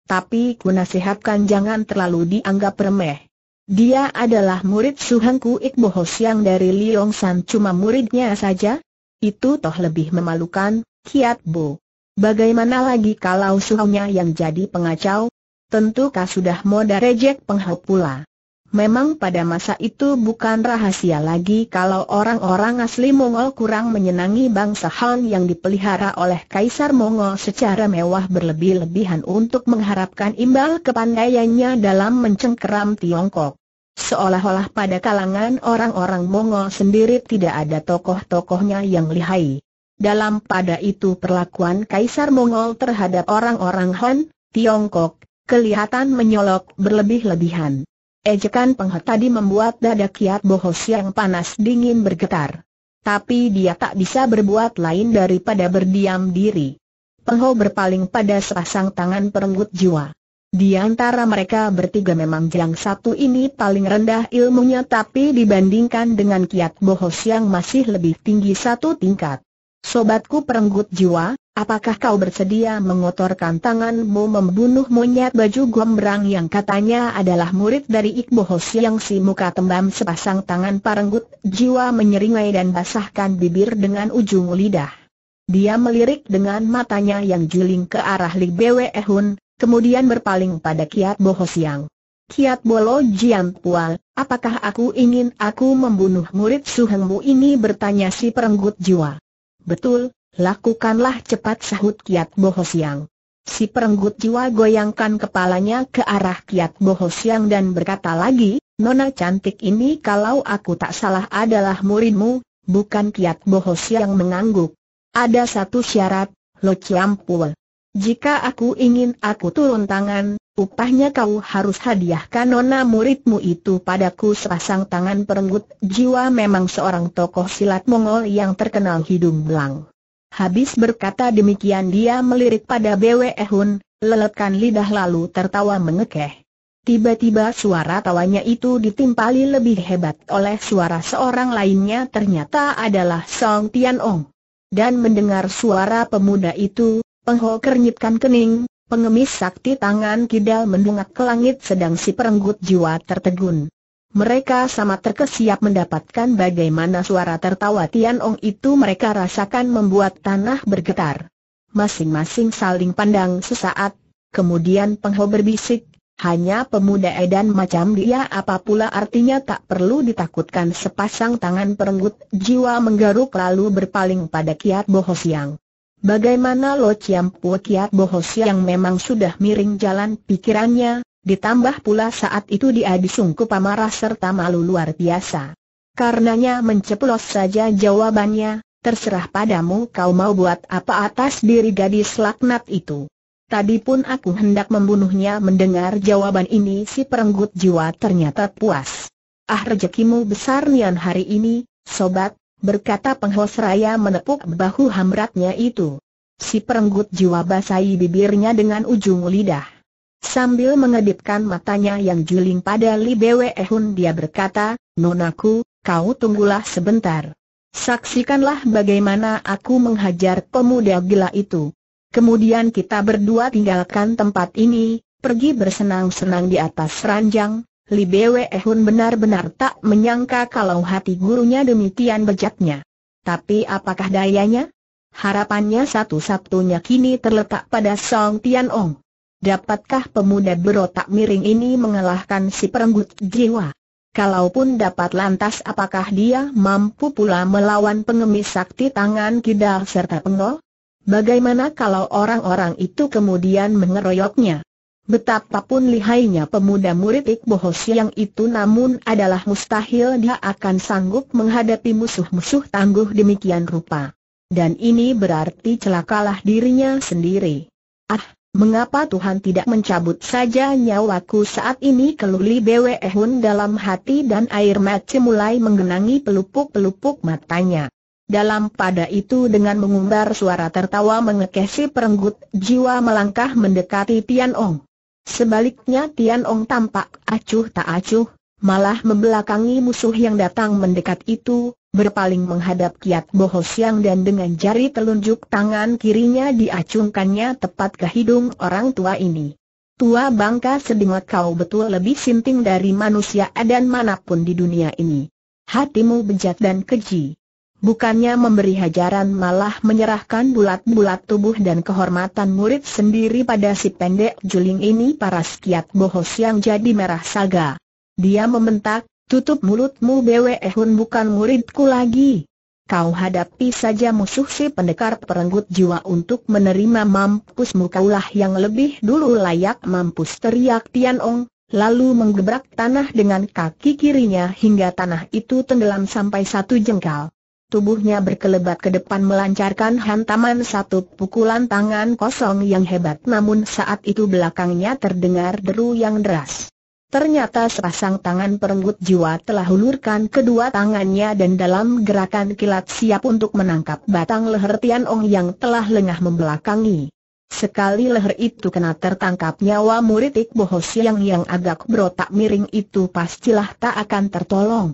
Tapi ku nasihatkan jangan terlalu dianggap remeh. Dia adalah murid Suhangku Ho Siang dari Liong San cuma muridnya saja? Itu toh lebih memalukan, Kiat Bo. Bagaimana lagi kalau suhunya yang jadi pengacau? tentu Tentukah sudah moda rejek penghau pula. Memang pada masa itu bukan rahasia lagi kalau orang-orang asli Mongol kurang menyenangi bangsa Han yang dipelihara oleh Kaisar Mongol secara mewah berlebih-lebihan untuk mengharapkan imbal kepandaiannya dalam mencengkeram Tiongkok. Seolah-olah pada kalangan orang-orang Mongol sendiri tidak ada tokoh-tokohnya yang lihai. Dalam pada itu perlakuan Kaisar Mongol terhadap orang-orang Han, Tiongkok, kelihatan menyolok berlebih-lebihan. Ejekan penghet tadi membuat dada Kiat Bohos yang panas dingin bergetar. Tapi dia tak bisa berbuat lain daripada berdiam diri. Pengho berpaling pada sepasang tangan perenggut jiwa. Di antara mereka bertiga memang yang satu ini paling rendah ilmunya tapi dibandingkan dengan Kiat Bohos yang masih lebih tinggi satu tingkat. Sobatku perenggut jiwa, apakah kau bersedia mengotorkan tanganmu membunuh monyet baju gombrang yang katanya adalah murid dari Iqbo yang si muka tembam sepasang tangan perenggut jiwa menyeringai dan basahkan bibir dengan ujung lidah. Dia melirik dengan matanya yang juling ke arah Li Bwe Hun, kemudian berpaling pada Kiat Bo yang. Kiat Bolo Jian Pual, apakah aku ingin aku membunuh murid suhengmu ini bertanya si perenggut jiwa. Betul, lakukanlah cepat sahut Kiat Bohosiang. Si perenggut jiwa goyangkan kepalanya ke arah Kiat Bohosiang dan berkata lagi, Nona cantik ini kalau aku tak salah adalah muridmu, bukan Kiat Bohosiang mengangguk. Ada satu syarat, Lo Ciampul. Jika aku ingin aku turun tangan, Upahnya kau harus hadiahkan nona muridmu itu padaku sepasang tangan perenggut jiwa memang seorang tokoh silat Mongol yang terkenal hidung belang. Habis berkata demikian dia melirik pada Bwe Hun, leletkan lidah lalu tertawa mengekeh. Tiba-tiba suara tawanya itu ditimpali lebih hebat oleh suara seorang lainnya ternyata adalah Song Tian Ong. Dan mendengar suara pemuda itu, Pengho kernyitkan kening, Pengemis sakti tangan kidal mendungak ke langit sedang si perenggut jiwa tertegun. Mereka sama terkesiap mendapatkan bagaimana suara tertawa Tian Ong itu mereka rasakan membuat tanah bergetar. Masing-masing saling pandang sesaat, kemudian Pengho berbisik, hanya pemuda edan macam dia apa pula artinya tak perlu ditakutkan sepasang tangan perenggut jiwa menggaruk lalu berpaling pada Kiat Boho Siang. Bagaimana Lo Chiam Pua Kiat Bohos yang memang sudah miring jalan pikirannya, ditambah pula saat itu dia disungkup amarah serta malu luar biasa. Karenanya menceplos saja jawabannya, terserah padamu kau mau buat apa atas diri gadis laknat itu. Tadi pun aku hendak membunuhnya mendengar jawaban ini si perenggut jiwa ternyata puas. Ah rejekimu besar nian hari ini, sobat, berkata penghos raya menepuk bahu hamratnya itu. Si perenggut jiwa basahi bibirnya dengan ujung lidah. Sambil mengedipkan matanya yang juling pada Li Bwe Hun dia berkata, Nonaku, kau tunggulah sebentar. Saksikanlah bagaimana aku menghajar pemuda gila itu. Kemudian kita berdua tinggalkan tempat ini, pergi bersenang-senang di atas ranjang, Li Bwe benar-benar tak menyangka kalau hati gurunya demikian bejatnya. Tapi apakah dayanya? Harapannya satu-satunya kini terletak pada Song Tian Ong. Dapatkah pemuda berotak miring ini mengalahkan si perenggut jiwa? Kalaupun dapat lantas apakah dia mampu pula melawan pengemis sakti tangan kidal serta pengol? Bagaimana kalau orang-orang itu kemudian mengeroyoknya? Betapapun lihainya pemuda murid Ikbohos yang itu namun adalah mustahil dia akan sanggup menghadapi musuh-musuh tangguh demikian rupa. Dan ini berarti celakalah dirinya sendiri. Ah, mengapa Tuhan tidak mencabut saja nyawaku saat ini keluli Bwe dalam hati dan air mata mulai menggenangi pelupuk-pelupuk matanya. Dalam pada itu dengan mengumbar suara tertawa mengekesi perenggut jiwa melangkah mendekati Tian Ong. Sebaliknya Tian Ong tampak acuh tak acuh, malah membelakangi musuh yang datang mendekat itu, berpaling menghadap Kiat Boho Siang dan dengan jari telunjuk tangan kirinya diacungkannya tepat ke hidung orang tua ini. Tua bangka sedingat kau betul lebih sinting dari manusia dan manapun di dunia ini. Hatimu bejat dan keji. Bukannya memberi hajaran malah menyerahkan bulat-bulat tubuh dan kehormatan murid sendiri pada si pendek juling ini para sekiat bohos yang jadi merah saga. Dia mementak, tutup mulutmu Bwe Hun bukan muridku lagi. Kau hadapi saja musuh si pendekar perenggut jiwa untuk menerima mampusmu kaulah yang lebih dulu layak mampus teriak Tian Ong lalu menggebrak tanah dengan kaki kirinya hingga tanah itu tenggelam sampai satu jengkal. Tubuhnya berkelebat ke depan melancarkan hantaman satu pukulan tangan kosong yang hebat namun saat itu belakangnya terdengar deru yang deras. Ternyata sepasang tangan perenggut jiwa telah hulurkan kedua tangannya dan dalam gerakan kilat siap untuk menangkap batang leher Tian Ong yang telah lengah membelakangi. Sekali leher itu kena tertangkap nyawa murid Ik Siang yang agak berotak miring itu pastilah tak akan tertolong.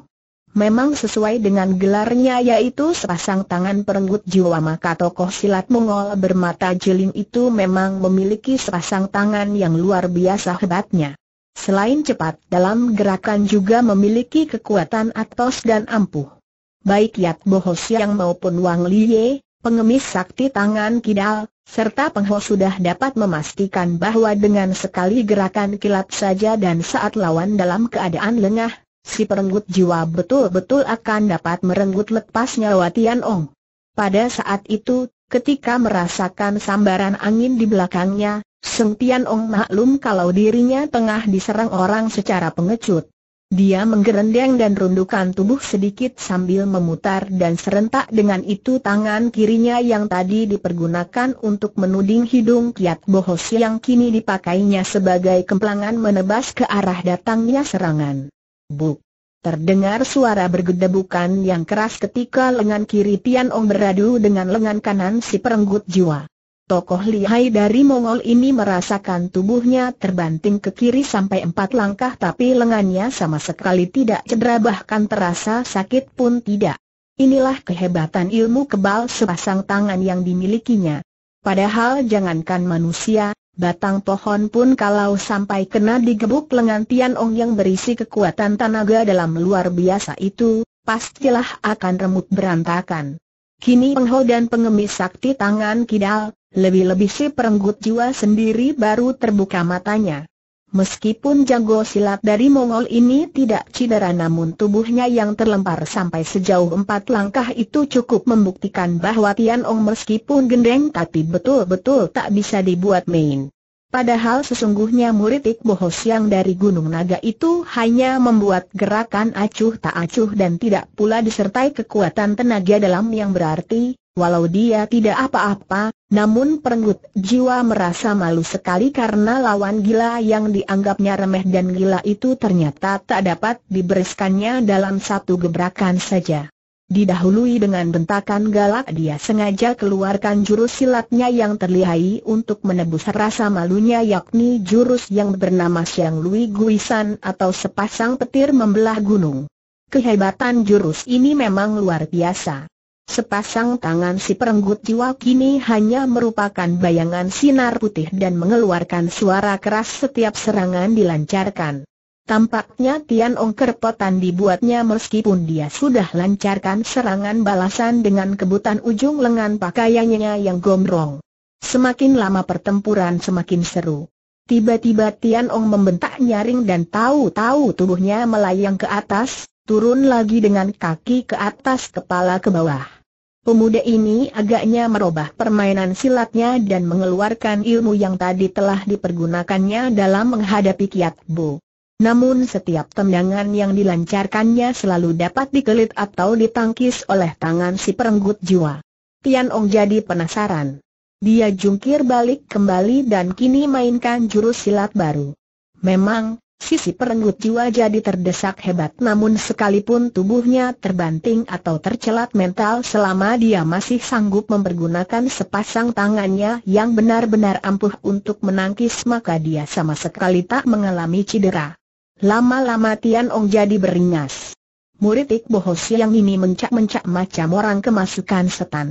Memang sesuai dengan gelarnya yaitu sepasang tangan perenggut jiwa maka tokoh silat Mongol bermata jeling itu memang memiliki sepasang tangan yang luar biasa hebatnya. Selain cepat dalam gerakan juga memiliki kekuatan atos dan ampuh. Baik Yat Boho Siang maupun Wang Liye, pengemis sakti tangan kidal, serta Pengho sudah dapat memastikan bahwa dengan sekali gerakan kilat saja dan saat lawan dalam keadaan lengah, si perenggut jiwa betul-betul akan dapat merenggut lepas nyawa Tian Ong. Pada saat itu, ketika merasakan sambaran angin di belakangnya, Seng Tian Ong maklum kalau dirinya tengah diserang orang secara pengecut. Dia menggerendeng dan rundukan tubuh sedikit sambil memutar dan serentak dengan itu tangan kirinya yang tadi dipergunakan untuk menuding hidung kiat bohos yang kini dipakainya sebagai kemplangan menebas ke arah datangnya serangan. Buk. Terdengar suara bergedebukan yang keras ketika lengan kiri Tian Ong beradu dengan lengan kanan si perenggut jiwa. Tokoh lihai dari Mongol ini merasakan tubuhnya terbanting ke kiri sampai empat langkah tapi lengannya sama sekali tidak cedera bahkan terasa sakit pun tidak. Inilah kehebatan ilmu kebal sepasang tangan yang dimilikinya. Padahal jangankan manusia, Batang pohon pun kalau sampai kena digebuk lengan Tian Ong yang berisi kekuatan tenaga dalam luar biasa itu, pastilah akan remuk berantakan. Kini Pengho dan pengemis sakti tangan kidal, lebih-lebih si perenggut jiwa sendiri baru terbuka matanya. Meskipun jago silat dari Mongol ini tidak cedera namun tubuhnya yang terlempar sampai sejauh empat langkah itu cukup membuktikan bahwa Tian Ong meskipun gendeng tapi betul-betul tak bisa dibuat main. Padahal sesungguhnya murid Ik yang dari Gunung Naga itu hanya membuat gerakan acuh tak acuh dan tidak pula disertai kekuatan tenaga dalam yang berarti, Walau dia tidak apa-apa, namun perenggut jiwa merasa malu sekali karena lawan gila yang dianggapnya remeh dan gila itu ternyata tak dapat dibereskannya dalam satu gebrakan saja. Didahului dengan bentakan galak dia sengaja keluarkan jurus silatnya yang terlihai untuk menebus rasa malunya yakni jurus yang bernama Siang Lui Guisan atau sepasang petir membelah gunung. Kehebatan jurus ini memang luar biasa. Sepasang tangan si perenggut jiwa kini hanya merupakan bayangan sinar putih dan mengeluarkan suara keras setiap serangan dilancarkan. Tampaknya Tian Ong kerpotan dibuatnya meskipun dia sudah lancarkan serangan balasan dengan kebutan ujung lengan pakaiannya yang gombrong. Semakin lama pertempuran semakin seru. Tiba-tiba Tian Ong membentak nyaring dan tahu-tahu tubuhnya melayang ke atas, turun lagi dengan kaki ke atas kepala ke bawah. Pemuda ini agaknya merubah permainan silatnya dan mengeluarkan ilmu yang tadi telah dipergunakannya dalam menghadapi kiat bu. Namun setiap tendangan yang dilancarkannya selalu dapat dikelit atau ditangkis oleh tangan si perenggut jiwa. Tian Ong jadi penasaran. Dia jungkir balik kembali dan kini mainkan jurus silat baru. Memang, Sisi perenggut jiwa jadi terdesak hebat namun sekalipun tubuhnya terbanting atau tercelat mental selama dia masih sanggup mempergunakan sepasang tangannya yang benar-benar ampuh untuk menangkis maka dia sama sekali tak mengalami cedera. Lama-lama Tian Ong jadi beringas. Murid Ik Siang ini mencak-mencak macam orang kemasukan setan.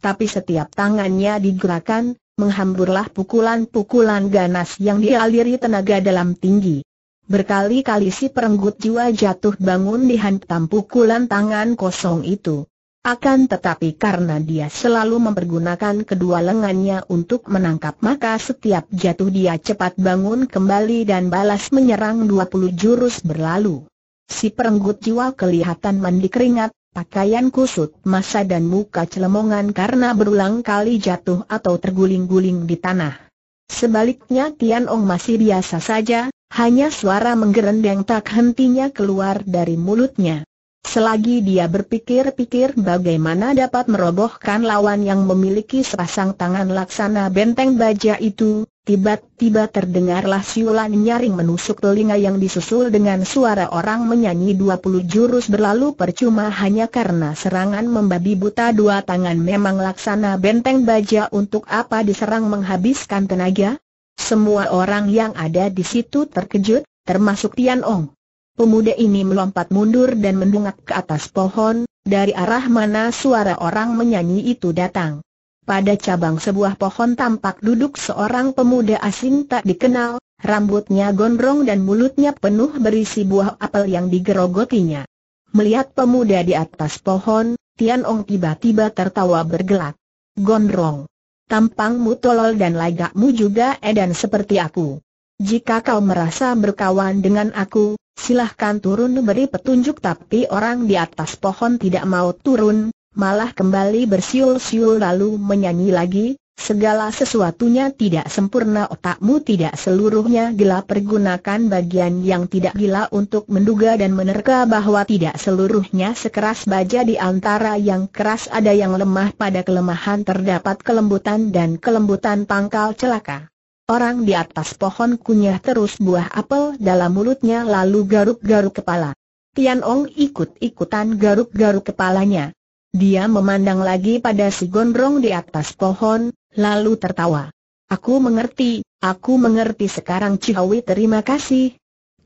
Tapi setiap tangannya digerakkan, menghamburlah pukulan-pukulan ganas yang dialiri tenaga dalam tinggi. Berkali-kali si perenggut jiwa jatuh bangun dihantam pukulan tangan kosong itu. Akan tetapi karena dia selalu mempergunakan kedua lengannya untuk menangkap maka setiap jatuh dia cepat bangun kembali dan balas menyerang 20 jurus berlalu. Si perenggut jiwa kelihatan mandi keringat, pakaian kusut masa dan muka celemongan karena berulang kali jatuh atau terguling-guling di tanah. Sebaliknya Tian Ong masih biasa saja, hanya suara menggerendeng tak hentinya keluar dari mulutnya. Selagi dia berpikir-pikir bagaimana dapat merobohkan lawan yang memiliki sepasang tangan laksana benteng baja itu, tiba-tiba terdengarlah siulan nyaring menusuk telinga yang disusul dengan suara orang menyanyi 20 jurus berlalu percuma hanya karena serangan membabi buta dua tangan memang laksana benteng baja untuk apa diserang menghabiskan tenaga? Semua orang yang ada di situ terkejut, termasuk Tian Ong. Pemuda ini melompat mundur dan mendungak ke atas pohon, dari arah mana suara orang menyanyi itu datang. Pada cabang sebuah pohon tampak duduk seorang pemuda asing tak dikenal, rambutnya gondrong dan mulutnya penuh berisi buah apel yang digerogotinya. Melihat pemuda di atas pohon, Tian Ong tiba-tiba tertawa bergelak. Gondrong tampangmu tolol dan lagakmu juga edan seperti aku. Jika kau merasa berkawan dengan aku, silahkan turun beri petunjuk tapi orang di atas pohon tidak mau turun, malah kembali bersiul-siul lalu menyanyi lagi, Segala sesuatunya tidak sempurna otakmu tidak seluruhnya gila pergunakan bagian yang tidak gila untuk menduga dan menerka bahwa tidak seluruhnya sekeras baja di antara yang keras ada yang lemah pada kelemahan terdapat kelembutan dan kelembutan pangkal celaka. Orang di atas pohon kunyah terus buah apel dalam mulutnya lalu garuk-garuk kepala. Tian Ong ikut-ikutan garuk-garuk kepalanya. Dia memandang lagi pada si gondrong di atas pohon, lalu tertawa. Aku mengerti, aku mengerti sekarang Cihawi terima kasih.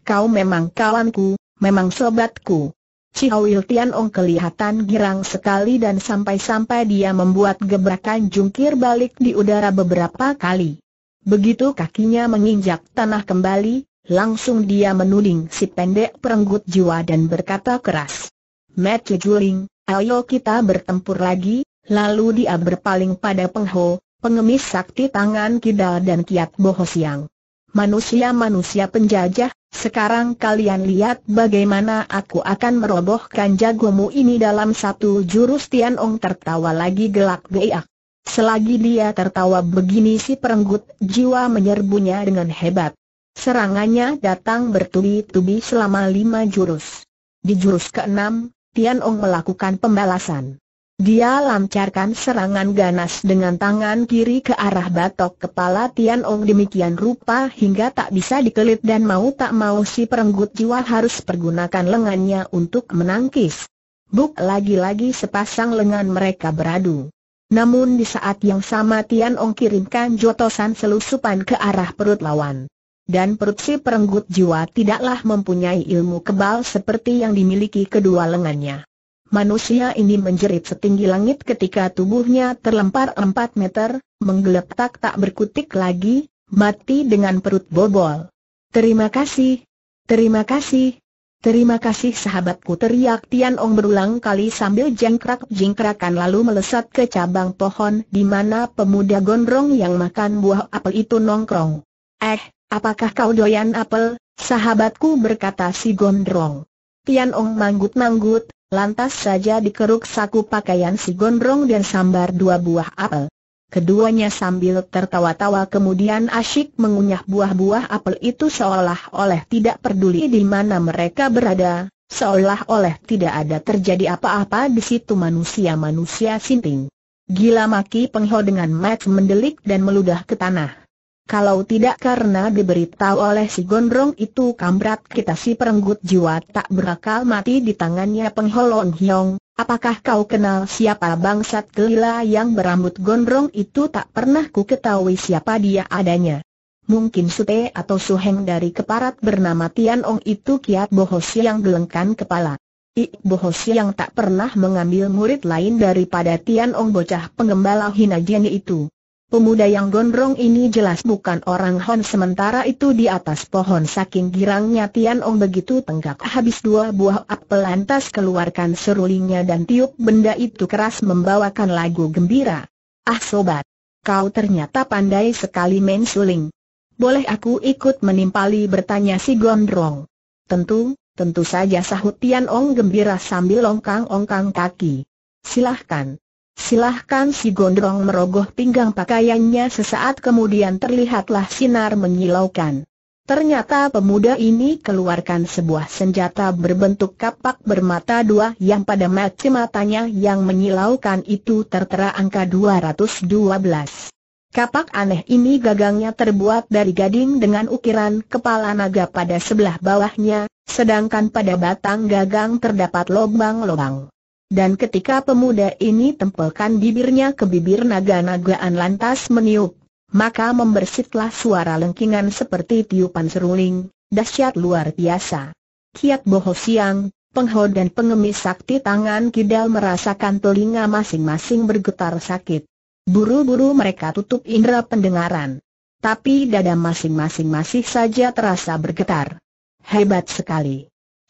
Kau memang kawanku, memang sobatku. Cihawi Tian Ong kelihatan girang sekali dan sampai-sampai dia membuat gebrakan jungkir balik di udara beberapa kali. Begitu kakinya menginjak tanah kembali, langsung dia menuding si pendek perenggut jiwa dan berkata keras. Matthew Juling, ayo kita bertempur lagi, lalu dia berpaling pada Peng Ho, pengemis sakti tangan kidal dan kiat bohosiang. Manusia-manusia penjajah, sekarang kalian lihat bagaimana aku akan merobohkan jagomu ini dalam satu jurus Tian Ong tertawa lagi gelak geyak. Selagi dia tertawa begini si perenggut jiwa menyerbunya dengan hebat. Serangannya datang bertubi-tubi selama lima jurus. Di jurus keenam, Tian Ong melakukan pembalasan. Dia lancarkan serangan ganas dengan tangan kiri ke arah batok kepala Tian Ong demikian rupa hingga tak bisa dikelit dan mau tak mau si perenggut jiwa harus pergunakan lengannya untuk menangkis. Buk lagi-lagi sepasang lengan mereka beradu. Namun di saat yang sama Tian Ong kirimkan jotosan selusupan ke arah perut lawan. Dan perut si perenggut jiwa tidaklah mempunyai ilmu kebal seperti yang dimiliki kedua lengannya. Manusia ini menjerit setinggi langit ketika tubuhnya terlempar 4 meter, menggeletak tak berkutik lagi, mati dengan perut bobol. Terima kasih, terima kasih, terima kasih sahabatku teriak Tian Ong berulang kali sambil jengkrak-jengkrakan lalu melesat ke cabang pohon di mana pemuda gondrong yang makan buah apel itu nongkrong. Eh, apakah kau doyan apel, sahabatku berkata si gondrong. Tian Ong manggut-manggut, Lantas saja dikeruk saku pakaian si gondrong dan sambar dua buah apel. Keduanya sambil tertawa-tawa kemudian asyik mengunyah buah-buah apel itu seolah oleh tidak peduli di mana mereka berada, seolah oleh tidak ada terjadi apa-apa di situ manusia-manusia sinting. Gila maki Pengho dengan mat mendelik dan meludah ke tanah. Kalau tidak karena diberitahu oleh si gondrong itu kambrat kita si perenggut jiwa tak berakal mati di tangannya pengholong hiong, apakah kau kenal siapa bangsat gelila yang berambut gondrong itu tak pernah ku ketahui siapa dia adanya. Mungkin Sute atau Suheng dari keparat bernama Tian Ong itu kiat bohos yang gelengkan kepala. Ik bohos yang tak pernah mengambil murid lain daripada Tian Ong bocah pengembala hina jenny itu. Pemuda yang gondrong ini jelas bukan orang Hon sementara itu di atas pohon saking girangnya Tian Ong begitu tenggak habis dua buah apel lantas keluarkan serulingnya dan tiup benda itu keras membawakan lagu gembira. Ah sobat, kau ternyata pandai sekali main suling. Boleh aku ikut menimpali bertanya si gondrong? Tentu, tentu saja sahut Tian Ong gembira sambil longkang-ongkang kaki. Silahkan. Silahkan si gondrong merogoh pinggang pakaiannya sesaat kemudian terlihatlah sinar menyilaukan. Ternyata pemuda ini keluarkan sebuah senjata berbentuk kapak bermata dua yang pada mata matanya yang menyilaukan itu tertera angka 212. Kapak aneh ini gagangnya terbuat dari gading dengan ukiran kepala naga pada sebelah bawahnya, sedangkan pada batang gagang terdapat lobang-lobang. Dan ketika pemuda ini tempelkan bibirnya ke bibir naga-nagaan lantas meniup, maka membersitlah suara lengkingan seperti tiupan seruling, dahsyat luar biasa. Kiat Boho Siang, pengho dan pengemis sakti tangan kidal merasakan telinga masing-masing bergetar sakit. Buru-buru mereka tutup indera pendengaran. Tapi dada masing-masing masih saja terasa bergetar. Hebat sekali.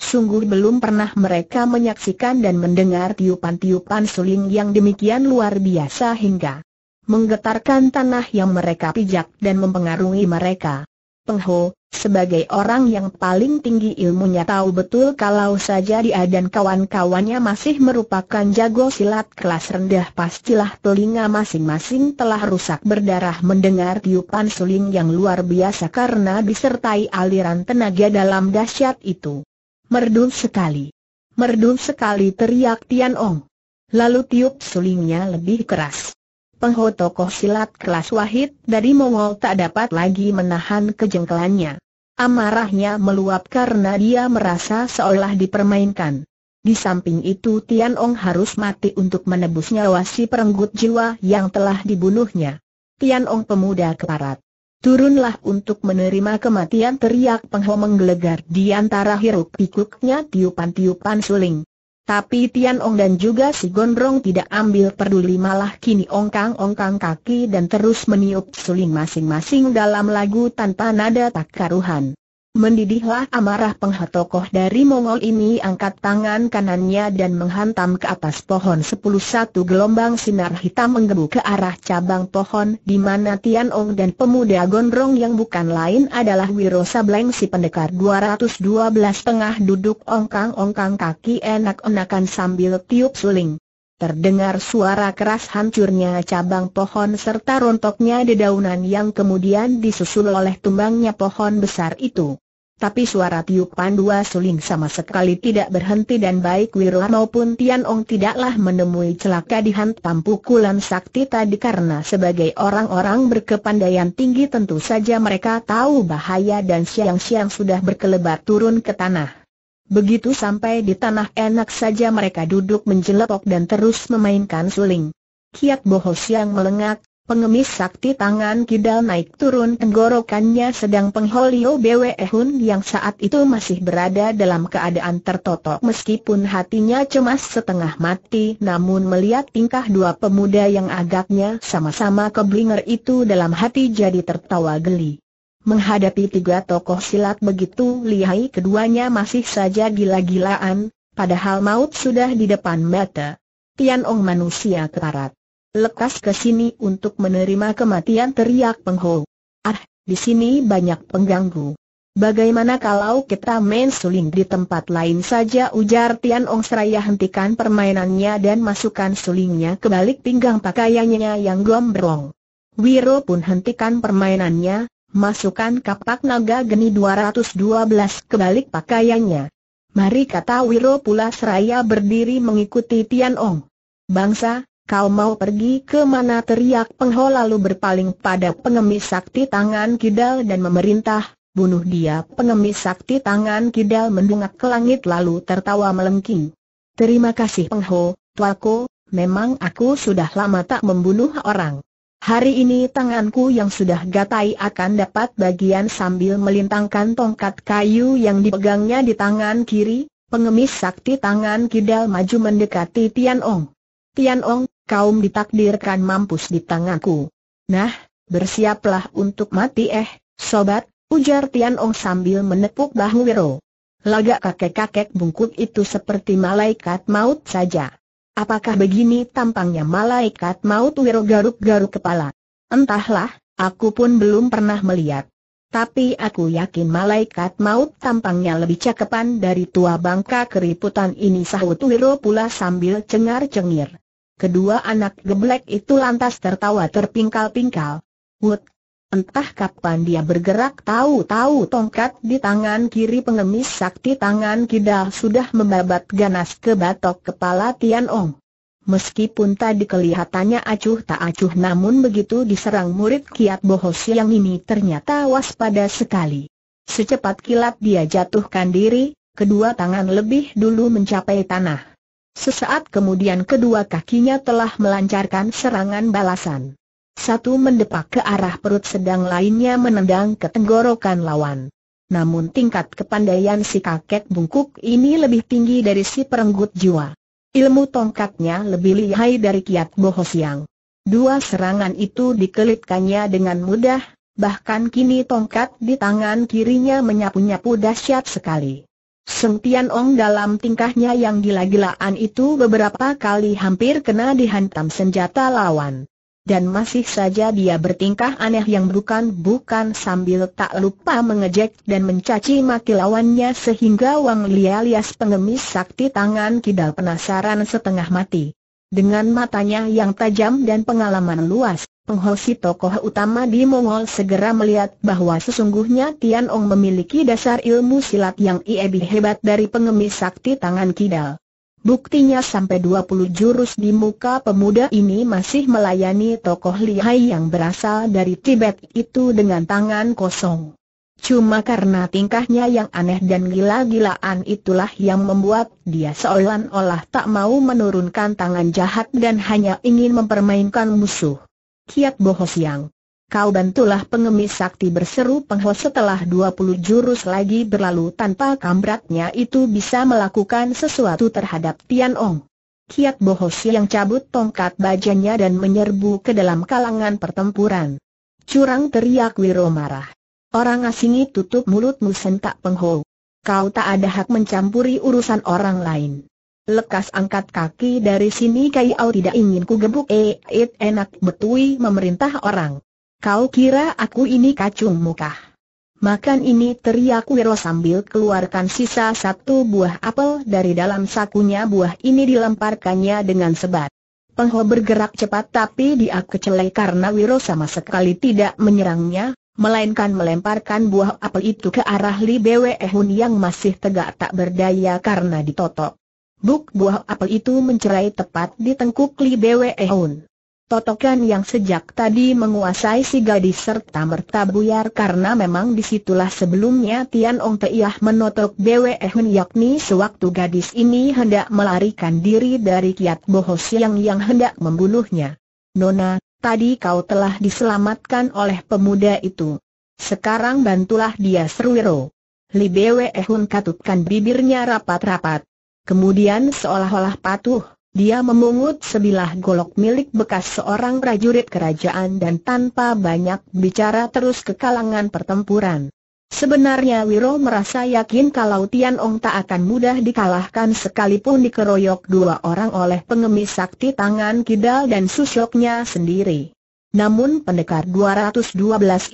Sungguh belum pernah mereka menyaksikan dan mendengar tiupan-tiupan suling yang demikian luar biasa hingga menggetarkan tanah yang mereka pijak dan mempengaruhi mereka. Peng Ho, sebagai orang yang paling tinggi ilmunya tahu betul kalau saja dia dan kawan-kawannya masih merupakan jago silat kelas rendah pastilah telinga masing-masing telah rusak berdarah mendengar tiupan suling yang luar biasa karena disertai aliran tenaga dalam dahsyat itu. Merdu sekali. Merdu sekali teriak Tian Ong. Lalu tiup sulingnya lebih keras. Pengho tokoh silat kelas wahid dari Mongol tak dapat lagi menahan kejengkelannya. Amarahnya meluap karena dia merasa seolah dipermainkan. Di samping itu Tian Ong harus mati untuk menebus nyawa si perenggut jiwa yang telah dibunuhnya. Tian Ong pemuda keparat. Turunlah untuk menerima kematian teriak Pengho menggelegar di antara hiruk pikuknya tiupan-tiupan suling. Tapi Tian Ong dan juga si Gondrong tidak ambil peduli malah kini ongkang-ongkang kaki dan terus meniup suling masing-masing dalam lagu tanpa nada tak karuhan. Mendidihlah amarah penghatokoh dari Mongol ini angkat tangan kanannya dan menghantam ke atas pohon sepuluh satu gelombang sinar hitam menggebu ke arah cabang pohon di mana Tian Ong dan pemuda gondrong yang bukan lain adalah Wiro Sableng si pendekar 212 tengah duduk ongkang-ongkang kaki enak-enakan sambil tiup suling. Terdengar suara keras hancurnya cabang pohon serta rontoknya dedaunan yang kemudian disusul oleh tumbangnya pohon besar itu. Tapi suara tiupan dua suling sama sekali tidak berhenti dan baik Wiro maupun Tian Ong tidaklah menemui celaka dihantam pukulan sakti tadi karena sebagai orang-orang berkepandaian tinggi tentu saja mereka tahu bahaya dan siang-siang sudah berkelebat turun ke tanah. Begitu sampai di tanah enak saja mereka duduk menjelepok dan terus memainkan suling. Kiat Boho Siang melengak, Pengemis sakti tangan kidal naik turun tenggorokannya sedang pengholio Bwe Hun yang saat itu masih berada dalam keadaan tertotok meskipun hatinya cemas setengah mati namun melihat tingkah dua pemuda yang agaknya sama-sama keblinger itu dalam hati jadi tertawa geli. Menghadapi tiga tokoh silat begitu lihai keduanya masih saja gila-gilaan, padahal maut sudah di depan mata. Tian Ong manusia keparat. Lekas ke sini untuk menerima kematian teriak Pengho. Ah, di sini banyak pengganggu. Bagaimana kalau kita main suling di tempat lain saja ujar Tian Ong Seraya hentikan permainannya dan masukkan sulingnya ke balik pinggang pakaiannya yang gombrong. Wiro pun hentikan permainannya, masukkan kapak naga geni 212 ke balik pakaiannya. Mari kata Wiro pula seraya berdiri mengikuti Tian Ong. Bangsa, Kau mau pergi ke mana teriak Pengho lalu berpaling pada pengemis sakti tangan kidal dan memerintah, bunuh dia pengemis sakti tangan kidal mendungak ke langit lalu tertawa melengking. Terima kasih Pengho, tuaku, memang aku sudah lama tak membunuh orang. Hari ini tanganku yang sudah gatai akan dapat bagian sambil melintangkan tongkat kayu yang dipegangnya di tangan kiri, pengemis sakti tangan kidal maju mendekati Tian Ong. Tian Ong, kaum ditakdirkan mampus di tanganku. Nah, bersiaplah untuk mati eh, sobat, ujar Tian Ong sambil menepuk bahu Wiro. Lagak kakek-kakek bungkuk itu seperti malaikat maut saja. Apakah begini tampangnya malaikat maut Wiro garuk-garuk kepala? Entahlah, aku pun belum pernah melihat. Tapi aku yakin malaikat maut tampangnya lebih cakepan dari tua bangka keriputan ini sahut Wiro pula sambil cengar-cengir. Kedua anak geblek itu lantas tertawa terpingkal-pingkal. Wut! Entah kapan dia bergerak tahu-tahu tongkat di tangan kiri pengemis sakti tangan kidal sudah membabat ganas ke batok kepala Tian Ong. Meskipun tadi kelihatannya acuh tak acuh namun begitu diserang murid kiat bohos yang ini ternyata waspada sekali. Secepat kilat dia jatuhkan diri, kedua tangan lebih dulu mencapai tanah. Sesaat kemudian kedua kakinya telah melancarkan serangan balasan. Satu mendepak ke arah perut sedang lainnya menendang ke tenggorokan lawan. Namun tingkat kepandaian si kakek bungkuk ini lebih tinggi dari si perenggut jiwa. Ilmu tongkatnya lebih lihai dari kiat boho siang. Dua serangan itu dikelitkannya dengan mudah, bahkan kini tongkat di tangan kirinya menyapu-nyapu dahsyat sekali. Seng Tian Ong dalam tingkahnya yang gila-gilaan itu beberapa kali hampir kena dihantam senjata lawan. Dan masih saja dia bertingkah aneh yang bukan-bukan sambil tak lupa mengejek dan mencaci maki lawannya sehingga Wang Li alias pengemis sakti tangan kidal penasaran setengah mati. Dengan matanya yang tajam dan pengalaman luas, Penghosi tokoh utama di Mongol segera melihat bahwa sesungguhnya Tian Ong memiliki dasar ilmu silat yang lebih hebat dari pengemis sakti tangan kidal. Buktinya sampai 20 jurus di muka pemuda ini masih melayani tokoh lihai yang berasal dari Tibet itu dengan tangan kosong. Cuma karena tingkahnya yang aneh dan gila-gilaan itulah yang membuat dia seolah-olah tak mau menurunkan tangan jahat dan hanya ingin mempermainkan musuh. Kiat Boho Siang. Kau bantulah pengemis sakti berseru Pengho setelah 20 jurus lagi berlalu tanpa kambratnya itu bisa melakukan sesuatu terhadap Tian Ong. Kiat Boho Siang cabut tongkat bajanya dan menyerbu ke dalam kalangan pertempuran. Curang teriak Wiro marah. Orang asing itu tutup mulutmu sentak Pengho. Kau tak ada hak mencampuri urusan orang lain. Lekas angkat kaki dari sini Kai Au tidak ingin ku gebuk eh it enak betui memerintah orang. Kau kira aku ini kacung mukah. Makan ini teriak Wiro sambil keluarkan sisa satu buah apel dari dalam sakunya buah ini dilemparkannya dengan sebat. Pengho bergerak cepat tapi dia kecelai karena Wiro sama sekali tidak menyerangnya, melainkan melemparkan buah apel itu ke arah Li Bwe Hun yang masih tegak tak berdaya karena ditotok. Buk buah apel itu mencerai tepat di tengkuk Li Bwe Eun. Totokan yang sejak tadi menguasai si gadis serta merta buyar karena memang disitulah sebelumnya Tian Ong Teiah menotok Bwe Eun yakni sewaktu gadis ini hendak melarikan diri dari kiat bohos yang yang hendak membunuhnya. Nona, tadi kau telah diselamatkan oleh pemuda itu. Sekarang bantulah dia Serwiro. Li Bwe Eun katutkan bibirnya rapat-rapat. Kemudian seolah-olah patuh, dia memungut sebilah golok milik bekas seorang prajurit kerajaan dan tanpa banyak bicara terus ke kalangan pertempuran. Sebenarnya Wiro merasa yakin kalau Tian Ong tak akan mudah dikalahkan sekalipun dikeroyok dua orang oleh pengemis sakti tangan kidal dan susyoknya sendiri. Namun pendekar 212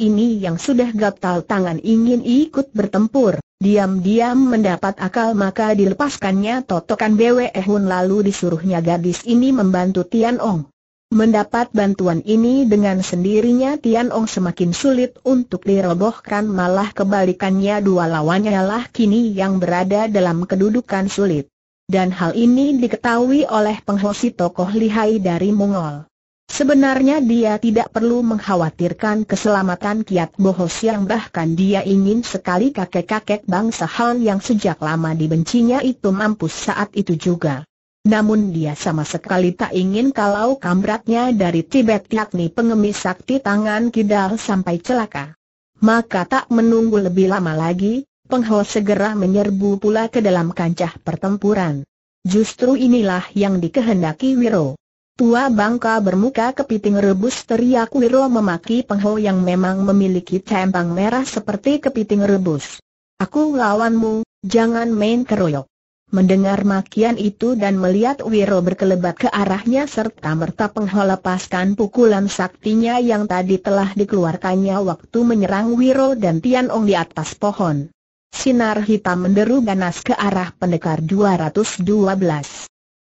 ini yang sudah gatal tangan ingin ikut bertempur. Diam-diam mendapat akal maka dilepaskannya totokan Bwe Hun lalu disuruhnya gadis ini membantu Tian Ong. Mendapat bantuan ini dengan sendirinya Tian Ong semakin sulit untuk dirobohkan malah kebalikannya dua lawannya lah kini yang berada dalam kedudukan sulit. Dan hal ini diketahui oleh penghosi tokoh lihai dari Mongol. Sebenarnya dia tidak perlu mengkhawatirkan keselamatan Kiat Bohos yang bahkan dia ingin sekali kakek-kakek bangsa Han yang sejak lama dibencinya itu mampus saat itu juga. Namun dia sama sekali tak ingin kalau kamratnya dari Tibet yakni pengemis sakti tangan kidal sampai celaka. Maka tak menunggu lebih lama lagi, penghawa segera menyerbu pula ke dalam kancah pertempuran. Justru inilah yang dikehendaki Wiro. Tua bangka bermuka kepiting rebus teriak Wiro memaki Pengho yang memang memiliki cempang merah seperti kepiting rebus. Aku lawanmu, jangan main keroyok. Mendengar makian itu dan melihat Wiro berkelebat ke arahnya serta merta Pengho lepaskan pukulan saktinya yang tadi telah dikeluarkannya waktu menyerang Wiro dan Tian Ong di atas pohon. Sinar hitam menderu ganas ke arah pendekar 212.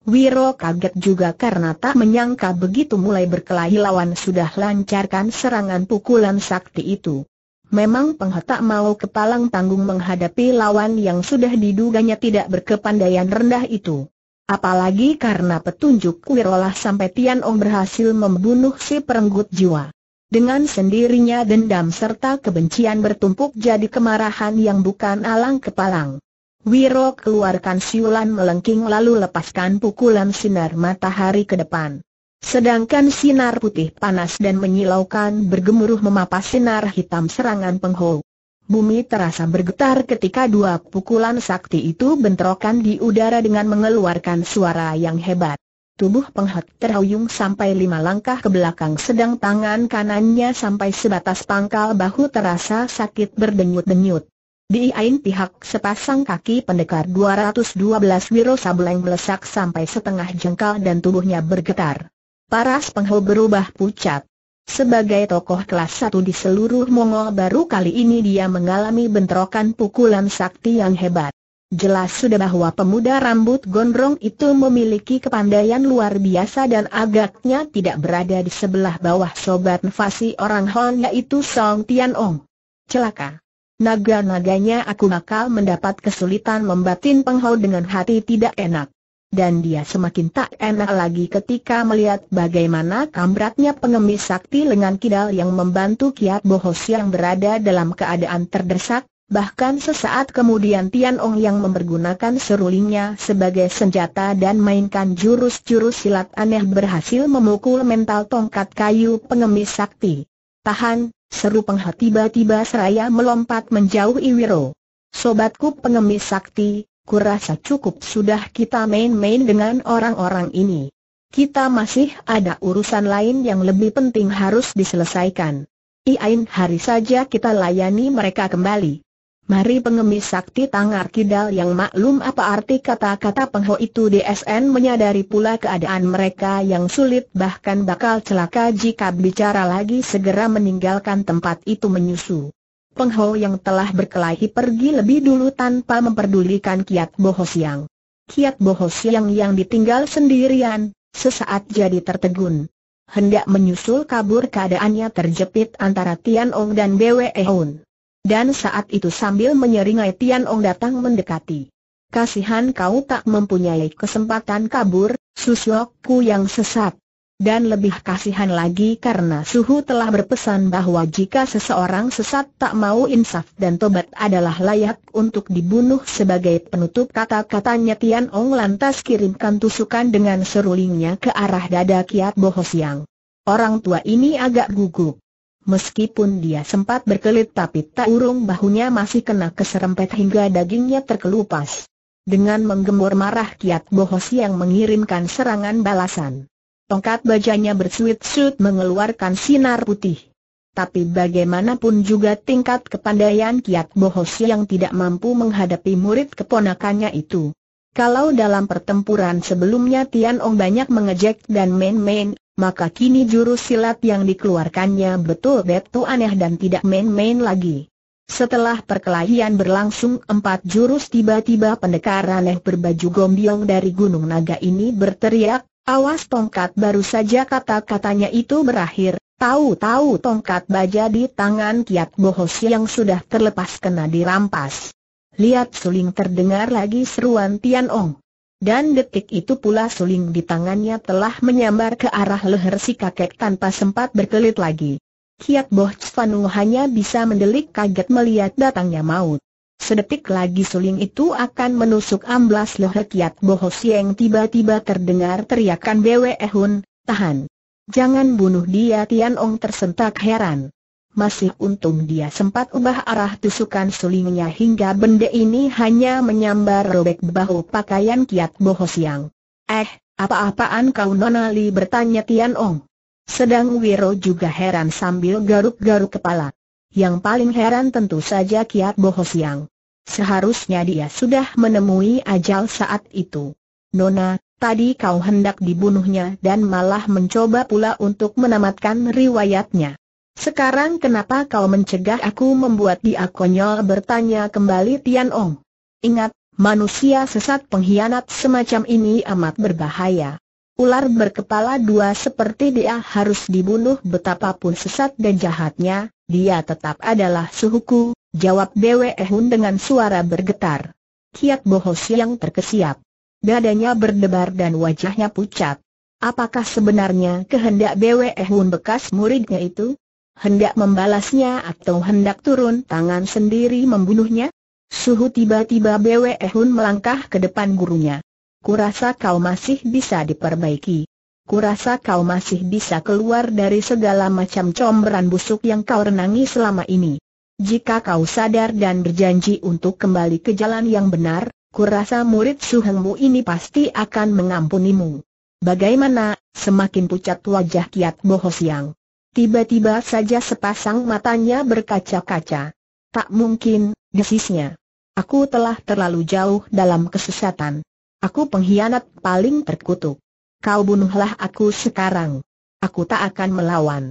Wiro kaget juga karena tak menyangka begitu mulai berkelahi lawan sudah lancarkan serangan pukulan sakti itu. Memang penghetak mau kepalang tanggung menghadapi lawan yang sudah diduganya tidak berkepandaian rendah itu. Apalagi karena petunjuk Wirolah sampai Tian Ong berhasil membunuh si perenggut jiwa. Dengan sendirinya dendam serta kebencian bertumpuk jadi kemarahan yang bukan alang kepalang. Wiro keluarkan siulan melengking lalu lepaskan pukulan sinar matahari ke depan. Sedangkan sinar putih panas dan menyilaukan bergemuruh memapas sinar hitam serangan penghou. Bumi terasa bergetar ketika dua pukulan sakti itu bentrokan di udara dengan mengeluarkan suara yang hebat. Tubuh penghut terhuyung sampai lima langkah ke belakang sedang tangan kanannya sampai sebatas pangkal bahu terasa sakit berdenyut-denyut. Di Diain pihak sepasang kaki pendekar 212 Wiro Sableng melesak sampai setengah jengkal dan tubuhnya bergetar. Paras Pengho berubah pucat. Sebagai tokoh kelas satu di seluruh Mongol baru kali ini dia mengalami bentrokan pukulan sakti yang hebat. Jelas sudah bahwa pemuda rambut gondrong itu memiliki kepandaian luar biasa dan agaknya tidak berada di sebelah bawah sobat nefasi orang Hon yaitu Song Tian Ong. Celaka naga-naganya aku nakal mendapat kesulitan membatin penghau dengan hati tidak enak. Dan dia semakin tak enak lagi ketika melihat bagaimana kambratnya pengemis sakti lengan kidal yang membantu Kiat Bohos yang berada dalam keadaan terdesak, Bahkan sesaat kemudian Tian Ong yang mempergunakan serulingnya sebagai senjata dan mainkan jurus-jurus silat aneh berhasil memukul mental tongkat kayu pengemis sakti. Tahan, Seru penghat tiba-tiba seraya melompat menjauh Iwiro. Sobatku pengemis sakti, kurasa cukup sudah kita main-main dengan orang-orang ini. Kita masih ada urusan lain yang lebih penting harus diselesaikan. Iain hari saja kita layani mereka kembali. Mari pengemis sakti tangar kidal yang maklum apa arti kata-kata pengho itu DSN menyadari pula keadaan mereka yang sulit bahkan bakal celaka jika bicara lagi segera meninggalkan tempat itu menyusu. Pengho yang telah berkelahi pergi lebih dulu tanpa memperdulikan Kiat Boho Siang. Kiat Boho Siang yang ditinggal sendirian, sesaat jadi tertegun. Hendak menyusul kabur keadaannya terjepit antara Tian Ong dan Bwe Hoon. Dan saat itu sambil menyeringai Tian Ong datang mendekati. Kasihan kau tak mempunyai kesempatan kabur, susyokku yang sesat. Dan lebih kasihan lagi karena suhu telah berpesan bahwa jika seseorang sesat tak mau insaf dan tobat adalah layak untuk dibunuh sebagai penutup kata-katanya Tian Ong lantas kirimkan tusukan dengan serulingnya ke arah dada Kiat Bohosiang. Orang tua ini agak gugup. Meskipun dia sempat berkelit tapi tak urung bahunya masih kena keserempet hingga dagingnya terkelupas. Dengan menggembur marah Kiat Bohos yang mengirimkan serangan balasan. Tongkat bajanya bersuit-suit mengeluarkan sinar putih. Tapi bagaimanapun juga tingkat kepandaian Kiat Bohos yang tidak mampu menghadapi murid keponakannya itu. Kalau dalam pertempuran sebelumnya Tian Ong banyak mengejek dan main-main, maka kini jurus silat yang dikeluarkannya betul-betul aneh dan tidak main-main lagi. Setelah perkelahian berlangsung empat jurus tiba-tiba pendekar aneh berbaju gombiong dari Gunung Naga ini berteriak, awas tongkat baru saja kata-katanya itu berakhir, tahu-tahu tongkat baja di tangan Kiat Bohos yang sudah terlepas kena dirampas. Lihat suling terdengar lagi seruan Tian Ong. Dan detik itu pula suling di tangannya telah menyambar ke arah leher si kakek tanpa sempat berkelit lagi. Kiat Boh Cvanu hanya bisa mendelik kaget melihat datangnya maut. Sedetik lagi suling itu akan menusuk amblas leher Kiat Boh Sieng tiba-tiba terdengar teriakan Bwe Hun, tahan. Jangan bunuh dia Tian Ong tersentak heran. Masih untung dia sempat ubah arah tusukan sulingnya hingga benda ini hanya menyambar robek bahu pakaian Kiat Boho Siang. Eh, apa-apaan kau Nonali bertanya Tian Ong. Sedang Wiro juga heran sambil garuk-garuk kepala. Yang paling heran tentu saja Kiat Boho Siang. Seharusnya dia sudah menemui ajal saat itu. Nona, tadi kau hendak dibunuhnya dan malah mencoba pula untuk menamatkan riwayatnya. Sekarang kenapa kau mencegah aku membuat dia konyol bertanya kembali Tian Ong? Ingat, manusia sesat pengkhianat semacam ini amat berbahaya. Ular berkepala dua seperti dia harus dibunuh betapapun sesat dan jahatnya, dia tetap adalah suhuku, jawab Dewe Ehun dengan suara bergetar. Kiat Bohos yang terkesiap. Dadanya berdebar dan wajahnya pucat. Apakah sebenarnya kehendak Bwe Ehun bekas muridnya itu? hendak membalasnya atau hendak turun tangan sendiri membunuhnya? Suhu tiba-tiba Bwe Hun melangkah ke depan gurunya. Kurasa kau masih bisa diperbaiki. Kurasa kau masih bisa keluar dari segala macam comberan busuk yang kau renangi selama ini. Jika kau sadar dan berjanji untuk kembali ke jalan yang benar, kurasa murid suhengmu ini pasti akan mengampunimu. Bagaimana, semakin pucat wajah Kiat Boho Siang. Tiba-tiba saja sepasang matanya berkaca-kaca. Tak mungkin, desisnya. Aku telah terlalu jauh dalam kesesatan. Aku pengkhianat paling terkutuk. Kau bunuhlah aku sekarang. Aku tak akan melawan.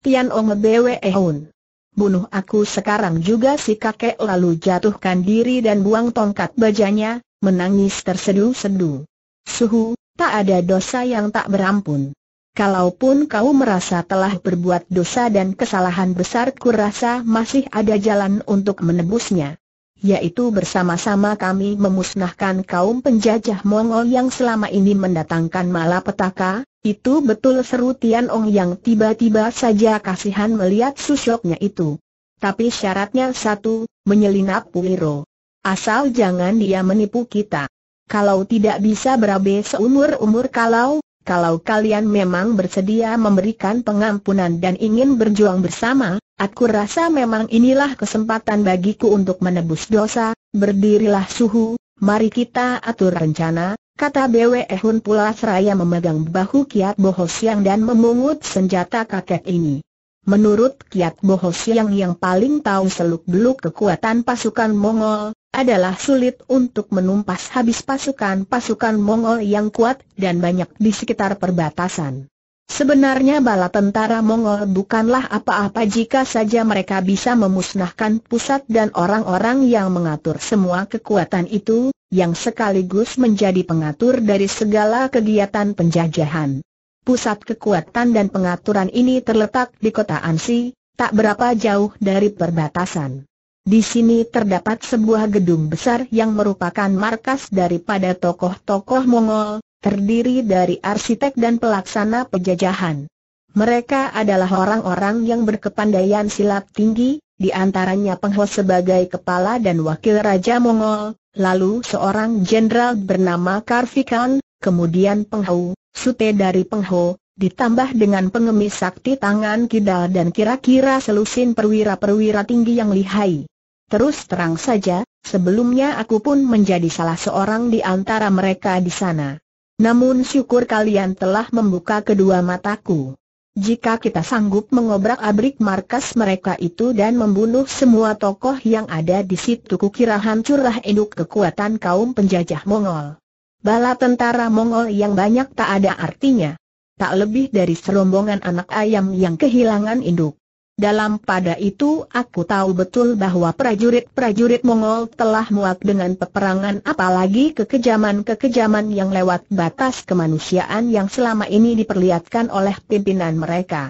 Tian Ong Bwe Eun. Bunuh aku sekarang juga si kakek lalu jatuhkan diri dan buang tongkat bajanya, menangis terseduh-seduh. Suhu, tak ada dosa yang tak berampun. Kalaupun kau merasa telah berbuat dosa dan kesalahan besar kurasa masih ada jalan untuk menebusnya yaitu bersama-sama kami memusnahkan kaum penjajah Mongol yang selama ini mendatangkan malapetaka, itu betul seru Tian Ong yang tiba-tiba saja kasihan melihat susoknya itu. Tapi syaratnya satu, menyelinap Puiro. Asal jangan dia menipu kita. Kalau tidak bisa berabe seumur-umur kalau, kalau kalian memang bersedia memberikan pengampunan dan ingin berjuang bersama, aku rasa memang inilah kesempatan bagiku untuk menebus dosa, berdirilah suhu, mari kita atur rencana, kata BW Hun pula seraya memegang bahu Kiat Boho Siang dan memungut senjata kakek ini. Menurut Kiat Boho Siang yang paling tahu seluk-beluk kekuatan pasukan Mongol, adalah sulit untuk menumpas habis pasukan-pasukan Mongol yang kuat dan banyak di sekitar perbatasan. Sebenarnya bala tentara Mongol bukanlah apa-apa jika saja mereka bisa memusnahkan pusat dan orang-orang yang mengatur semua kekuatan itu, yang sekaligus menjadi pengatur dari segala kegiatan penjajahan. Pusat kekuatan dan pengaturan ini terletak di kota Ansi, tak berapa jauh dari perbatasan. Di sini terdapat sebuah gedung besar yang merupakan markas daripada tokoh-tokoh Mongol, terdiri dari arsitek dan pelaksana penjajahan. Mereka adalah orang-orang yang berkepandaian silat tinggi, di antaranya Pengho sebagai kepala dan wakil Raja Mongol, lalu seorang jenderal bernama Karfikan, kemudian Pengho, sute dari Pengho, ditambah dengan pengemis sakti tangan kidal dan kira-kira selusin perwira-perwira tinggi yang lihai. Terus terang saja, sebelumnya aku pun menjadi salah seorang di antara mereka di sana. Namun syukur kalian telah membuka kedua mataku. Jika kita sanggup mengobrak-abrik markas mereka itu dan membunuh semua tokoh yang ada di situ kukira hancurlah induk kekuatan kaum penjajah Mongol. Bala tentara Mongol yang banyak tak ada artinya tak lebih dari serombongan anak ayam yang kehilangan induk. Dalam pada itu aku tahu betul bahwa prajurit-prajurit Mongol telah muak dengan peperangan apalagi kekejaman-kekejaman yang lewat batas kemanusiaan yang selama ini diperlihatkan oleh pimpinan mereka.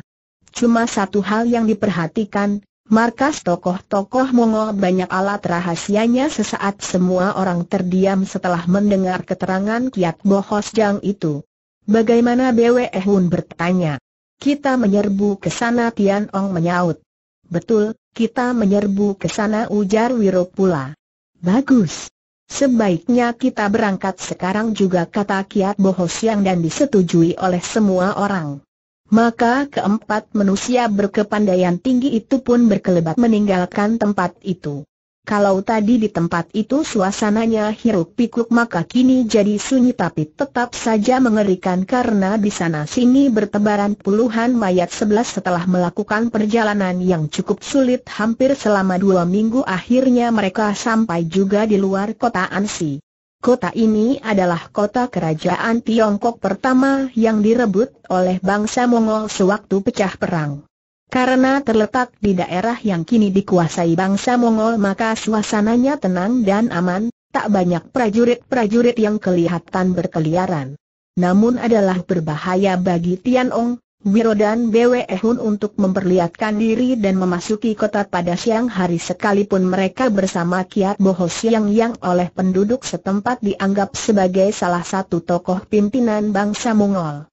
Cuma satu hal yang diperhatikan, markas tokoh-tokoh Mongol banyak alat rahasianya sesaat semua orang terdiam setelah mendengar keterangan Kiat Bohos Jang itu. Bagaimana Bwe Hun bertanya. Kita menyerbu ke sana Tian Ong menyaut. Betul, kita menyerbu ke sana ujar Wiro pula. Bagus. Sebaiknya kita berangkat sekarang juga kata Kiat Boho Siang dan disetujui oleh semua orang. Maka keempat manusia berkepandaian tinggi itu pun berkelebat meninggalkan tempat itu. Kalau tadi di tempat itu suasananya hiruk pikuk maka kini jadi sunyi tapi tetap saja mengerikan karena di sana sini bertebaran puluhan mayat sebelas setelah melakukan perjalanan yang cukup sulit hampir selama dua minggu akhirnya mereka sampai juga di luar kota Ansi. Kota ini adalah kota kerajaan Tiongkok pertama yang direbut oleh bangsa Mongol sewaktu pecah perang. Karena terletak di daerah yang kini dikuasai bangsa Mongol maka suasananya tenang dan aman, tak banyak prajurit-prajurit yang kelihatan berkeliaran. Namun adalah berbahaya bagi Tianong, Wiro dan Bwe Hun untuk memperlihatkan diri dan memasuki kota pada siang hari sekalipun mereka bersama Kiat Boho Siang yang oleh penduduk setempat dianggap sebagai salah satu tokoh pimpinan bangsa Mongol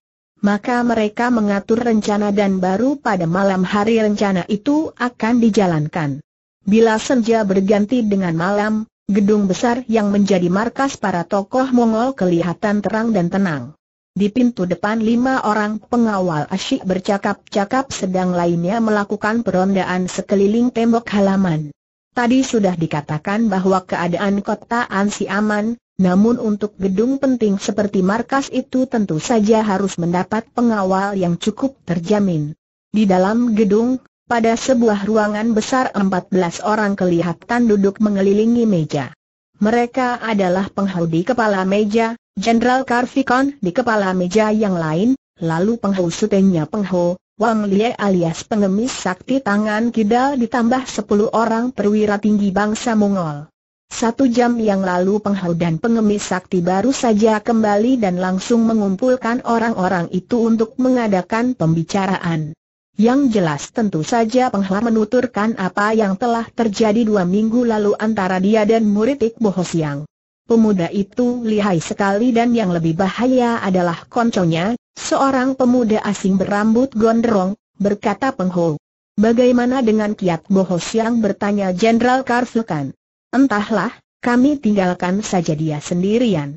maka mereka mengatur rencana dan baru pada malam hari rencana itu akan dijalankan. Bila senja berganti dengan malam, gedung besar yang menjadi markas para tokoh Mongol kelihatan terang dan tenang. Di pintu depan lima orang pengawal asyik bercakap-cakap sedang lainnya melakukan perondaan sekeliling tembok halaman. Tadi sudah dikatakan bahwa keadaan kota Ansi aman, namun untuk gedung penting seperti markas itu tentu saja harus mendapat pengawal yang cukup terjamin. Di dalam gedung, pada sebuah ruangan besar 14 orang kelihatan duduk mengelilingi meja. Mereka adalah penghau di kepala meja, Jenderal Karfikon di kepala meja yang lain, lalu penghau sutenya penghau, Wang Lie alias pengemis sakti tangan kidal ditambah 10 orang perwira tinggi bangsa Mongol. Satu jam yang lalu penghau dan pengemis sakti baru saja kembali dan langsung mengumpulkan orang-orang itu untuk mengadakan pembicaraan. Yang jelas tentu saja penghau menuturkan apa yang telah terjadi dua minggu lalu antara dia dan murid Ikbo Hosiang. Pemuda itu lihai sekali dan yang lebih bahaya adalah konconya, seorang pemuda asing berambut gondrong, berkata penghau. Bagaimana dengan kiat bohos yang bertanya Jenderal Karfukan? Entahlah, kami tinggalkan saja dia sendirian.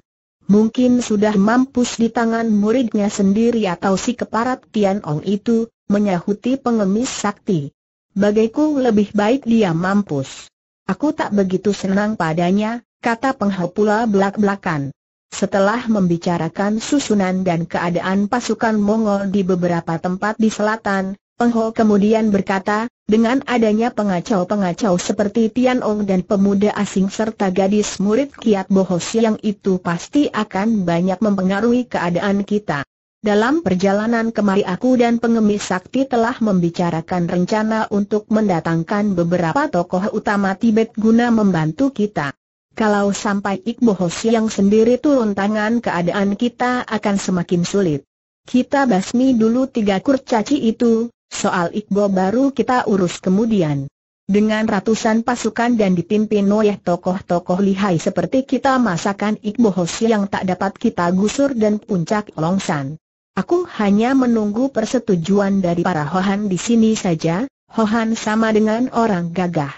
Mungkin sudah mampus di tangan muridnya sendiri atau si keparat Tianong itu, menyahuti pengemis sakti. Bagiku lebih baik dia mampus. Aku tak begitu senang padanya, kata penghapula belak-belakan. Setelah membicarakan susunan dan keadaan pasukan Mongol di beberapa tempat di selatan, Eng Ho kemudian berkata, dengan adanya pengacau-pengacau seperti Tian Ong dan pemuda asing serta gadis murid Kiat Boho Siang itu pasti akan banyak mempengaruhi keadaan kita. Dalam perjalanan kemari aku dan pengemis sakti telah membicarakan rencana untuk mendatangkan beberapa tokoh utama Tibet guna membantu kita. Kalau sampai Ikboho Siang sendiri turun tangan keadaan kita akan semakin sulit. Kita basmi dulu tiga kurcaci itu, Soal Iqbal baru kita urus kemudian. Dengan ratusan pasukan dan dipimpin oleh tokoh-tokoh lihai seperti kita masakan Iqbal Hoshi yang tak dapat kita gusur dan puncak Longsan. Aku hanya menunggu persetujuan dari para Hohan di sini saja, Hohan sama dengan orang gagah.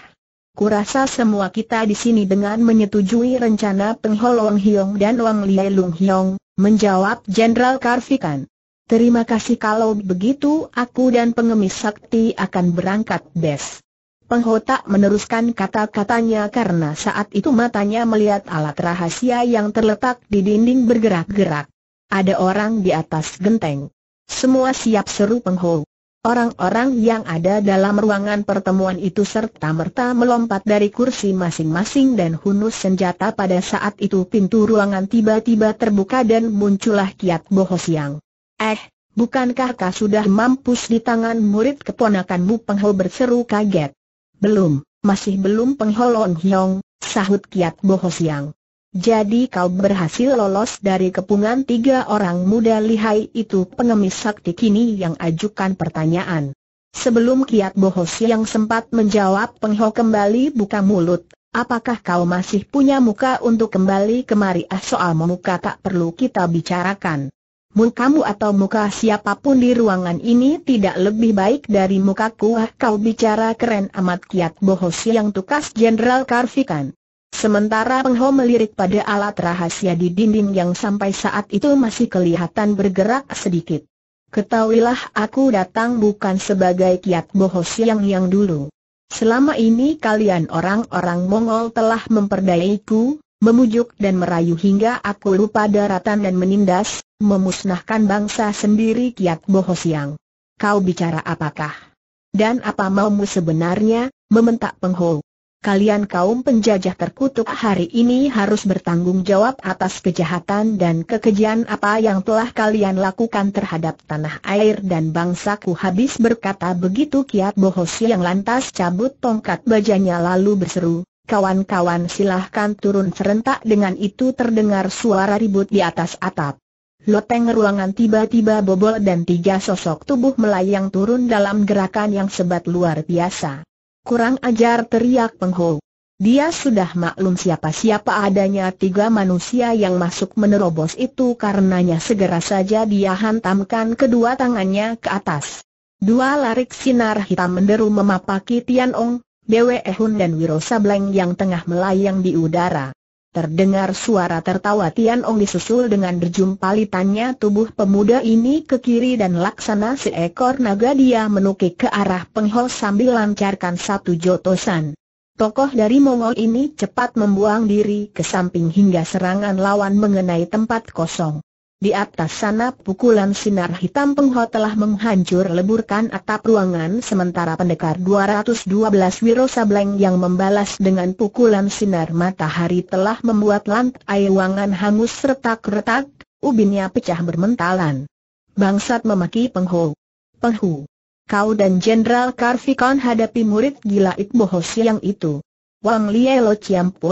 Kurasa semua kita di sini dengan menyetujui rencana Peng Hiong dan Wang lielung Hiong, menjawab Jenderal Karfikan. Terima kasih kalau begitu aku dan pengemis sakti akan berangkat bes. Penghotak meneruskan kata-katanya karena saat itu matanya melihat alat rahasia yang terletak di dinding bergerak-gerak. Ada orang di atas genteng. Semua siap seru pengho. Orang-orang yang ada dalam ruangan pertemuan itu serta-merta melompat dari kursi masing-masing dan hunus senjata pada saat itu pintu ruangan tiba-tiba terbuka dan muncullah Kiat Boho Siang. Eh, bukankah kau sudah mampus di tangan murid keponakanmu Pengho berseru kaget? Belum, masih belum Pengho Long Hyong, sahut Kiat Boho Siang. Jadi kau berhasil lolos dari kepungan tiga orang muda lihai itu pengemis sakti kini yang ajukan pertanyaan. Sebelum Kiat Bohos yang sempat menjawab Pengho kembali buka mulut, apakah kau masih punya muka untuk kembali kemari ah soal muka tak perlu kita bicarakan. Mukamu kamu atau muka siapapun di ruangan ini tidak lebih baik dari mukaku Wah kau bicara keren amat kiat bohos yang tukas Jenderal Karfikan Sementara Pengho melirik pada alat rahasia di dinding yang sampai saat itu masih kelihatan bergerak sedikit Ketahuilah aku datang bukan sebagai kiat bohos yang yang dulu Selama ini kalian orang-orang Mongol telah memperdayaiku, memujuk dan merayu hingga aku lupa daratan dan menindas memusnahkan bangsa sendiri Kiat Boho Siang. Kau bicara apakah? Dan apa maumu sebenarnya, mementak penghou? Kalian kaum penjajah terkutuk hari ini harus bertanggung jawab atas kejahatan dan kekejian apa yang telah kalian lakukan terhadap tanah air dan bangsaku habis berkata begitu Kiat Bohosi yang lantas cabut tongkat bajanya lalu berseru, kawan-kawan silahkan turun serentak dengan itu terdengar suara ribut di atas atap. Loteng ruangan tiba-tiba bobol dan tiga sosok tubuh melayang turun dalam gerakan yang sebat luar biasa. Kurang ajar teriak Penghul. Dia sudah maklum siapa-siapa adanya tiga manusia yang masuk menerobos itu karenanya segera saja dia hantamkan kedua tangannya ke atas. Dua larik sinar hitam menderu memapaki Tian Ong, Dewe Ehun dan Wiro Sableng yang tengah melayang di udara. Terdengar suara tertawa Tian Ong disusul dengan berjumpalitannya tubuh pemuda ini ke kiri dan laksana seekor naga dia menukik ke arah penghol sambil lancarkan satu jotosan. Tokoh dari Mongol ini cepat membuang diri ke samping hingga serangan lawan mengenai tempat kosong. Di atas sana pukulan sinar hitam Pengho telah menghancur leburkan atap ruangan sementara pendekar 212 Wiro Sableng yang membalas dengan pukulan sinar matahari telah membuat lantai ruangan hangus retak-retak, ubinnya pecah bermentalan. Bangsat memaki Pengho. Penghu. Kau dan Jenderal Karfikon hadapi murid gila Ikboho yang itu. Wang Lielo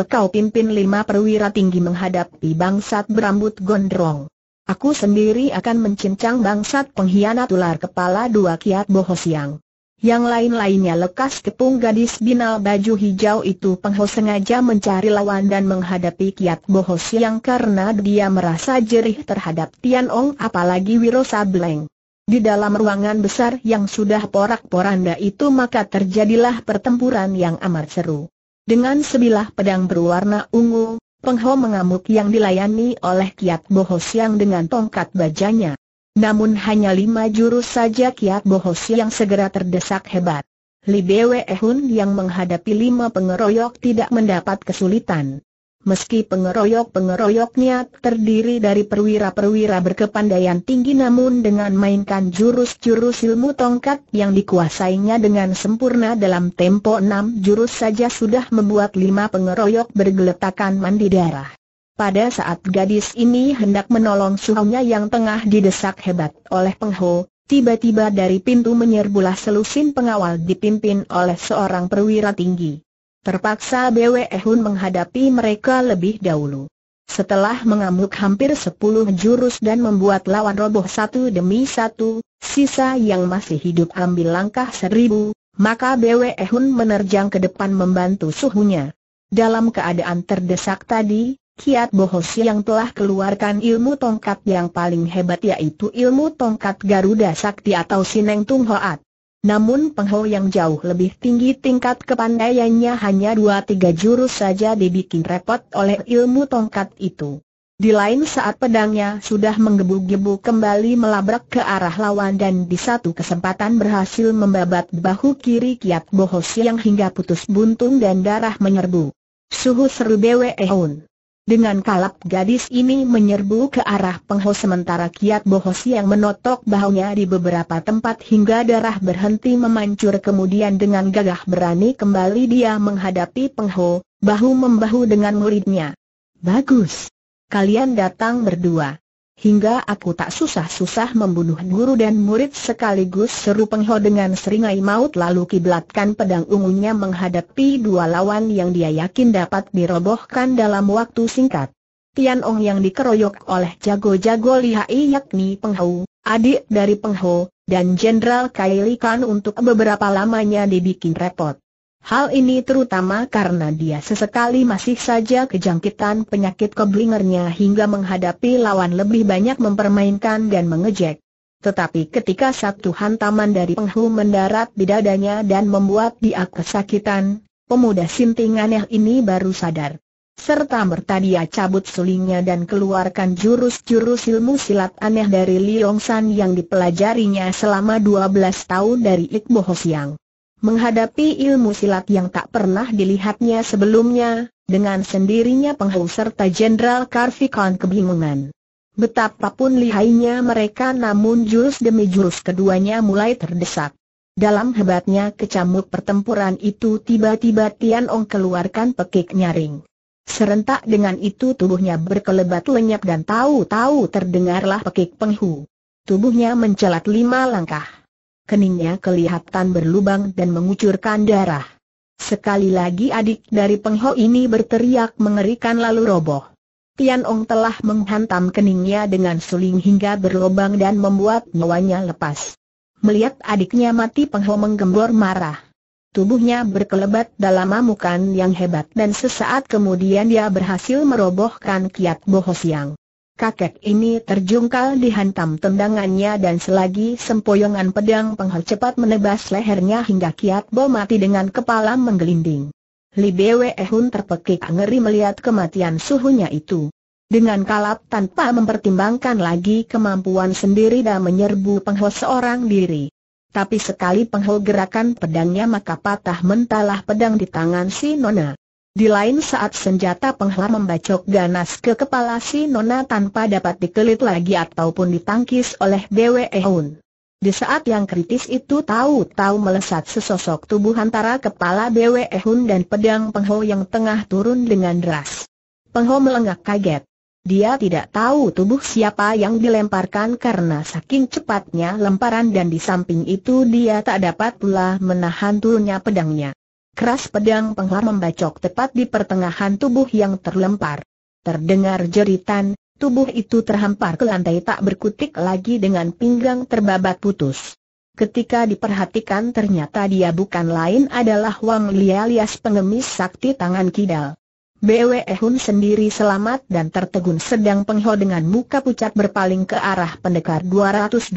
kau pimpin lima perwira tinggi menghadapi bangsat berambut gondrong. Aku sendiri akan mencincang bangsat pengkhianat ular kepala dua kiat bohosiang. yang. Yang lain-lainnya lekas kepung gadis binal baju hijau itu pengho sengaja mencari lawan dan menghadapi kiat boho siang karena dia merasa jerih terhadap Tian Ong apalagi Wiro Sableng. Di dalam ruangan besar yang sudah porak-poranda itu maka terjadilah pertempuran yang amat seru. Dengan sebilah pedang berwarna ungu, Pengho mengamuk yang dilayani oleh Kiat bohos yang dengan tongkat bajanya. Namun hanya lima jurus saja Kiat bohos yang segera terdesak hebat. Li Bwe Hun yang menghadapi lima pengeroyok tidak mendapat kesulitan. Meski pengeroyok-pengeroyoknya terdiri dari perwira-perwira berkepandaian tinggi namun dengan mainkan jurus-jurus ilmu tongkat yang dikuasainya dengan sempurna dalam tempo enam jurus saja sudah membuat lima pengeroyok bergeletakan mandi darah. Pada saat gadis ini hendak menolong suhunya yang tengah didesak hebat oleh pengho, tiba-tiba dari pintu menyerbulah selusin pengawal dipimpin oleh seorang perwira tinggi. Terpaksa Bwe Hun menghadapi mereka lebih dahulu. Setelah mengamuk hampir sepuluh jurus dan membuat lawan roboh satu demi satu, sisa yang masih hidup ambil langkah seribu, maka Bwe Hun menerjang ke depan membantu suhunya. Dalam keadaan terdesak tadi, Kiat Bohos yang telah keluarkan ilmu tongkat yang paling hebat yaitu ilmu tongkat Garuda Sakti atau Sineng Tung Hoat. Namun Peng yang jauh lebih tinggi tingkat kepandaiannya hanya dua tiga jurus saja dibikin repot oleh ilmu tongkat itu. Di lain saat pedangnya sudah menggebu-gebu kembali melabrak ke arah lawan dan di satu kesempatan berhasil membabat bahu kiri Kiat Bohos yang hingga putus buntung dan darah menyerbu. Suhu seru Bwe Eun. Dengan kalap gadis ini menyerbu ke arah Pengho sementara Kiat Bohos yang menotok bahunya di beberapa tempat hingga darah berhenti memancur kemudian dengan gagah berani kembali dia menghadapi Pengho, bahu-membahu dengan muridnya. Bagus! Kalian datang berdua hingga aku tak susah-susah membunuh guru dan murid sekaligus seru pengho dengan seringai maut lalu kiblatkan pedang ungunya menghadapi dua lawan yang dia yakin dapat dirobohkan dalam waktu singkat. Tian Ong yang dikeroyok oleh jago-jago lihai yakni Penghau, adik dari Penghau, dan Jenderal kailikan untuk beberapa lamanya dibikin repot. Hal ini terutama karena dia sesekali masih saja kejangkitan penyakit keblingernya hingga menghadapi lawan lebih banyak mempermainkan dan mengejek. Tetapi ketika satu hantaman dari penghu mendarat di dadanya dan membuat dia kesakitan, pemuda sinting aneh ini baru sadar. Serta merta dia cabut sulingnya dan keluarkan jurus-jurus ilmu silat aneh dari Liong San yang dipelajarinya selama 12 tahun dari Iqbo Hosiang. Menghadapi ilmu silat yang tak pernah dilihatnya sebelumnya, dengan sendirinya Penghu serta Jenderal Karfikon kebingungan. Betapapun lihainya mereka namun jurus demi jurus keduanya mulai terdesak. Dalam hebatnya kecamuk pertempuran itu tiba-tiba Tian Ong keluarkan pekik nyaring. Serentak dengan itu tubuhnya berkelebat lenyap dan tahu-tahu terdengarlah pekik penghu. Tubuhnya mencelat lima langkah keningnya kelihatan berlubang dan mengucurkan darah. Sekali lagi adik dari Pengho ini berteriak mengerikan lalu roboh. Tian Ong telah menghantam keningnya dengan suling hingga berlubang dan membuat nyawanya lepas. Melihat adiknya mati Pengho menggembor marah. Tubuhnya berkelebat dalam amukan yang hebat dan sesaat kemudian dia berhasil merobohkan kiat bohos yang Kakek ini terjungkal dihantam tendangannya dan selagi sempoyongan pedang penghal cepat menebas lehernya hingga kiat bom mati dengan kepala menggelinding. Li Bwe Hun terpekik ngeri melihat kematian suhunya itu. Dengan kalap tanpa mempertimbangkan lagi kemampuan sendiri dan menyerbu penghal seorang diri. Tapi sekali penghal gerakan pedangnya maka patah mentalah pedang di tangan si Nona. Di lain saat senjata penghala membacok ganas ke kepala si Nona tanpa dapat dikelit lagi ataupun ditangkis oleh Dewe Eun. Di saat yang kritis itu tahu-tahu melesat sesosok tubuh antara kepala Dewe Eun dan pedang Pengho yang tengah turun dengan deras. Pengho melengak kaget. Dia tidak tahu tubuh siapa yang dilemparkan karena saking cepatnya lemparan dan di samping itu dia tak dapat pula menahan turunnya pedangnya. Keras pedang penghar membacok tepat di pertengahan tubuh yang terlempar. Terdengar jeritan, tubuh itu terhampar ke lantai tak berkutik lagi dengan pinggang terbabat putus. Ketika diperhatikan ternyata dia bukan lain adalah Wang Li alias pengemis sakti tangan kidal. Bwe Hun sendiri selamat dan tertegun sedang Pengho dengan muka pucat berpaling ke arah pendekar 212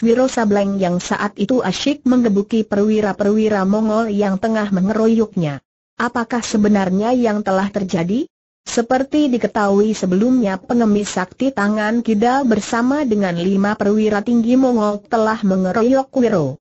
Wiro Sableng yang saat itu asyik menggebuki perwira-perwira Mongol yang tengah mengeroyoknya. Apakah sebenarnya yang telah terjadi? Seperti diketahui sebelumnya pengemis sakti tangan kidal bersama dengan lima perwira tinggi Mongol telah mengeroyok Wiro.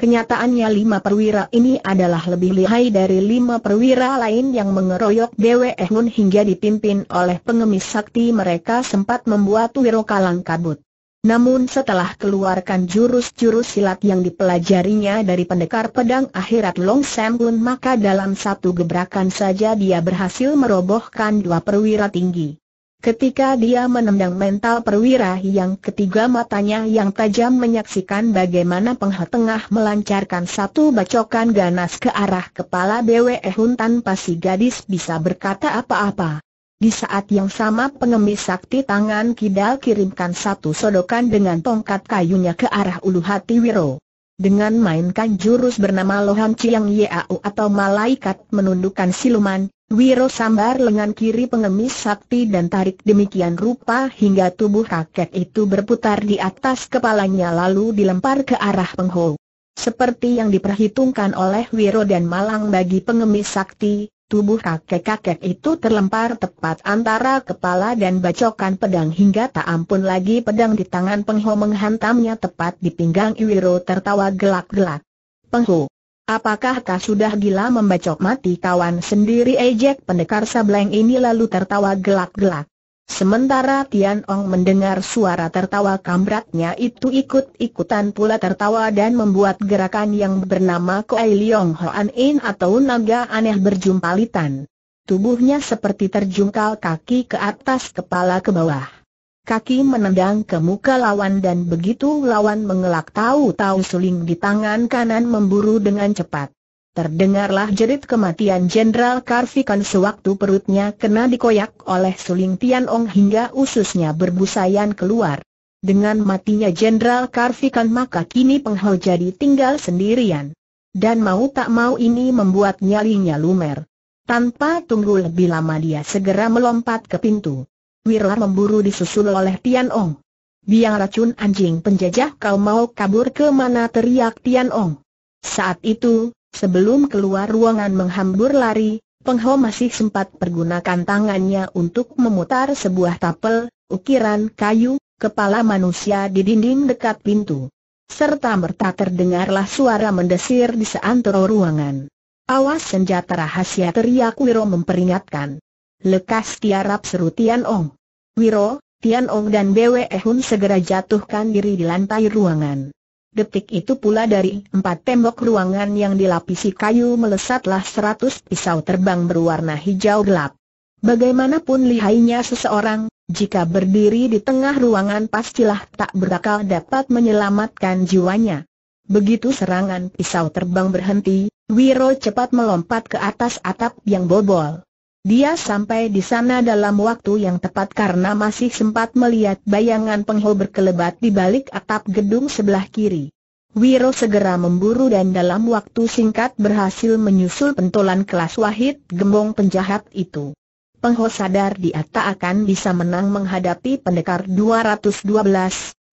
Kenyataannya lima perwira ini adalah lebih lihai dari lima perwira lain yang mengeroyok Dewa Ehun hingga dipimpin oleh pengemis sakti mereka sempat membuat Wiro Kalang kabut. Namun setelah keluarkan jurus-jurus silat yang dipelajarinya dari pendekar pedang akhirat Long Sam Gun maka dalam satu gebrakan saja dia berhasil merobohkan dua perwira tinggi. Ketika dia menendang mental perwira yang ketiga matanya yang tajam menyaksikan bagaimana penghat tengah melancarkan satu bacokan ganas ke arah kepala BWE Hun tanpa si gadis bisa berkata apa-apa. Di saat yang sama pengemis sakti tangan kidal kirimkan satu sodokan dengan tongkat kayunya ke arah ulu hati Wiro. Dengan mainkan jurus bernama Lohan Chiang Yau atau Malaikat menundukkan siluman, Wiro sambar lengan kiri pengemis sakti dan tarik demikian rupa hingga tubuh kakek itu berputar di atas kepalanya lalu dilempar ke arah penghu. Seperti yang diperhitungkan oleh Wiro dan Malang bagi pengemis sakti, tubuh kakek-kakek itu terlempar tepat antara kepala dan bacokan pedang hingga tak ampun lagi pedang di tangan penghu menghantamnya tepat di pinggang Wiro tertawa gelak-gelak. Penghu. Apakah kau sudah gila membacok mati kawan sendiri ejek pendekar sableng ini lalu tertawa gelak-gelak. Sementara Tian Ong mendengar suara tertawa kambratnya itu ikut-ikutan pula tertawa dan membuat gerakan yang bernama Koei Liong Hoan In atau naga aneh berjumpalitan. Tubuhnya seperti terjungkal kaki ke atas kepala ke bawah kaki menendang ke muka lawan dan begitu lawan mengelak tahu-tahu suling di tangan kanan memburu dengan cepat. Terdengarlah jerit kematian Jenderal Karfikan sewaktu perutnya kena dikoyak oleh suling Tian hingga ususnya berbusayan keluar. Dengan matinya Jenderal Karfikan maka kini Penghao jadi tinggal sendirian. Dan mau tak mau ini membuat nyalinya lumer. Tanpa tunggu lebih lama dia segera melompat ke pintu. Wirla memburu disusul oleh Tian Ong. Biang racun anjing penjajah kau mau kabur ke mana teriak Tian Ong. Saat itu, sebelum keluar ruangan menghambur lari, Ho masih sempat pergunakan tangannya untuk memutar sebuah tapel, ukiran kayu, kepala manusia di dinding dekat pintu. Serta merta terdengarlah suara mendesir di seantero ruangan. Awas senjata rahasia teriak Wiro memperingatkan. Lekas tiarap seru Tian Ong. Wiro, Tian Ong dan Bwe Hun segera jatuhkan diri di lantai ruangan. Detik itu pula dari empat tembok ruangan yang dilapisi kayu melesatlah seratus pisau terbang berwarna hijau gelap. Bagaimanapun lihainya seseorang, jika berdiri di tengah ruangan pastilah tak berakal dapat menyelamatkan jiwanya. Begitu serangan pisau terbang berhenti, Wiro cepat melompat ke atas atap yang bobol. Dia sampai di sana dalam waktu yang tepat karena masih sempat melihat bayangan penghul berkelebat di balik atap gedung sebelah kiri. Wiro segera memburu dan dalam waktu singkat berhasil menyusul pentolan kelas wahid gembong penjahat itu. Pengho sadar dia tak akan bisa menang menghadapi pendekar 212,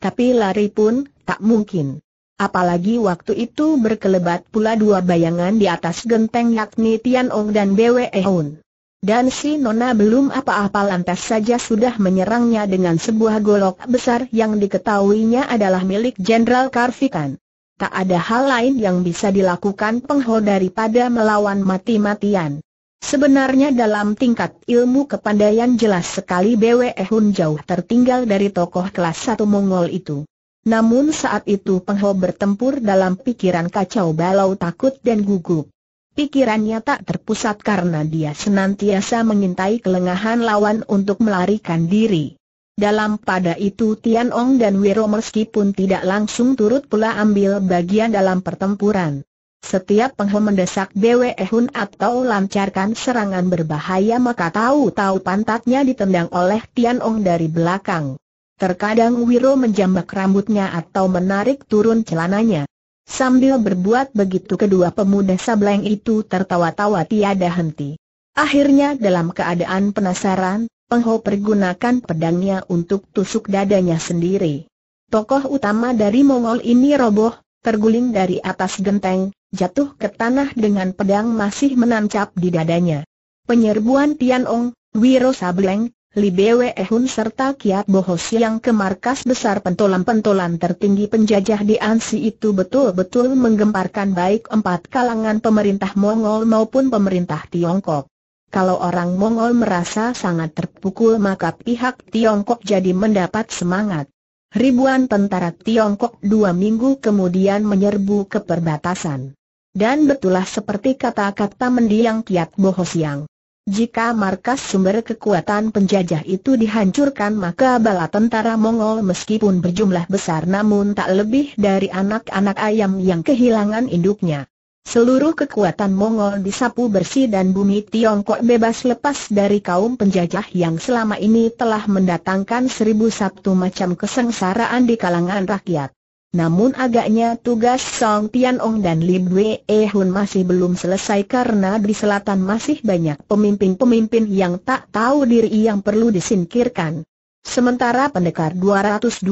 tapi lari pun tak mungkin. Apalagi waktu itu berkelebat pula dua bayangan di atas genteng yakni Tian Ong dan Bwe Eun. Dan si Nona belum apa-apa lantas saja sudah menyerangnya dengan sebuah golok besar yang diketahuinya adalah milik Jenderal Karfikan. Tak ada hal lain yang bisa dilakukan pengho daripada melawan mati-matian. Sebenarnya dalam tingkat ilmu kepandaian jelas sekali Bwe Hun jauh tertinggal dari tokoh kelas satu Mongol itu. Namun saat itu Pengho bertempur dalam pikiran kacau balau takut dan gugup. Pikirannya tak terpusat karena dia senantiasa mengintai kelengahan lawan untuk melarikan diri. Dalam pada itu Tian Ong dan Wiro meskipun tidak langsung turut pula ambil bagian dalam pertempuran. Setiap penghom mendesak Bwe Hun atau lancarkan serangan berbahaya maka tahu-tahu pantatnya ditendang oleh Tian Ong dari belakang. Terkadang Wiro menjambak rambutnya atau menarik turun celananya. Sambil berbuat begitu kedua pemuda sableng itu tertawa-tawa tiada henti. Akhirnya dalam keadaan penasaran, Pengho pergunakan pedangnya untuk tusuk dadanya sendiri. Tokoh utama dari Mongol ini roboh, terguling dari atas genteng, jatuh ke tanah dengan pedang masih menancap di dadanya. Penyerbuan Tianong, Wiro Sableng, Li Bwe Hun serta Kiat Bohos yang ke markas besar pentolan-pentolan tertinggi penjajah di Ansi itu betul-betul menggemparkan baik empat kalangan pemerintah Mongol maupun pemerintah Tiongkok. Kalau orang Mongol merasa sangat terpukul maka pihak Tiongkok jadi mendapat semangat. Ribuan tentara Tiongkok dua minggu kemudian menyerbu ke perbatasan. Dan betulah seperti kata-kata mendiang Kiat Bohos yang jika markas sumber kekuatan penjajah itu dihancurkan maka bala tentara Mongol meskipun berjumlah besar namun tak lebih dari anak-anak ayam yang kehilangan induknya. Seluruh kekuatan Mongol disapu bersih dan bumi Tiongkok bebas lepas dari kaum penjajah yang selama ini telah mendatangkan seribu satu macam kesengsaraan di kalangan rakyat. Namun agaknya tugas Song Tianong dan Li Wei Hun masih belum selesai karena di selatan masih banyak pemimpin-pemimpin yang tak tahu diri yang perlu disingkirkan. Sementara pendekar 212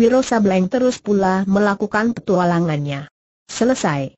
Wiro Sableng terus pula melakukan petualangannya. Selesai.